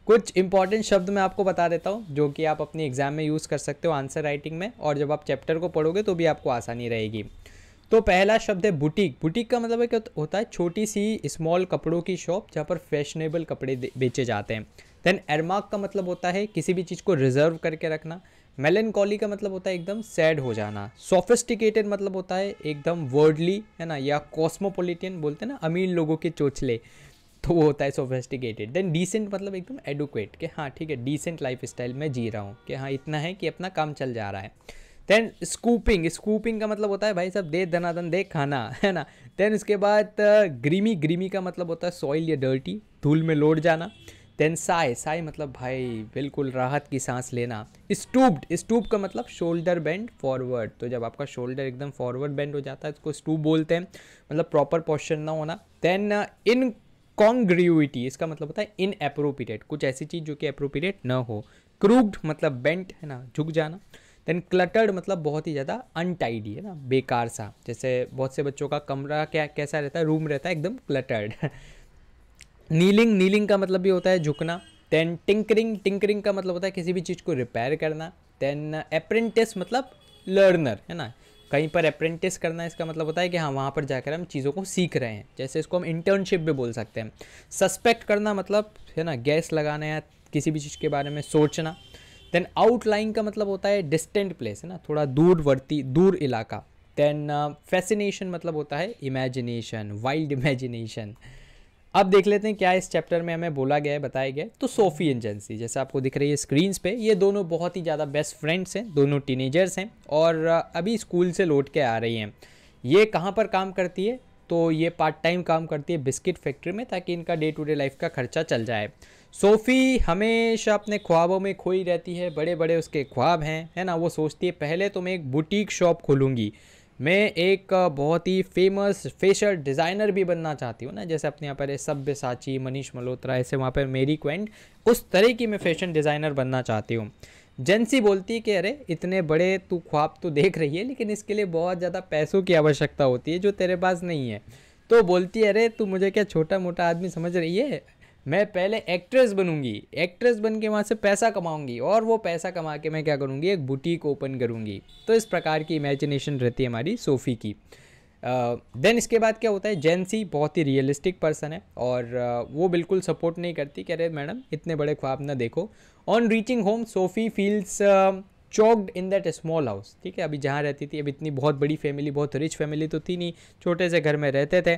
कुछ इंपॉर्टेंट शब्द मैं आपको बता देता हूँ जो कि आप अपनी एग्ज़ाम में यूज़ कर सकते हो आंसर राइटिंग में और जब आप चैप्टर को पढ़ोगे तो भी आपको आसानी रहेगी तो पहला शब्द है बुटीक बुटीक का मतलब क्या होता है छोटी सी स्मॉल कपड़ों की शॉप जहाँ पर फैशनेबल कपड़े बेचे जाते हैं देन एरमार्क का मतलब होता है किसी भी चीज़ को रिजर्व करके रखना मेलन का मतलब होता है एकदम सैड हो जाना सोफिस्टिकेटेड मतलब होता है एकदम वर्डली है ना या कॉस्मोपोलिटियन बोलते हैं ना अमीर लोगों के चोचले तो वो होता है सोफिस्टिकेटेड देन डिसेंट मतलब एकदम एडुकेट कि हाँ ठीक है डिसेंट लाइफ स्टाइल में जी रहा हूँ कि हाँ इतना है कि अपना काम चल जा रहा है देन स्कूपिंग स्कूपिंग का मतलब होता है भाई साहब दे धनाधन दे खाना है ना देन उसके बाद ग्रीमी uh, ग्रीमी का मतलब होता है सॉइल या डर्टी धूल में लौट जाना देन साय साय मतलब भाई बिल्कुल राहत की सांस लेना स्टूब्ड स्टूब का मतलब शोल्डर बेंड फॉरवर्ड तो जब आपका शोल्डर एकदम फॉरवर्ड बेंड हो जाता है इसको स्टूब बोलते हैं मतलब प्रॉपर पोस्चर ना होना देन इन कॉन्ग्रीविटी इसका मतलब होता है इन अप्रोप्रिएट कुछ ऐसी चीज़ जो कि अप्रोप्रिएट ना हो क्रूग्ड मतलब बेंट है ना झुक जाना देन क्लटर्ड मतलब बहुत ही ज़्यादा अनटाइडी है ना बेकार सा जैसे बहुत से बच्चों का कमरा क्या कैसा रहता है रूम रहता है एकदम क्लटर्ड नीलिंग नीलिंग का मतलब भी होता है झुकना देन टिंकरिंग टिंकरिंग का मतलब होता है किसी भी चीज़ को रिपेयर करना देन अप्रेंटिस मतलब लर्नर है ना कहीं पर अप्रेंटिस करना इसका मतलब होता है कि हाँ वहाँ पर जाकर हम चीज़ों को सीख रहे हैं जैसे इसको हम इंटर्नशिप भी बोल सकते हैं सस्पेक्ट करना मतलब है ना गैस लगाना या किसी भी चीज़ के बारे में सोचना देन आउटलाइन का मतलब होता है डिस्टेंट प्लेस है ना थोड़ा दूरवर्ती दूर इलाका देन फैसिनेशन uh, मतलब होता है इमेजिनेशन वाइल्ड इमेजिनेशन अब देख लेते हैं क्या इस चैप्टर में हमें बोला गया है बताया गया है तो सोफी एजेंसी जैसे आपको दिख रही है स्क्रीन्स पे ये दोनों बहुत ही ज़्यादा बेस्ट फ्रेंड्स हैं दोनों टीनेजर्स हैं और uh, अभी स्कूल से लौट के आ रही हैं ये कहाँ पर काम करती है तो ये पार्ट टाइम काम करती है बिस्किट फैक्ट्री में ताकि इनका डे टू डे लाइफ का खर्चा चल जाए सोफ़ी हमेशा अपने ख्वाबों में खोई रहती है बड़े बड़े उसके ख्वाब हैं है ना वो सोचती है पहले तो मैं एक बुटीक शॉप खोलूँगी मैं एक बहुत ही फेमस फेशियल डिज़ाइनर भी बनना चाहती हूँ ना जैसे अपने यहाँ पर है सभ्य साची मनीष मल्होत्रा ऐसे वहाँ पर मेरी क्वेंट उस तरह की मैं फैशन डिज़ाइनर बनना चाहती हूँ जेंसी बोलती है कि अरे इतने बड़े तू ख्वाब तो देख रही है लेकिन इसके लिए बहुत ज़्यादा पैसों की आवश्यकता होती है जो तेरे पास नहीं है तो बोलती है अरे तू मुझे क्या छोटा मोटा आदमी समझ रही है मैं पहले एक्ट्रेस बनूंगी एक्ट्रेस बन के वहाँ से पैसा कमाऊंगी और वो पैसा कमा के मैं क्या करूँगी एक बुटीक ओपन करूँगी तो इस प्रकार की इमेजिनेशन रहती है हमारी सोफ़ी की देन uh, इसके बाद क्या होता है जेंसी बहुत ही रियलिस्टिक पर्सन है और uh, वो बिल्कुल सपोर्ट नहीं करती कह रहे मैडम इतने बड़े ख्वाब ना देखो on reaching home Sophie feels choked in that small house ठीक है अभी जहाँ रहती थी अब इतनी बहुत बड़ी फैमिली बहुत रिच फैमिली तो थी नहीं छोटे से घर में रहते थे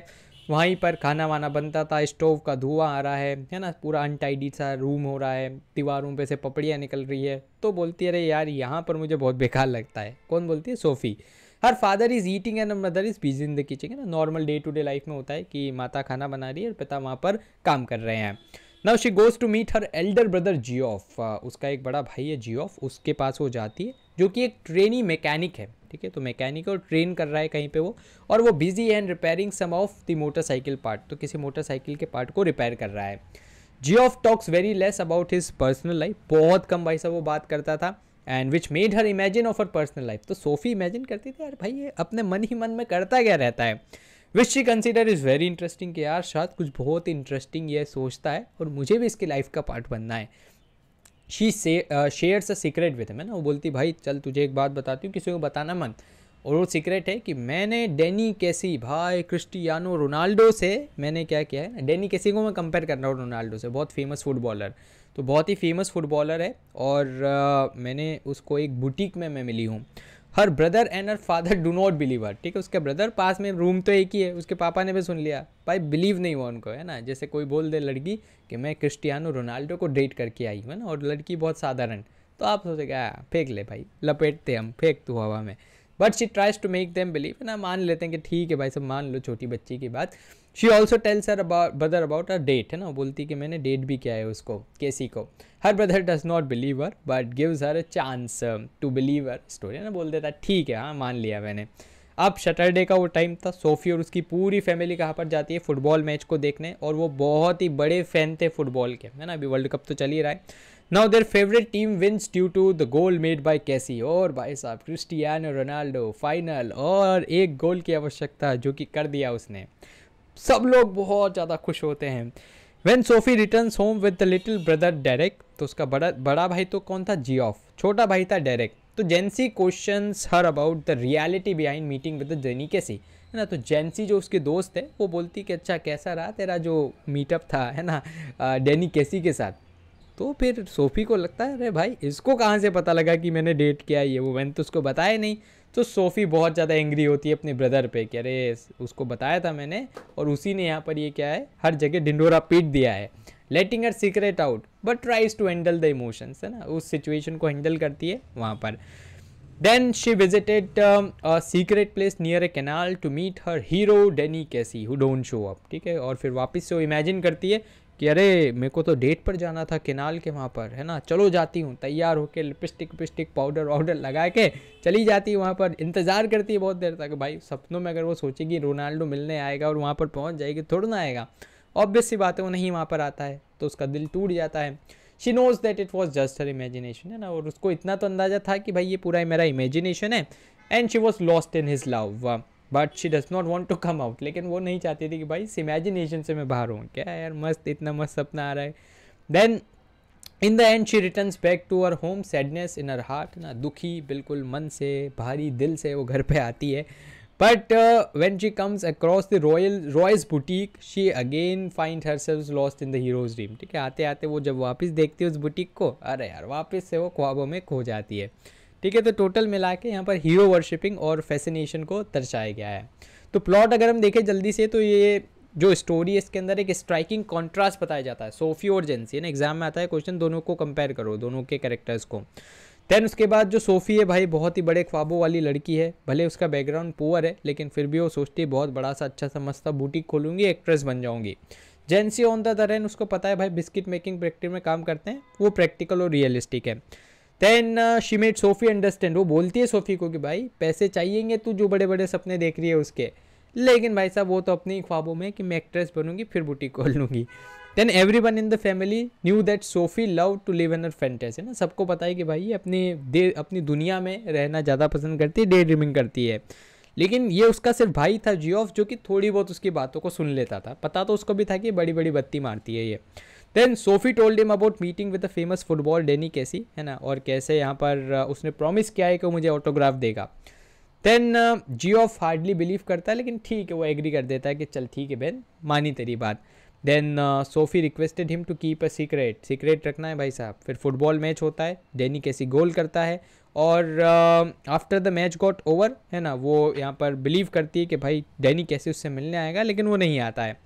वहीं पर खाना वाना बनता था स्टोव का धुआं आ रहा है है ना पूरा अनटाइडी सा रूम हो रहा है दीवारों पे से पपड़ियाँ निकल रही है तो बोलती है अरे यार यहाँ पर मुझे बहुत बेकार लगता है कौन बोलती है Sophie her father is eating and mother is busy in the kitchen है ना normal day to day life में होता है कि माता खाना बना रही है और पिता वहाँ पर काम कर रहे हैं now she goes to meet her elder brother Geoff उसका एक बड़ा भाई है जियोफ उसके पास वो जाती है जो कि एक ट्रेनी मैकेनिक है ठीक है तो मैकेनिक और ट्रेन कर रहा है कहीं पे वो और वो busy and repairing some of the motorcycle part तो किसी मोटरसाइकिल के पार्ट को रिपेयर कर रहा है Geoff talks very less about his personal life बहुत कम भाई साहब वो बात करता था and which made her imagine of her personal life तो सोफी इमेजिन करती थी यार भाई ये अपने मन ही मन में करता क्या रहता है which she consider is very interesting कि यार शायद कुछ बहुत इंटरेस्टिंग ये सोचता है और मुझे भी इसकी लाइफ का पार्ट बनना है शी से शेयर्स अ सीक्रेट विथ है ना वो बोलती भाई चल तुझे एक बात बताती हूँ किसी को बताना मत और वो सीक्रेट है कि मैंने डेनी कैसी भाई क्रिस्टियानो रोनाल्डो से मैंने क्या किया है डेनी कैसी को मैं कंपेयर कर रहा हूँ रोनाल्डो से बहुत फेमस फुटबॉलर तो बहुत ही फेमस फुटबॉलर है और आ, uh, मैंने उसको एक बुटीक में मैं मिली हूँ her brother and her father do not believe her ठीक है उसके ब्रदर पास में रूम तो एक ही है उसके पापा ने भी सुन लिया भाई बिलीव नहीं हुआ उनको है ना जैसे कोई बोल दे लड़की कि मैं क्रिस्टियानो रोनाल्डो को डेट करके आई हूँ है ना और लड़की बहुत साधारण तो आप सोचे क्या फेंक ले भाई लपेटते हम फेंक तू हवा में but she tries to make them believe ना मान लेते हैं कि ठीक है भाई सब मान लो छोटी बच्ची की बात she also tells her about brother about a date है ना बोलती कि मैंने डेट भी किया है उसको केसी को her brother does not believe her but gives her a chance to believe her story है ना बोल देता ठीक है हाँ मान लिया मैंने अब सटरडे का वो टाइम था सोफी और उसकी पूरी फैमिली कहाँ पर जाती है फुटबॉल मैच को देखने और वो बहुत ही बड़े फैन थे फुटबॉल के है ना अभी वर्ल्ड कप तो चल ही रहा है now their favourite team wins due to the goal made by Casey और भाई साहब क्रिस्टियानो रोनाल्डो फाइनल और एक गोल की आवश्यकता जो कि कर दिया उसने सब लोग बहुत ज़्यादा खुश होते हैं when Sophie return home with the little brother Derek तो उसका बड़ा बड़ा भाई तो कौन था जी ऑफ छोटा भाई था डायरेक्ट तो Jansie question her about the reality behind meeting with the Danny Casey है ना तो जेंसी जो उसके दोस्त है वो बोलती कि अच्छा कैसा रहा तेरा जो मीटअप था है ना डेनी कैसी के साथ तो फिर सोफ़ी को लगता है अरे भाई इसको कहाँ से पता लगा कि मैंने डेट किया ये वो मैंने तो उसको बताया नहीं तो सोफ़ी बहुत ज़्यादा एंग्री होती है अपने ब्रदर पे कि अरे उसको बताया था मैंने और उसी ने यहाँ पर ये क्या है हर जगह ढिंडोरा पीट दिया है letting her secret out but tries to handle the emotions है ना उस सिचुएशन को हैंडल करती है वहाँ पर then she visited secret place near a canal to meet her hero Danny Casey who don't show up ठीक है और फिर वापस से वो इमेजिन करती है कि अरे मेरे को तो डेट पर जाना था किनाल के वहाँ पर है ना चलो जाती हूँ तैयार होकर लिपस्टिक विपस्टिक पाउडर वाउडर लगा के चली जाती है वहाँ पर इंतज़ार करती है बहुत देर तक भाई सपनों में अगर वो सोचेगी रोनाल्डो मिलने आएगा और वहाँ पर पहुँच जाएगी थोड़ा ना आएगा ऑब्वियस सी बात है वो नहीं वहाँ पर आता है तो उसका दिल टूट जाता है she knows that it was just her imagination है ना और उसको इतना तो अंदाज़ा था कि भाई ये पूरा मेरा इमेजिनेशन है and she was lost in his love but she does not want to come out लेकिन वो नहीं चाहती थी कि भाई इस इमेजिनेशन से मैं बाहर हूँ क्या यार मस्त इतना मस्त सपना आ रहा है then in the end she return back to her home sadness in her heart ना दुखी बिल्कुल मन से भारी दिल से वो घर पर आती है but when she comes across the royal Royce boutique she again find her self lost in the hero's dream ठीक है आते आते वो जब वापस देखती है उस बुटीक को अरे यार वापस से वो ख्वाबों में खो जाती है ठीक है तो टोटल मिला के यहाँ पर हीरो वर्शिपिंग और फैसिनेशन को दर्शाया गया है तो प्लॉट अगर हम देखें जल्दी से तो ये जो स्टोरी है इसके अंदर एक स्ट्राइकिंग कॉन्ट्रास्ट बताया जाता है सोफी और जेंसी है ना एग्जाम में आता है क्वेश्चन दोनों को कंपेयर करो दोनों के कैरेक्टर्स को देन उसके बाद जो सोफ़ी है भाई बहुत ही बड़े ख्वाबों वाली लड़की है भले उसका बैकग्राउंड पुअर है लेकिन फिर भी वो सोचती है बहुत बड़ा सा अच्छा समझता बूटी खोलूंगी एक्ट्रेस बन जाऊंगी जेंसी ऑन द दरेन उसको पता है भाई बिस्किट मेकिंग प्रैक्टिस में काम करते हैं वो प्रैक्टिकल और रियलिस्टिक है then she made Sophie understand वो बोलती है सोफ़ी को कि भाई पैसे चाहिएंगे तू जो बड़े बड़े सपने देख रही है उसके लेकिन भाई साहब वो तो ही ख्वाबों में कि मैं एक्ट्रेस बनूंगी फिर बुटीक खोल लूँगी then everyone in the family knew that Sophie love to live in her है ना सबको पता है कि भाई ये अपनी दे अपनी दुनिया में रहना ज़्यादा पसंद करती है डे ड्रीमिंग करती है लेकिन ये उसका सिर्फ भाई था जियोफ जो कि थोड़ी बहुत उसकी बातों को सुन लेता था पता तो उसको भी था कि बड़ी बड़ी बत्ती मारती है ये then Sophie told him about meeting with the famous football Danny कैसी है ना और कैसे यहाँ पर उसने प्रॉमिस किया है कि मुझे ऑटोग्राफ देगा देन जियोफ हार्डली बिलीव करता है लेकिन ठीक है वो एग्री कर देता है कि चल ठीक है बहन मानी तेरी बात then Sophie requested him to keep a secret secret रखना है भाई साहब फिर फुटबॉल मैच होता है डेनी कैसी गोल करता है और after the match got over है ना वो यहाँ पर बिलीव करती है कि भाई डेनी कैसी उससे मिलने आएगा लेकिन वो नहीं आता है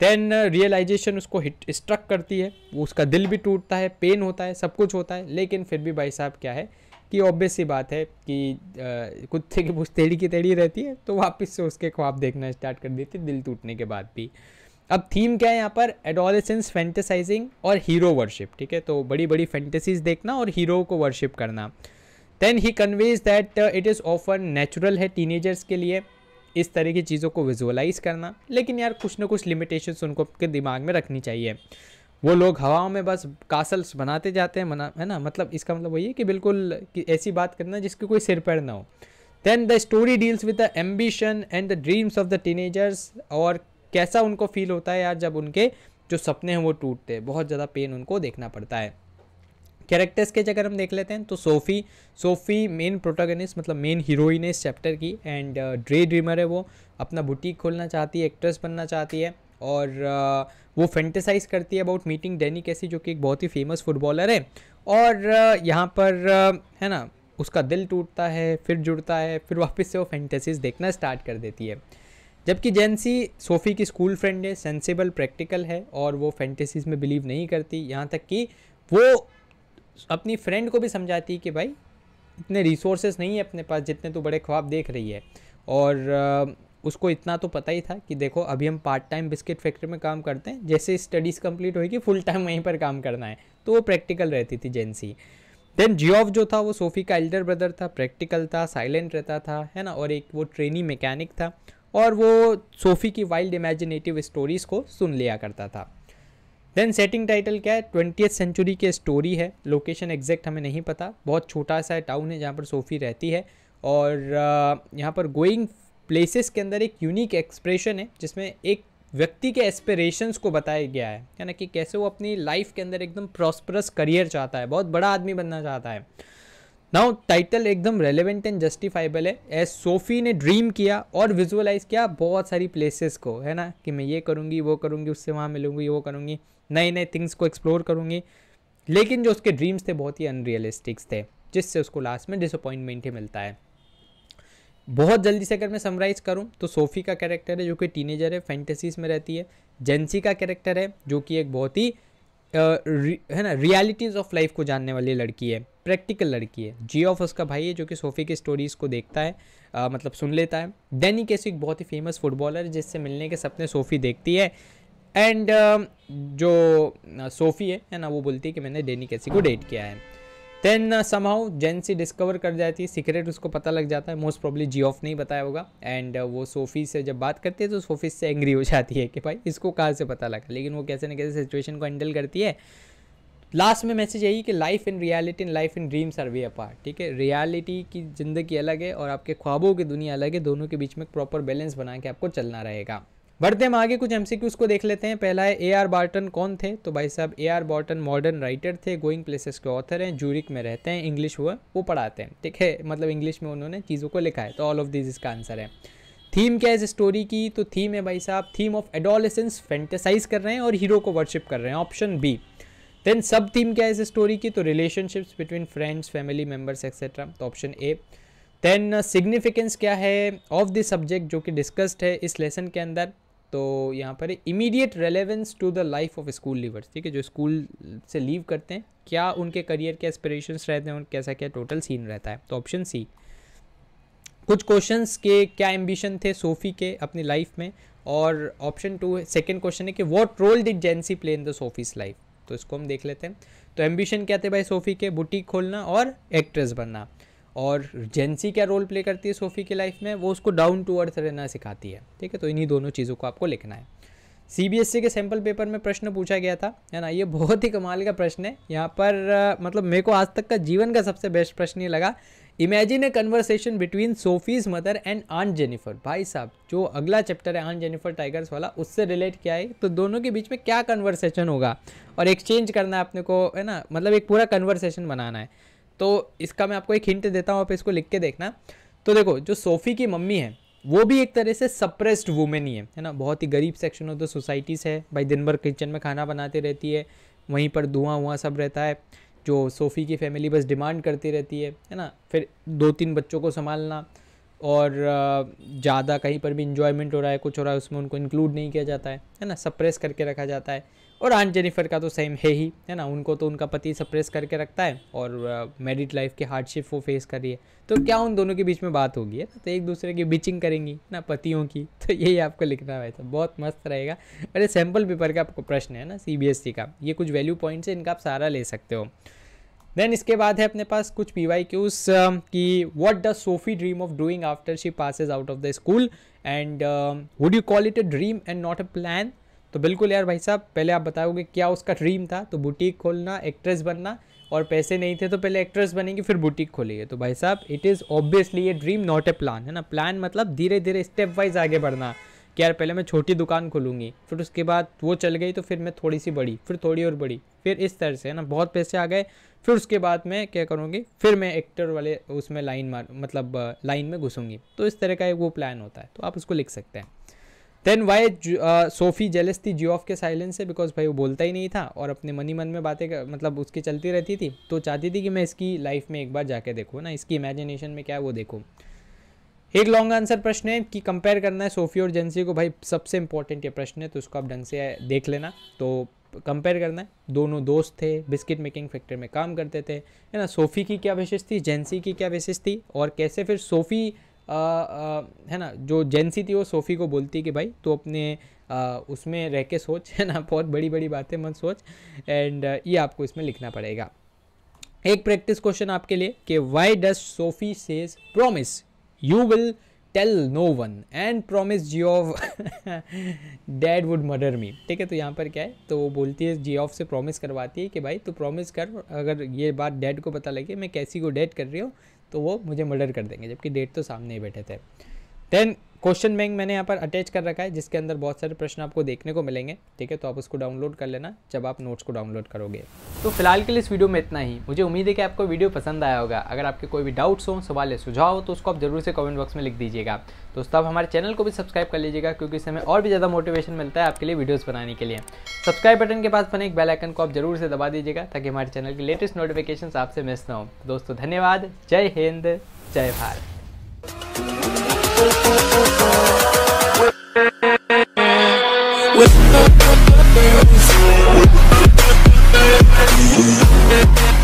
देन रियलाइजेशन uh, उसको हिट स्ट्रक करती है वो उसका दिल भी टूटता है पेन होता है सब कुछ होता है लेकिन फिर भी भाई साहब क्या है कि ऑब्वियस सी बात है कि uh, कुत्ते की पूछ टेढ़ी की टेढ़ी रहती है तो वापस से उसके ख्वाब देखना स्टार्ट कर देती है दिल टूटने के बाद भी अब थीम क्या है यहाँ पर एडोलेसेंस फैंटेसाइजिंग और हीरो वर्शिप ठीक है तो बड़ी बड़ी फैंटेसीज देखना और हीरो को वर्शिप करना then he conveys that it is often natural है टीनेजर्स के लिए इस तरह की चीज़ों को विजुअलाइज़ करना लेकिन यार कुछ ना कुछ लिमिटेशंस उनको के दिमाग में रखनी चाहिए वो लोग हवाओं में बस कासल्स बनाते जाते हैं मना है ना मतलब इसका मतलब वही है कि बिल्कुल कि ऐसी बात करना जिसकी कोई सिर पैर ना हो then the story deals with the ambition and the dreams of the teenagers और कैसा उनको फील होता है यार जब उनके जो सपने हैं वो टूटते हैं बहुत ज़्यादा पेन उनको देखना पड़ता है कैरेक्टर्स के अगर हम देख लेते हैं तो सोफ़ी सोफ़ी मेन प्रोटोगनिस्ट मतलब मेन हीरोइन है इस चैप्टर की एंड ड्रे ड्रीमर है वो अपना बुटीक खोलना चाहती है एक्ट्रेस बनना चाहती है और uh, वो फेंटेसाइज करती है अबाउट मीटिंग डैनी कैसी जो कि एक बहुत ही फेमस फुटबॉलर है और uh, यहाँ पर uh, है ना उसका दिल टूटता है फिर जुड़ता है फिर वापस से वो फैंटेसीज देखना स्टार्ट कर देती है जबकि जेंसी सोफ़ी की स्कूल फ्रेंड है सेंसेबल प्रैक्टिकल है और वो फैंटेसीज में बिलीव नहीं करती यहाँ तक कि वो अपनी फ्रेंड को भी समझाती है कि भाई इतने रिसोर्सेस नहीं है अपने पास जितने तो बड़े ख्वाब देख रही है और उसको इतना तो पता ही था कि देखो अभी हम पार्ट टाइम बिस्किट फैक्ट्री में काम करते हैं जैसे स्टडीज़ कंप्लीट होगी फुल टाइम वहीं पर काम करना है तो वो प्रैक्टिकल रहती थी जेंसी देन जियो जो था वो सोफ़ी का एल्डर ब्रदर था प्रैक्टिकल था साइलेंट रहता था है ना और एक वो ट्रेनी मैकेनिक था और वो सोफ़ी की वाइल्ड इमेजिनेटिव स्टोरीज़ को सुन लिया करता था देन सेटिंग टाइटल क्या है ट्वेंटियथ सेंचुरी की स्टोरी है लोकेशन एग्जैक्ट हमें नहीं पता बहुत छोटा सा टाउन है जहाँ पर सोफी रहती है और यहाँ पर गोइंग प्लेसेस के अंदर एक यूनिक एक्सप्रेशन है जिसमें एक व्यक्ति के एस्पिरेशंस को बताया गया है यानी कि कैसे वो अपनी लाइफ के अंदर एकदम प्रॉस्परस करियर चाहता है बहुत बड़ा आदमी बनना चाहता है नाउ टाइटल एकदम रेलिवेंट एंड जस्टिफाइबल है एज सोफी ने ड्रीम किया और विजुअलाइज किया बहुत सारी प्लेसेस को है ना कि मैं ये करूँगी वो करूँगी उससे वहाँ मिलूँगी वो करूँगी नए नए थिंग्स को एक्सप्लोर करूँगी लेकिन जो उसके ड्रीम्स थे बहुत ही अनरियलिस्टिक्स थे जिससे उसको लास्ट में डिसअपॉइंटमेंट ही मिलता है बहुत जल्दी से अगर मैं समराइज़ करूँ तो सोफ़ी का कैरेक्टर है जो कि टीनेजर है फैंटेसीज में रहती है जेंसी का कैरेक्टर है जो कि एक बहुत ही है ना रियलिटीज़ ऑफ लाइफ को जानने वाली लड़की है प्रैक्टिकल लड़की है जी ऑफ उसका भाई है जो कि सोफ़ी की स्टोरीज़ को देखता है आ, मतलब सुन लेता है डैनी केसू एक बहुत ही फेमस फुटबॉलर है जिससे मिलने के सपने सोफ़ी देखती है एंड um, uh, जो सोफ़ी है है ना वो बोलती है कि मैंने डेनी कैसी को डेट किया है देन समहाउ जेंसी डिस्कवर कर जाती है सीक्रेट उसको पता लग जाता है मोस्ट प्रॉब्ली जी ऑफ नहीं बताया होगा एंड uh, वो सोफ़ी से जब बात करती है तो सोफ़ी से एंग्री हो जाती है कि भाई इसको कहाँ से पता लगा लेकिन वो कैसे ना कैसे सिचुएशन को हैंडल करती है लास्ट में मैसेज यही कि life in reality and life in dreams are way apart ठीक है रियलिटी की ज़िंदगी अलग है और आपके ख्वाबों की दुनिया अलग है दोनों के बीच में प्रॉपर बैलेंस बना के आपको चलना रहेगा बढ़ते हम आगे कुछ एमसीक्यूज को देख लेते हैं पहला है ए आर बार्टन कौन थे तो भाई साहब A R Barton modern writer थे गोइंग प्लेसेस के ऑथर हैं जूरिक में रहते हैं इंग्लिश हुआ वो पढ़ाते हैं ठीक है मतलब इंग्लिश में उन्होंने चीज़ों को लिखा है तो ऑल ऑफ दिस इसका आंसर है थीम क्या है इस स्टोरी की तो थीम है भाई साहब थीम ऑफ एडोलेसेंस फेंटेसाइज कर रहे हैं और हीरो को वर्शिप कर रहे हैं ऑप्शन बी देन सब थीम क्या है इस स्टोरी की तो relationships between friends family members etcetera तो ऑप्शन ए देन सिग्निफिकेंस क्या है ऑफ दिस सब्जेक्ट जो कि डिस्कस्ड है इस लेसन के अंदर तो यहाँ पर immediate relevance to the life of school leavers ठीक है जो स्कूल से लीव करते हैं क्या उनके करियर के एस्पिरेशंस रहते हैं और कैसा क्या टोटल सीन रहता है तो ऑप्शन सी कुछ क्वेश्चंस के क्या एम्बिशन थे सोफ़ी के अपनी लाइफ में और ऑप्शन टू सेकेंड क्वेश्चन है कि what role did Jansie play in the Sophie's life तो इसको हम देख लेते हैं तो एम्बिशन क्या थे भाई सोफ़ी के बुटीक खोलना और एक्ट्रेस बनना और जेंसी क्या रोल प्ले करती है सोफ़ी की लाइफ में वो उसको डाउन टू अर्थ रहना सिखाती है ठीक है तो इन्हीं दोनों चीज़ों को आपको लिखना है सी e के सैम्पल पेपर में प्रश्न पूछा गया था है ना ये बहुत ही कमाल का प्रश्न है यहाँ पर आ, मतलब मेरे को आज तक का जीवन का सबसे बेस्ट प्रश्न ये लगा imagine a conversation between Sophie's mother and on Jennifer भाई साहब जो अगला चैप्टर है आन जेनिफर टाइगर्स वाला उससे रिलेट क्या है तो दोनों के बीच में क्या कन्वर्सेशन होगा और एक्सचेंज करना है अपने को है ना मतलब एक पूरा कन्वर्सेशन बनाना है तो इसका मैं आपको एक हिंट देता हूँ आप इसको लिख के देखना तो देखो जो सोफ़ी की मम्मी है वो भी एक तरह से सप्रेस्ड वुमेन ही है है ना बहुत ही गरीब सेक्शन ऑफ द सोसाइटीज़ है भाई दिन भर किचन में खाना बनाती रहती है वहीं पर धुआं हुआं सब रहता है जो सोफ़ी की फैमिली बस डिमांड करती रहती है है ना फिर दो तीन बच्चों को संभालना और ज़्यादा कहीं पर भी इंजॉयमेंट हो रहा है कुछ हो रहा है उसमें उनको इंक्लूड नहीं किया जाता है है ना सप्रेस करके रखा जाता है और आंट जेनिफर का तो सेम है ही है ना उनको तो उनका पति सप्रेस करके रखता है और मैरिड uh, लाइफ की हार्डशिप वो फेस कर रही है तो क्या उन दोनों के बीच में बात होगी है ना तो एक दूसरे की बिचिंग करेंगी ना पतियों की तो यही आपको लिखना है भाई बहुत मस्त रहेगा अरे सैम्पल पेपर का आपको प्रश्न है ना सी e का ये कुछ वैल्यू पॉइंट्स है इनका आप सारा ले सकते हो देन इसके बाद है अपने पास कुछ पी वाई क्यूज की what does Sophie dream of doing after she passes out of the school and would you call it a dream and not a plan तो बिल्कुल यार भाई साहब पहले आप बताओगे क्या उसका ड्रीम था तो बुटीक खोलना एक्ट्रेस बनना और पैसे नहीं थे तो पहले एक्ट्रेस बनेंगी फिर बुटीक खोलेंगे तो भाई साहब इट इज़ ऑब्वियसली ये ड्रीम नॉट ए प्लान है ना प्लान मतलब धीरे धीरे स्टेप वाइज आगे बढ़ना कि यार पहले मैं छोटी दुकान खोलूँगी फिर उसके बाद वो चल गई तो फिर मैं थोड़ी सी बड़ी फिर थोड़ी और बड़ी फिर इस तरह से है ना बहुत पैसे आ गए फिर उसके बाद मैं क्या करूँगी फिर मैं एक्टर वाले उसमें लाइन मार मतलब लाइन में घुसूँगी तो इस तरह का एक वो प्लान होता है तो आप उसको लिख सकते हैं देन वाई सोफी जेलस थी जियो के साइलेंस से बिकॉज भाई वो बोलता ही नहीं था और अपने मनी मन में बातें मतलब उसकी चलती रहती थी तो चाहती थी कि मैं इसकी लाइफ में एक बार जाके देखूँ ना इसकी इमेजिनेशन में क्या है वो देखूँ एक लॉन्ग आंसर प्रश्न है कि कंपेयर करना है सोफी और जेंसी को भाई सबसे इंपॉर्टेंट ये प्रश्न है तो उसको आप ढंग से देख लेना तो कंपेयर करना है दोनों दोस्त थे बिस्किट मेकिंग फैक्ट्री में काम करते थे है ना सोफ़ी की क्या विशेष थी जेंसी की क्या विशेष थी और कैसे फिर सोफ़ी है ना जो जेंसी थी वो सोफ़ी को बोलती कि भाई तो अपने आ, उसमें रह के सोच है ना बहुत बड़ी बड़ी बातें मत सोच एंड ये आपको इसमें लिखना पड़ेगा एक प्रैक्टिस क्वेश्चन आपके लिए कि why does Sophie says promise you will tell no one and promise जी of Dad would murder me ठीक है तो यहाँ पर क्या है तो वो बोलती है जी ऑफ से प्रोमिस करवाती है कि भाई तू प्रोमिस कर अगर ये बात डैड को पता लगे मैं कैसी को डेट कर रही हूँ तो वो मुझे मर्डर कर देंगे जबकि डेट तो सामने ही बैठे थे देन क्वेश्चन बैंक मैंने यहाँ पर अटैच कर रखा है जिसके अंदर बहुत सारे प्रश्न आपको देखने को मिलेंगे ठीक है तो आप उसको डाउनलोड कर लेना जब आप नोट्स को डाउनलोड करोगे तो फिलहाल के लिए इस वीडियो में इतना ही मुझे उम्मीद है कि आपको वीडियो पसंद आया होगा अगर आपके कोई भी डाउट्स हो सवाल या सुझाव हो तो उसको आप जरूर से कमेंट बॉक्स में लिख दीजिएगा दोस्तों आप हमारे चैनल को भी सब्सक्राइब कर लीजिएगा क्योंकि इससे हमें और भी ज़्यादा मोटिवेशन मिलता है आपके लिए वीडियोज़ बनाने के लिए सब्सक्राइब बटन के पास बने एक बेलाइकन को आप जरूर से दबा दीजिएगा ताकि हमारे चैनल की लेटेस्ट नोटिफिकेशन आपसे मिस ना हो दोस्तों धन्यवाद जय हिंद जय भारत We're back.